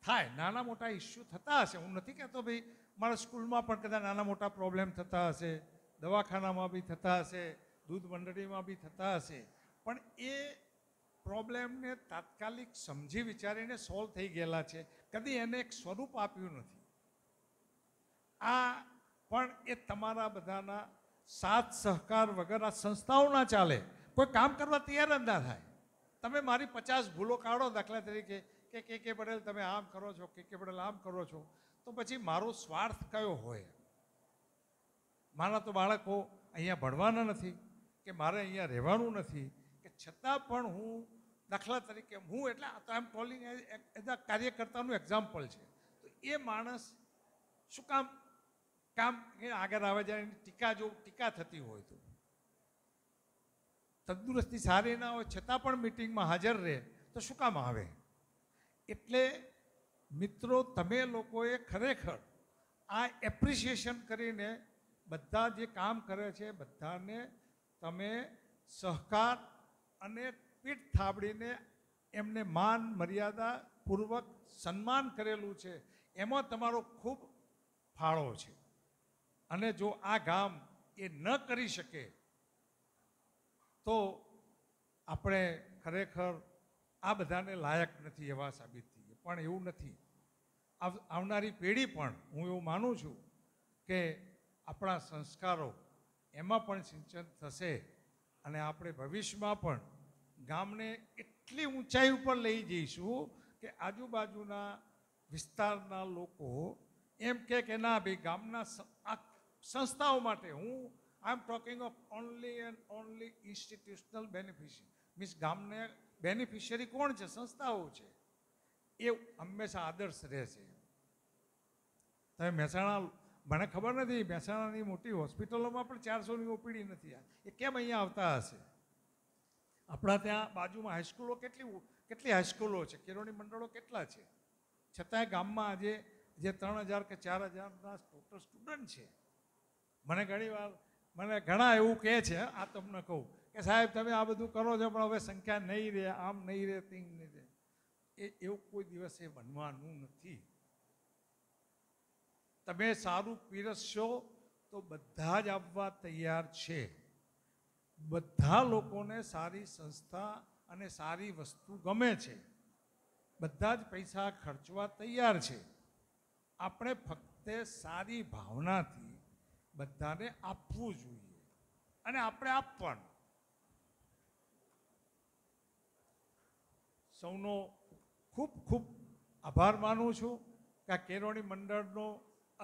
થાય નાના મોટા ઇસ્યુ થતા હશે હું નથી કહેતો ભાઈ મારા સ્કૂલમાં પણ કદાચ નાના મોટા પ્રોબ્લેમ થતા હશે દવાખાનામાં બી થતા હશે દૂધ મંડળીમાં બી થતા હશે પણ એ પ્રોબ્લેમને તાત્કાલિક સમજી વિચારીને સોલ્વ થઈ ગયેલા છે કદી એને એક સ્વરૂપ આપ્યું નથી આ પણ એ તમારા બધાના સાથ સહકાર વગર આ સંસ્થાઓ ના ચાલે કોઈ કામ કરવા તૈયાર જ ના થાય તમે મારી પચાસ ભૂલો કાઢો દાખલા તરીકે કે કે કે પટેલ તમે આમ કરો છો કે કે પટેલ આમ કરો છો તો પછી મારો સ્વાર્થ કયો હોય મારા તો બાળકો અહીંયા ભણવાના નથી કે મારે અહીંયા રહેવાનું નથી કે છતાં પણ હું દાખલા તરીકે હું એટલે તો એમ કોલિંગ એઝ અ કાર્યકર્તાનું એક્ઝામ્પલ છે તો એ માણસ શું કામ કામ આગળ આવે જાય ટીકા જો ટીકા થતી હોય તો તંદુરસ્તી સારી ના હોય છતાં પણ મિટિંગમાં હાજર રહે તો શું કામ આવે એટલે મિત્રો તમે લોકોએ ખરેખર આ એપ્રિસિએશન કરીને બધા જે કામ કરે છે બધાને તમે સહકાર અને પીઠ થાબડીને એમને માન મર્યાદા પૂર્વક સન્માન કરેલું છે એમાં તમારો ખૂબ ફાળો છે અને જો આ ગામ એ ન કરી શકે તો આપણે ખરેખર આ બધાને લાયક નથી એવા સાબિત થઈએ પણ એવું નથી આવનારી પેઢી પણ હું એવું માનું છું કે આપણા સંસ્કારો એમાં પણ સિંચન થશે અને આપણે ભવિષ્યમાં પણ ગામને એટલી ઊંચાઈ ઉપર લઈ જઈશું કે આજુબાજુના વિસ્તારના લોકો એમ કે ના ભાઈ ગામના આ સંસ્થાઓ માટે હું I am talking of only and only institutional beneficiary means ગામને બેનિફિશિયરી કોણ છે સંસ્થાઓ છે એ હંમેશા આદર્શ રહેશે તમે મહેસાણા મને ખબર નથી મહેસાણાની મોટી હોસ્પિટલોમાં પણ ચારસોની ઓપીડી નથી એ કેમ અહીંયા આવતા હશે આપણા ત્યાં બાજુમાં હાઈસ્કૂલો કેટલી કેટલી હાઈસ્કૂલો છે કેળવણી મંડળો કેટલા છે છતાંય ગામમાં આજે જે ત્રણ હજાર કે ચાર હજારના ટોટલ સ્ટુડન્ટ છે મને ઘણી વાર મને ઘણા એવું કહે છે આ તમને કહું કે સાહેબ તમે આ બધું કરો છો પણ હવે સંખ્યા નહીં રહે આમ નહીં રહે તિંગ નહીં રહે એ એવું કોઈ દિવસ એ બનવાનું નથી તમે સારું પીરસશો તો બધા જ આપવા તૈયાર છે બધા લોકોને સારી સંસ્થા અને સારી વસ્તુ ગમે છે બધા જ પૈસા ખર્ચવા તૈયાર છે આપણે ફક્ત સારી ભાવનાથી બધાને આપવું જોઈએ અને આપણે આપવાનું સૌનો ખૂબ ખૂબ આભાર માનું છું કે આ કેરોણી મંડળનો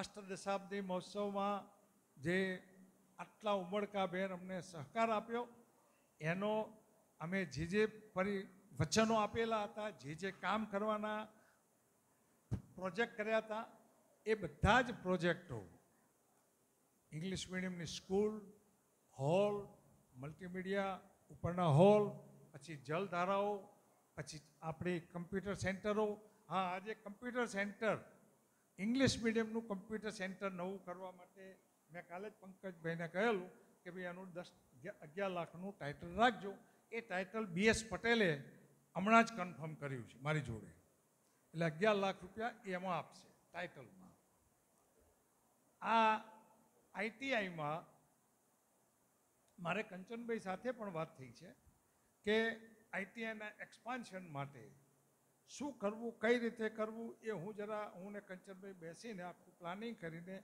અષ્ટદશાબ્દી મહોત્સવમાં જે આટલા ઉમળકાભેર અમને સહકાર આપ્યો એનો અમે જે જે પરી વચનો આપેલા હતા જે જે કામ કરવાના પ્રોજેક્ટ કર્યા હતા એ બધા જ પ્રોજેક્ટો ઇંગ્લિશ મીડિયમની સ્કૂલ હોલ મલ્ટીમીડિયા ઉપરના હોલ પછી જલધારાઓ પછી આપણી કમ્પ્યુટર સેન્ટરો હા આજે કમ્પ્યુટર સેન્ટર ઇંગ્લિશ મીડિયમનું કમ્પ્યુટર સેન્ટર નવું કરવા માટે મેં કાલે જ પંકજભાઈને કહેલું કે ભાઈ એનું દસ અગિયાર લાખનું ટાઇટલ રાખજો એ ટાઇટલ બીએસ પટેલે હમણાં જ કન્ફર્મ કર્યું છે મારી જોડે એટલે અગિયાર લાખ રૂપિયા એમાં આપશે ટાઇટલમાં આ આઈટીઆઈમાં મારે કંચનભાઈ સાથે પણ વાત થઈ છે કે આઈટીઆઈના એક્સપાન્શન માટે શું કરવું કઈ રીતે કરવું એ હું જરા હું ને કંચનભાઈ બેસીને આખું પ્લાનિંગ કરીને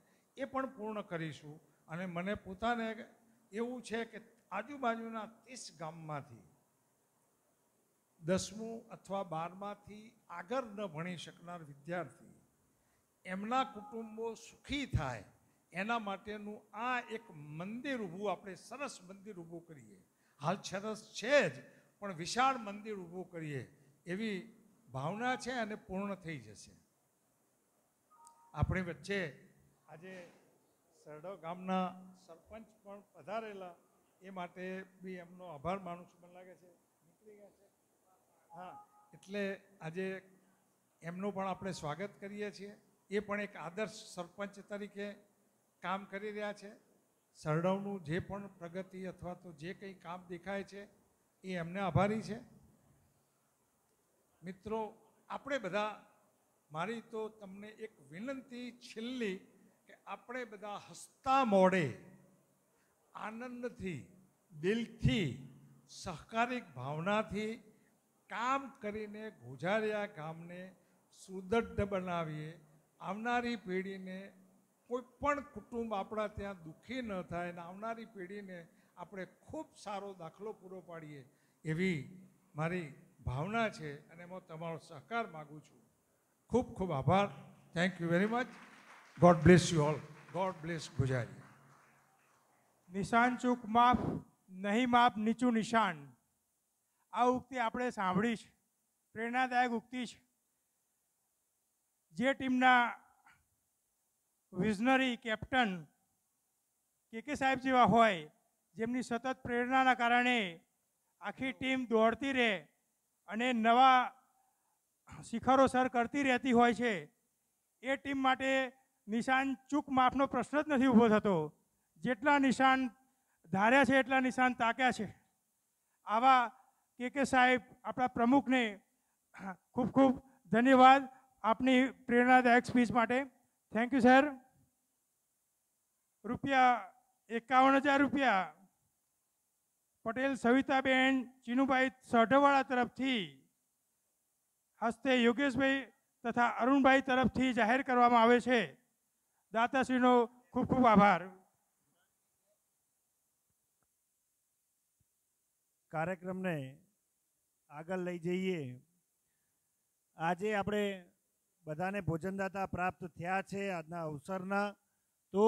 એ પણ પૂર્ણ કરીશું અને મને પોતાને એવું છે કે આજુબાજુના ત્રીસ ગામમાંથી દસમું અથવા બારમાંથી આગળ ન ભણી શકનાર વિદ્યાર્થી એમના કુટુંબો સુખી થાય એના માટેનું આ એક મંદિર ઊભું આપણે સરસ મંદિર ઊભું કરીએ હાલ સરસ છે જ પણ વિશાળ મંદિર ઊભું કરીએ એવી ભાવના છે અને પૂર્ણ થઈ જશે આપણી વચ્ચે આજે સરડો ગામના સરપંચ પણ પધારેલા એ માટે બી એમનો આભાર માનું છું મને લાગે છે નીકળી ગયા છે હા એટલે આજે એમનું પણ આપણે સ્વાગત કરીએ છીએ એ પણ એક આદર્શ સરપંચ તરીકે કામ કરી રહ્યા છે સરડવનું જે પણ પ્રગતિ અથવા તો જે કંઈ કામ દેખાય છે એ એમને આભારી છે મિત્રો આપણે બધા મારી તો તમને એક વિનંતી છેલ્લી કે આપણે બધા હસતા મોડે આનંદથી દિલથી સહકારિક ભાવનાથી કામ કરીને ગુજાર્યા ગામને સુદૃઢ બનાવીએ આવનારી પેઢીને કોઈ પણ કુટુંબ આપણા ત્યાં દુઃખી ન થાય અને આવનારી પેઢીને આપણે ખૂબ સારો દાખલો પૂરો પાડીએ એવી મારી ભાવના છે અને હું તમારો સહકાર માગું છું ખૂબ ખૂબ આભાર thank you very much God bless you all God bless Gujarati નિશાન ચૂક માફ નહીં માફ નીચું નિશાન આ ઉક્તિ આપણે સાંભળી છે પ્રેરણાદાયક ઉક્તિ છે જે ટીમના વિઝનરી કેપ્ટન કે સાહેબ જેવા હોય જેમની સતત પ્રેરણાના કારણે આખી ટીમ દોડતી રહે અને નવા શિખરો સર કરતી રહેતી હોય છે એ ટીમ માટે નિશાન ચૂક માપનો પ્રશ્ન જ નથી ઊભો થતો જેટલા નિશાન ધાર્યા છે એટલા નિશાન તાક્યા છે આવા કે કે સાહેબ આપણા પ્રમુખને ખૂબ ખૂબ ધન્યવાદ આપની પ્રેરણાદાયક સ્પીચ માટે થેન્ક યુ સર રૂપિયા એકાવન હજાર રૂપિયા પટેલ સવિતાબેન ચીનુભાઈ સોઢવાળા તરફથી હસ્તે યોગેશભાઈ તથા અરુણભાઈ તરફથી જાહેર કરવામાં આવે છે દાતાશ્રીનો ખૂબ ખૂબ આભાર કાર્યક્રમને આગળ લઈ જઈએ આજે આપણે બધાને ભોજનદાતા પ્રાપ્ત થયા છે આજના અવસરના તો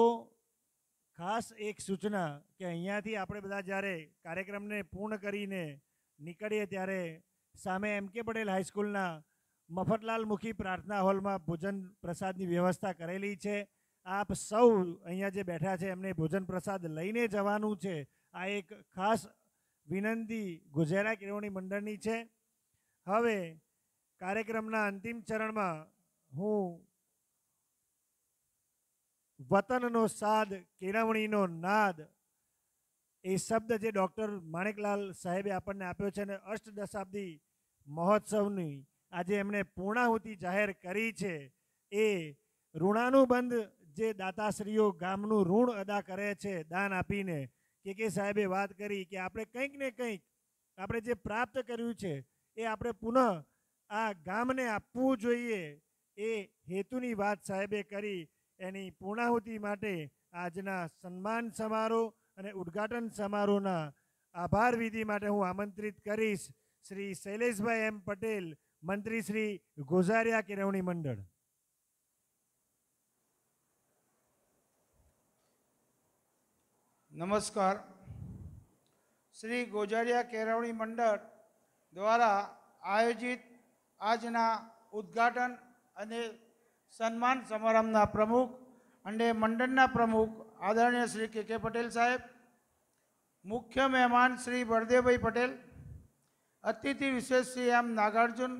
ખાસ એક સૂચના કે અહીંયાથી આપણે બધા જ્યારે કાર્યક્રમને પૂર્ણ કરીને નીકળીએ ત્યારે સામે એમ કે પટેલ હાઈસ્કૂલના મફતલાલ મુખી પ્રાર્થના હોલમાં ભોજન પ્રસાદની વ્યવસ્થા કરેલી છે આપ સૌ અહીંયા જે બેઠા છે એમને ભોજન પ્રસાદ લઈને જવાનું છે આ એક ખાસ વિનંતી ગુજરાત કેળવણી મંડળની છે હવે કાર્યક્રમના અંતિમ ચરણમાં હું વતનનો સાદ કેળવણીનો નાદ એ શબ્દ જે ડૉક્ટર માણેકલાલ સાહેબે આપણને આપ્યો છે અને અષ્ટદશાબ્દી મહોત્સવની આજે એમણે પૂર્ણાહુતિ જાહેર કરી છે એ ઋણાનુબંધ જે દાતાશ્રીઓ ગામનું ઋણ અદા કરે છે દાન આપીને કે કે સાહેબે વાત કરી કે આપણે કંઈક ને કંઈક આપણે જે પ્રાપ્ત કર્યું છે એ આપણે પુનઃ આ ગામને આપવું જોઈએ એ હેતુની વાત સાહેબે કરી એની પૂર્ણાહુતિ માટે આજના સન્માન સમારોહ અને ઉદ્ઘાટન સમારોહના આભાર વિધિ માટે હું આમંત્રિત કરીશ શ્રી શૈલેષભાઈ એમ પટેલ મંત્રી શ્રી ગોઝારિયા કેળવણી મંડળ નમસ્કાર શ્રી ગોઝારિયા કેળવણી મંડળ દ્વારા આયોજિત આજના ઉદ્ઘાટન અને સન્માન સમારંભના પ્રમુખ અને મંડળના પ્રમુખ આદરણીય શ્રી કે કે પટેલ સાહેબ મુખ્ય મહેમાન શ્રી બળદેવભાઈ પટેલ અતિથિ વિશેષ શ્રી એમ નાગાર્જુન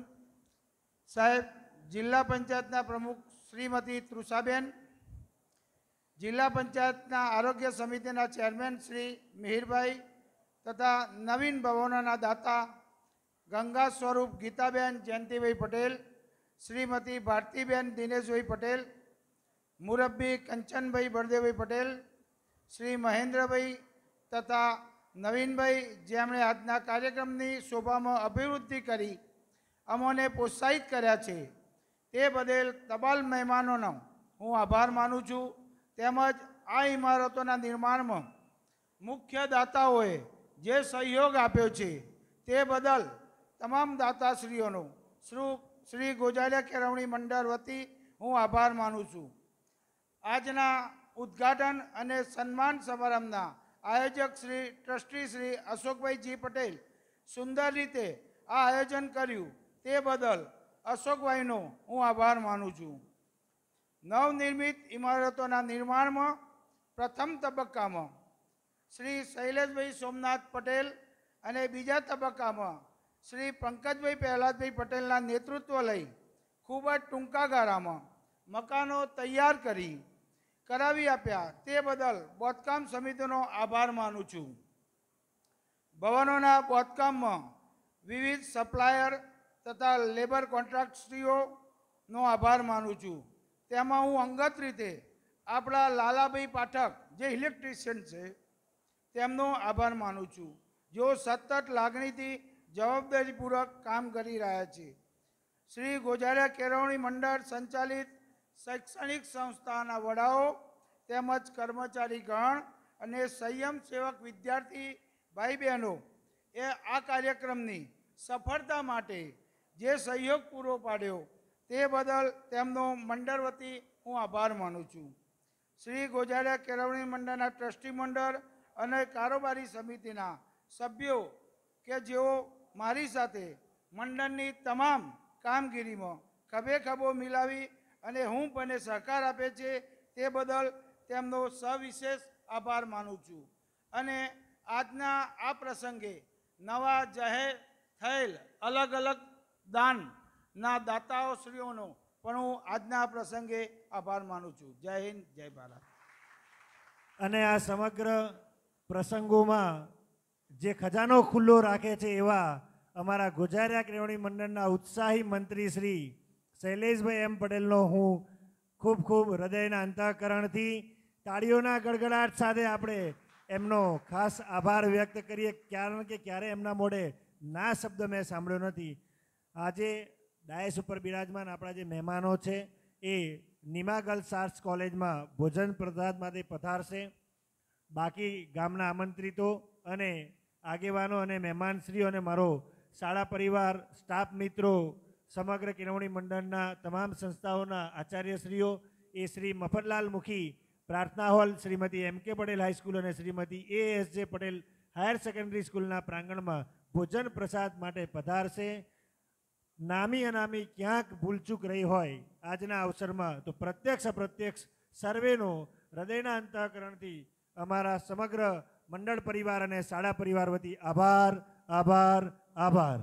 સાહેબ જિલ્લા પંચાયતના પ્રમુખ શ્રીમતી તૃષાબેન જિલ્લા પંચાયતના આરોગ્ય સમિતિના ચેરમેન શ્રી મિહિરભાઈ તથા નવીન ભવનના દાતા ગંગા સ્વરૂપ ગીતાબેન જયંતિભાઈ પટેલ શ્રીમતી ભારતીબેન દિનેશભાઈ પટેલ મુરબ્બી કંચનભાઈ બળદેવભાઈ પટેલ શ્રી મહેન્દ્રભાઈ તથા નવીનભાઈ જેમણે આજના કાર્યક્રમની શોભામાં અભિવૃદ્ધિ કરી અમોને પ્રોત્સાહિત કર્યા છે તે બદલ તબાલ મહેમાનોનો હું આભાર માનું છું તેમજ આ ઇમારતોના નિર્માણમાં મુખ્ય દાતાઓએ જે સહયોગ આપ્યો છે તે બદલ તમામ દાતાશ્રીઓનો શ્રુ શ્રી ગોજાલિયા કેળવણી મંડળ વતી હું આભાર માનું છું આજના ઉદ્ઘાટન અને સન્માન સમારંભના આયોજક શ્રી ટ્રસ્ટી શ્રી અશોકભાઈ જી પટેલ સુંદર રીતે આ આયોજન કર્યું તે બદલ અશોકભાઈનો હું આભાર માનું છું નવનિર્મિત ઇમારતોના નિર્માણમાં પ્રથમ તબક્કામાં શ્રી શૈલેષભાઈ સોમનાથ પટેલ અને બીજા તબક્કામાં શ્રી પંકજભાઈ પ્રહલાદભાઈ પટેલના નેતૃત્વ લઈ ખૂબ જ ટૂંકા ગાળામાં મકાનો તૈયાર કરી કરાવી આપ્યા તે બદલ બોધકામ સમિતિનો આભાર માનું છું ભવનોના બોધકામમાં વિવિધ સપ્લાયર તથા લેબર કોન્ટ્રાક્ટરીઓનો આભાર માનું છું તેમાં હું અંગત રીતે આપણા લાલાભાઈ પાઠક જે ઇલેક્ટ્રિશિયન છે તેમનો આભાર માનું છું જેઓ સતત લાગણીથી જવાબદારીપૂર્વક કામ કરી રહ્યા છે શ્રી ગોજારા કેળવણી મંડળ સંચાલિત શૈક્ષણિક સંસ્થાના વડાઓ તેમજ કર્મચારીગણ અને સંયમ સેવક વિદ્યાર્થી ભાઈ બહેનો એ આ કાર્યક્રમની સફળતા માટે જે સહયોગ પૂરો પાડ્યો તે બદલ તેમનો મંડળ વતી હું આભાર માનું છું શ્રી ગોજારા કેળવણી મંડળના ટ્રસ્ટી મંડળ અને કારોબારી સમિતિના સભ્યો કે જેઓ મારી સાથે મંડળની તમામ કામગીરીમાં ખભે ખભો મિલાવી અને હું મને સહકાર આપે છે તે બદલ તેમનો સવિશેષ આભાર માનું છું અને આજના આ પ્રસંગે નવા જાહેર થયેલ અલગ અલગ દાનના દાતાઓશ્રીઓનો પણ હું આજના પ્રસંગે આભાર માનું છું જય હિન્દ જય ભારત અને આ સમગ્ર પ્રસંગોમાં જે ખજાનો ખુલ્લો રાખે છે એવા અમારા ગોજારિયા કેળવણી મંડળના ઉત્સાહી મંત્રી શ્રી શૈલેષભાઈ એમ પટેલનો હું ખૂબ ખૂબ હૃદયના અંતઃકરણથી તાળીઓના ગડગડાટ સાથે આપણે એમનો ખાસ આભાર વ્યક્ત કરીએ કારણ કે ક્યારે એમના મોઢે ના શબ્દ મેં સાંભળ્યો નથી આજે ડાયસ ઉપર બિરાજમાન આપણા જે મહેમાનો છે એ નિમા ગર્લ્સ આર્ટ્સ કોલેજમાં ભોજન પ્રસાદ માટે પધારશે બાકી ગામના આમંત્રિતો અને આગેવાનો અને મહેમાનશ્રીઓ અને મારો શાળા પરિવાર સ્ટાફ મિત્રો સમગ્ર કેળવણી મંડળના તમામ સંસ્થાઓના આચાર્યશ્રીઓ એ શ્રી મફતલાલ મુખી પ્રાર્થના હોલ શ્રીમતી એમ કે પટેલ હાઈસ્કૂલ અને શ્રીમતી એ એસ જે પટેલ હાયર સેકન્ડરી સ્કૂલના પ્રાંગણમાં ભોજન પ્રસાદ માટે પધારશે નામી અનામી ક્યાંક ભૂલચૂક રહી હોય આજના અવસરમાં તો પ્રત્યક્ષ અપ્રત્યક્ષ સર્વેનો હૃદયના અંતઃકરણથી અમારા સમગ્ર મંડળ પરિવાર અને શાળા પરિવાર વતી આભાર આભાર આભાર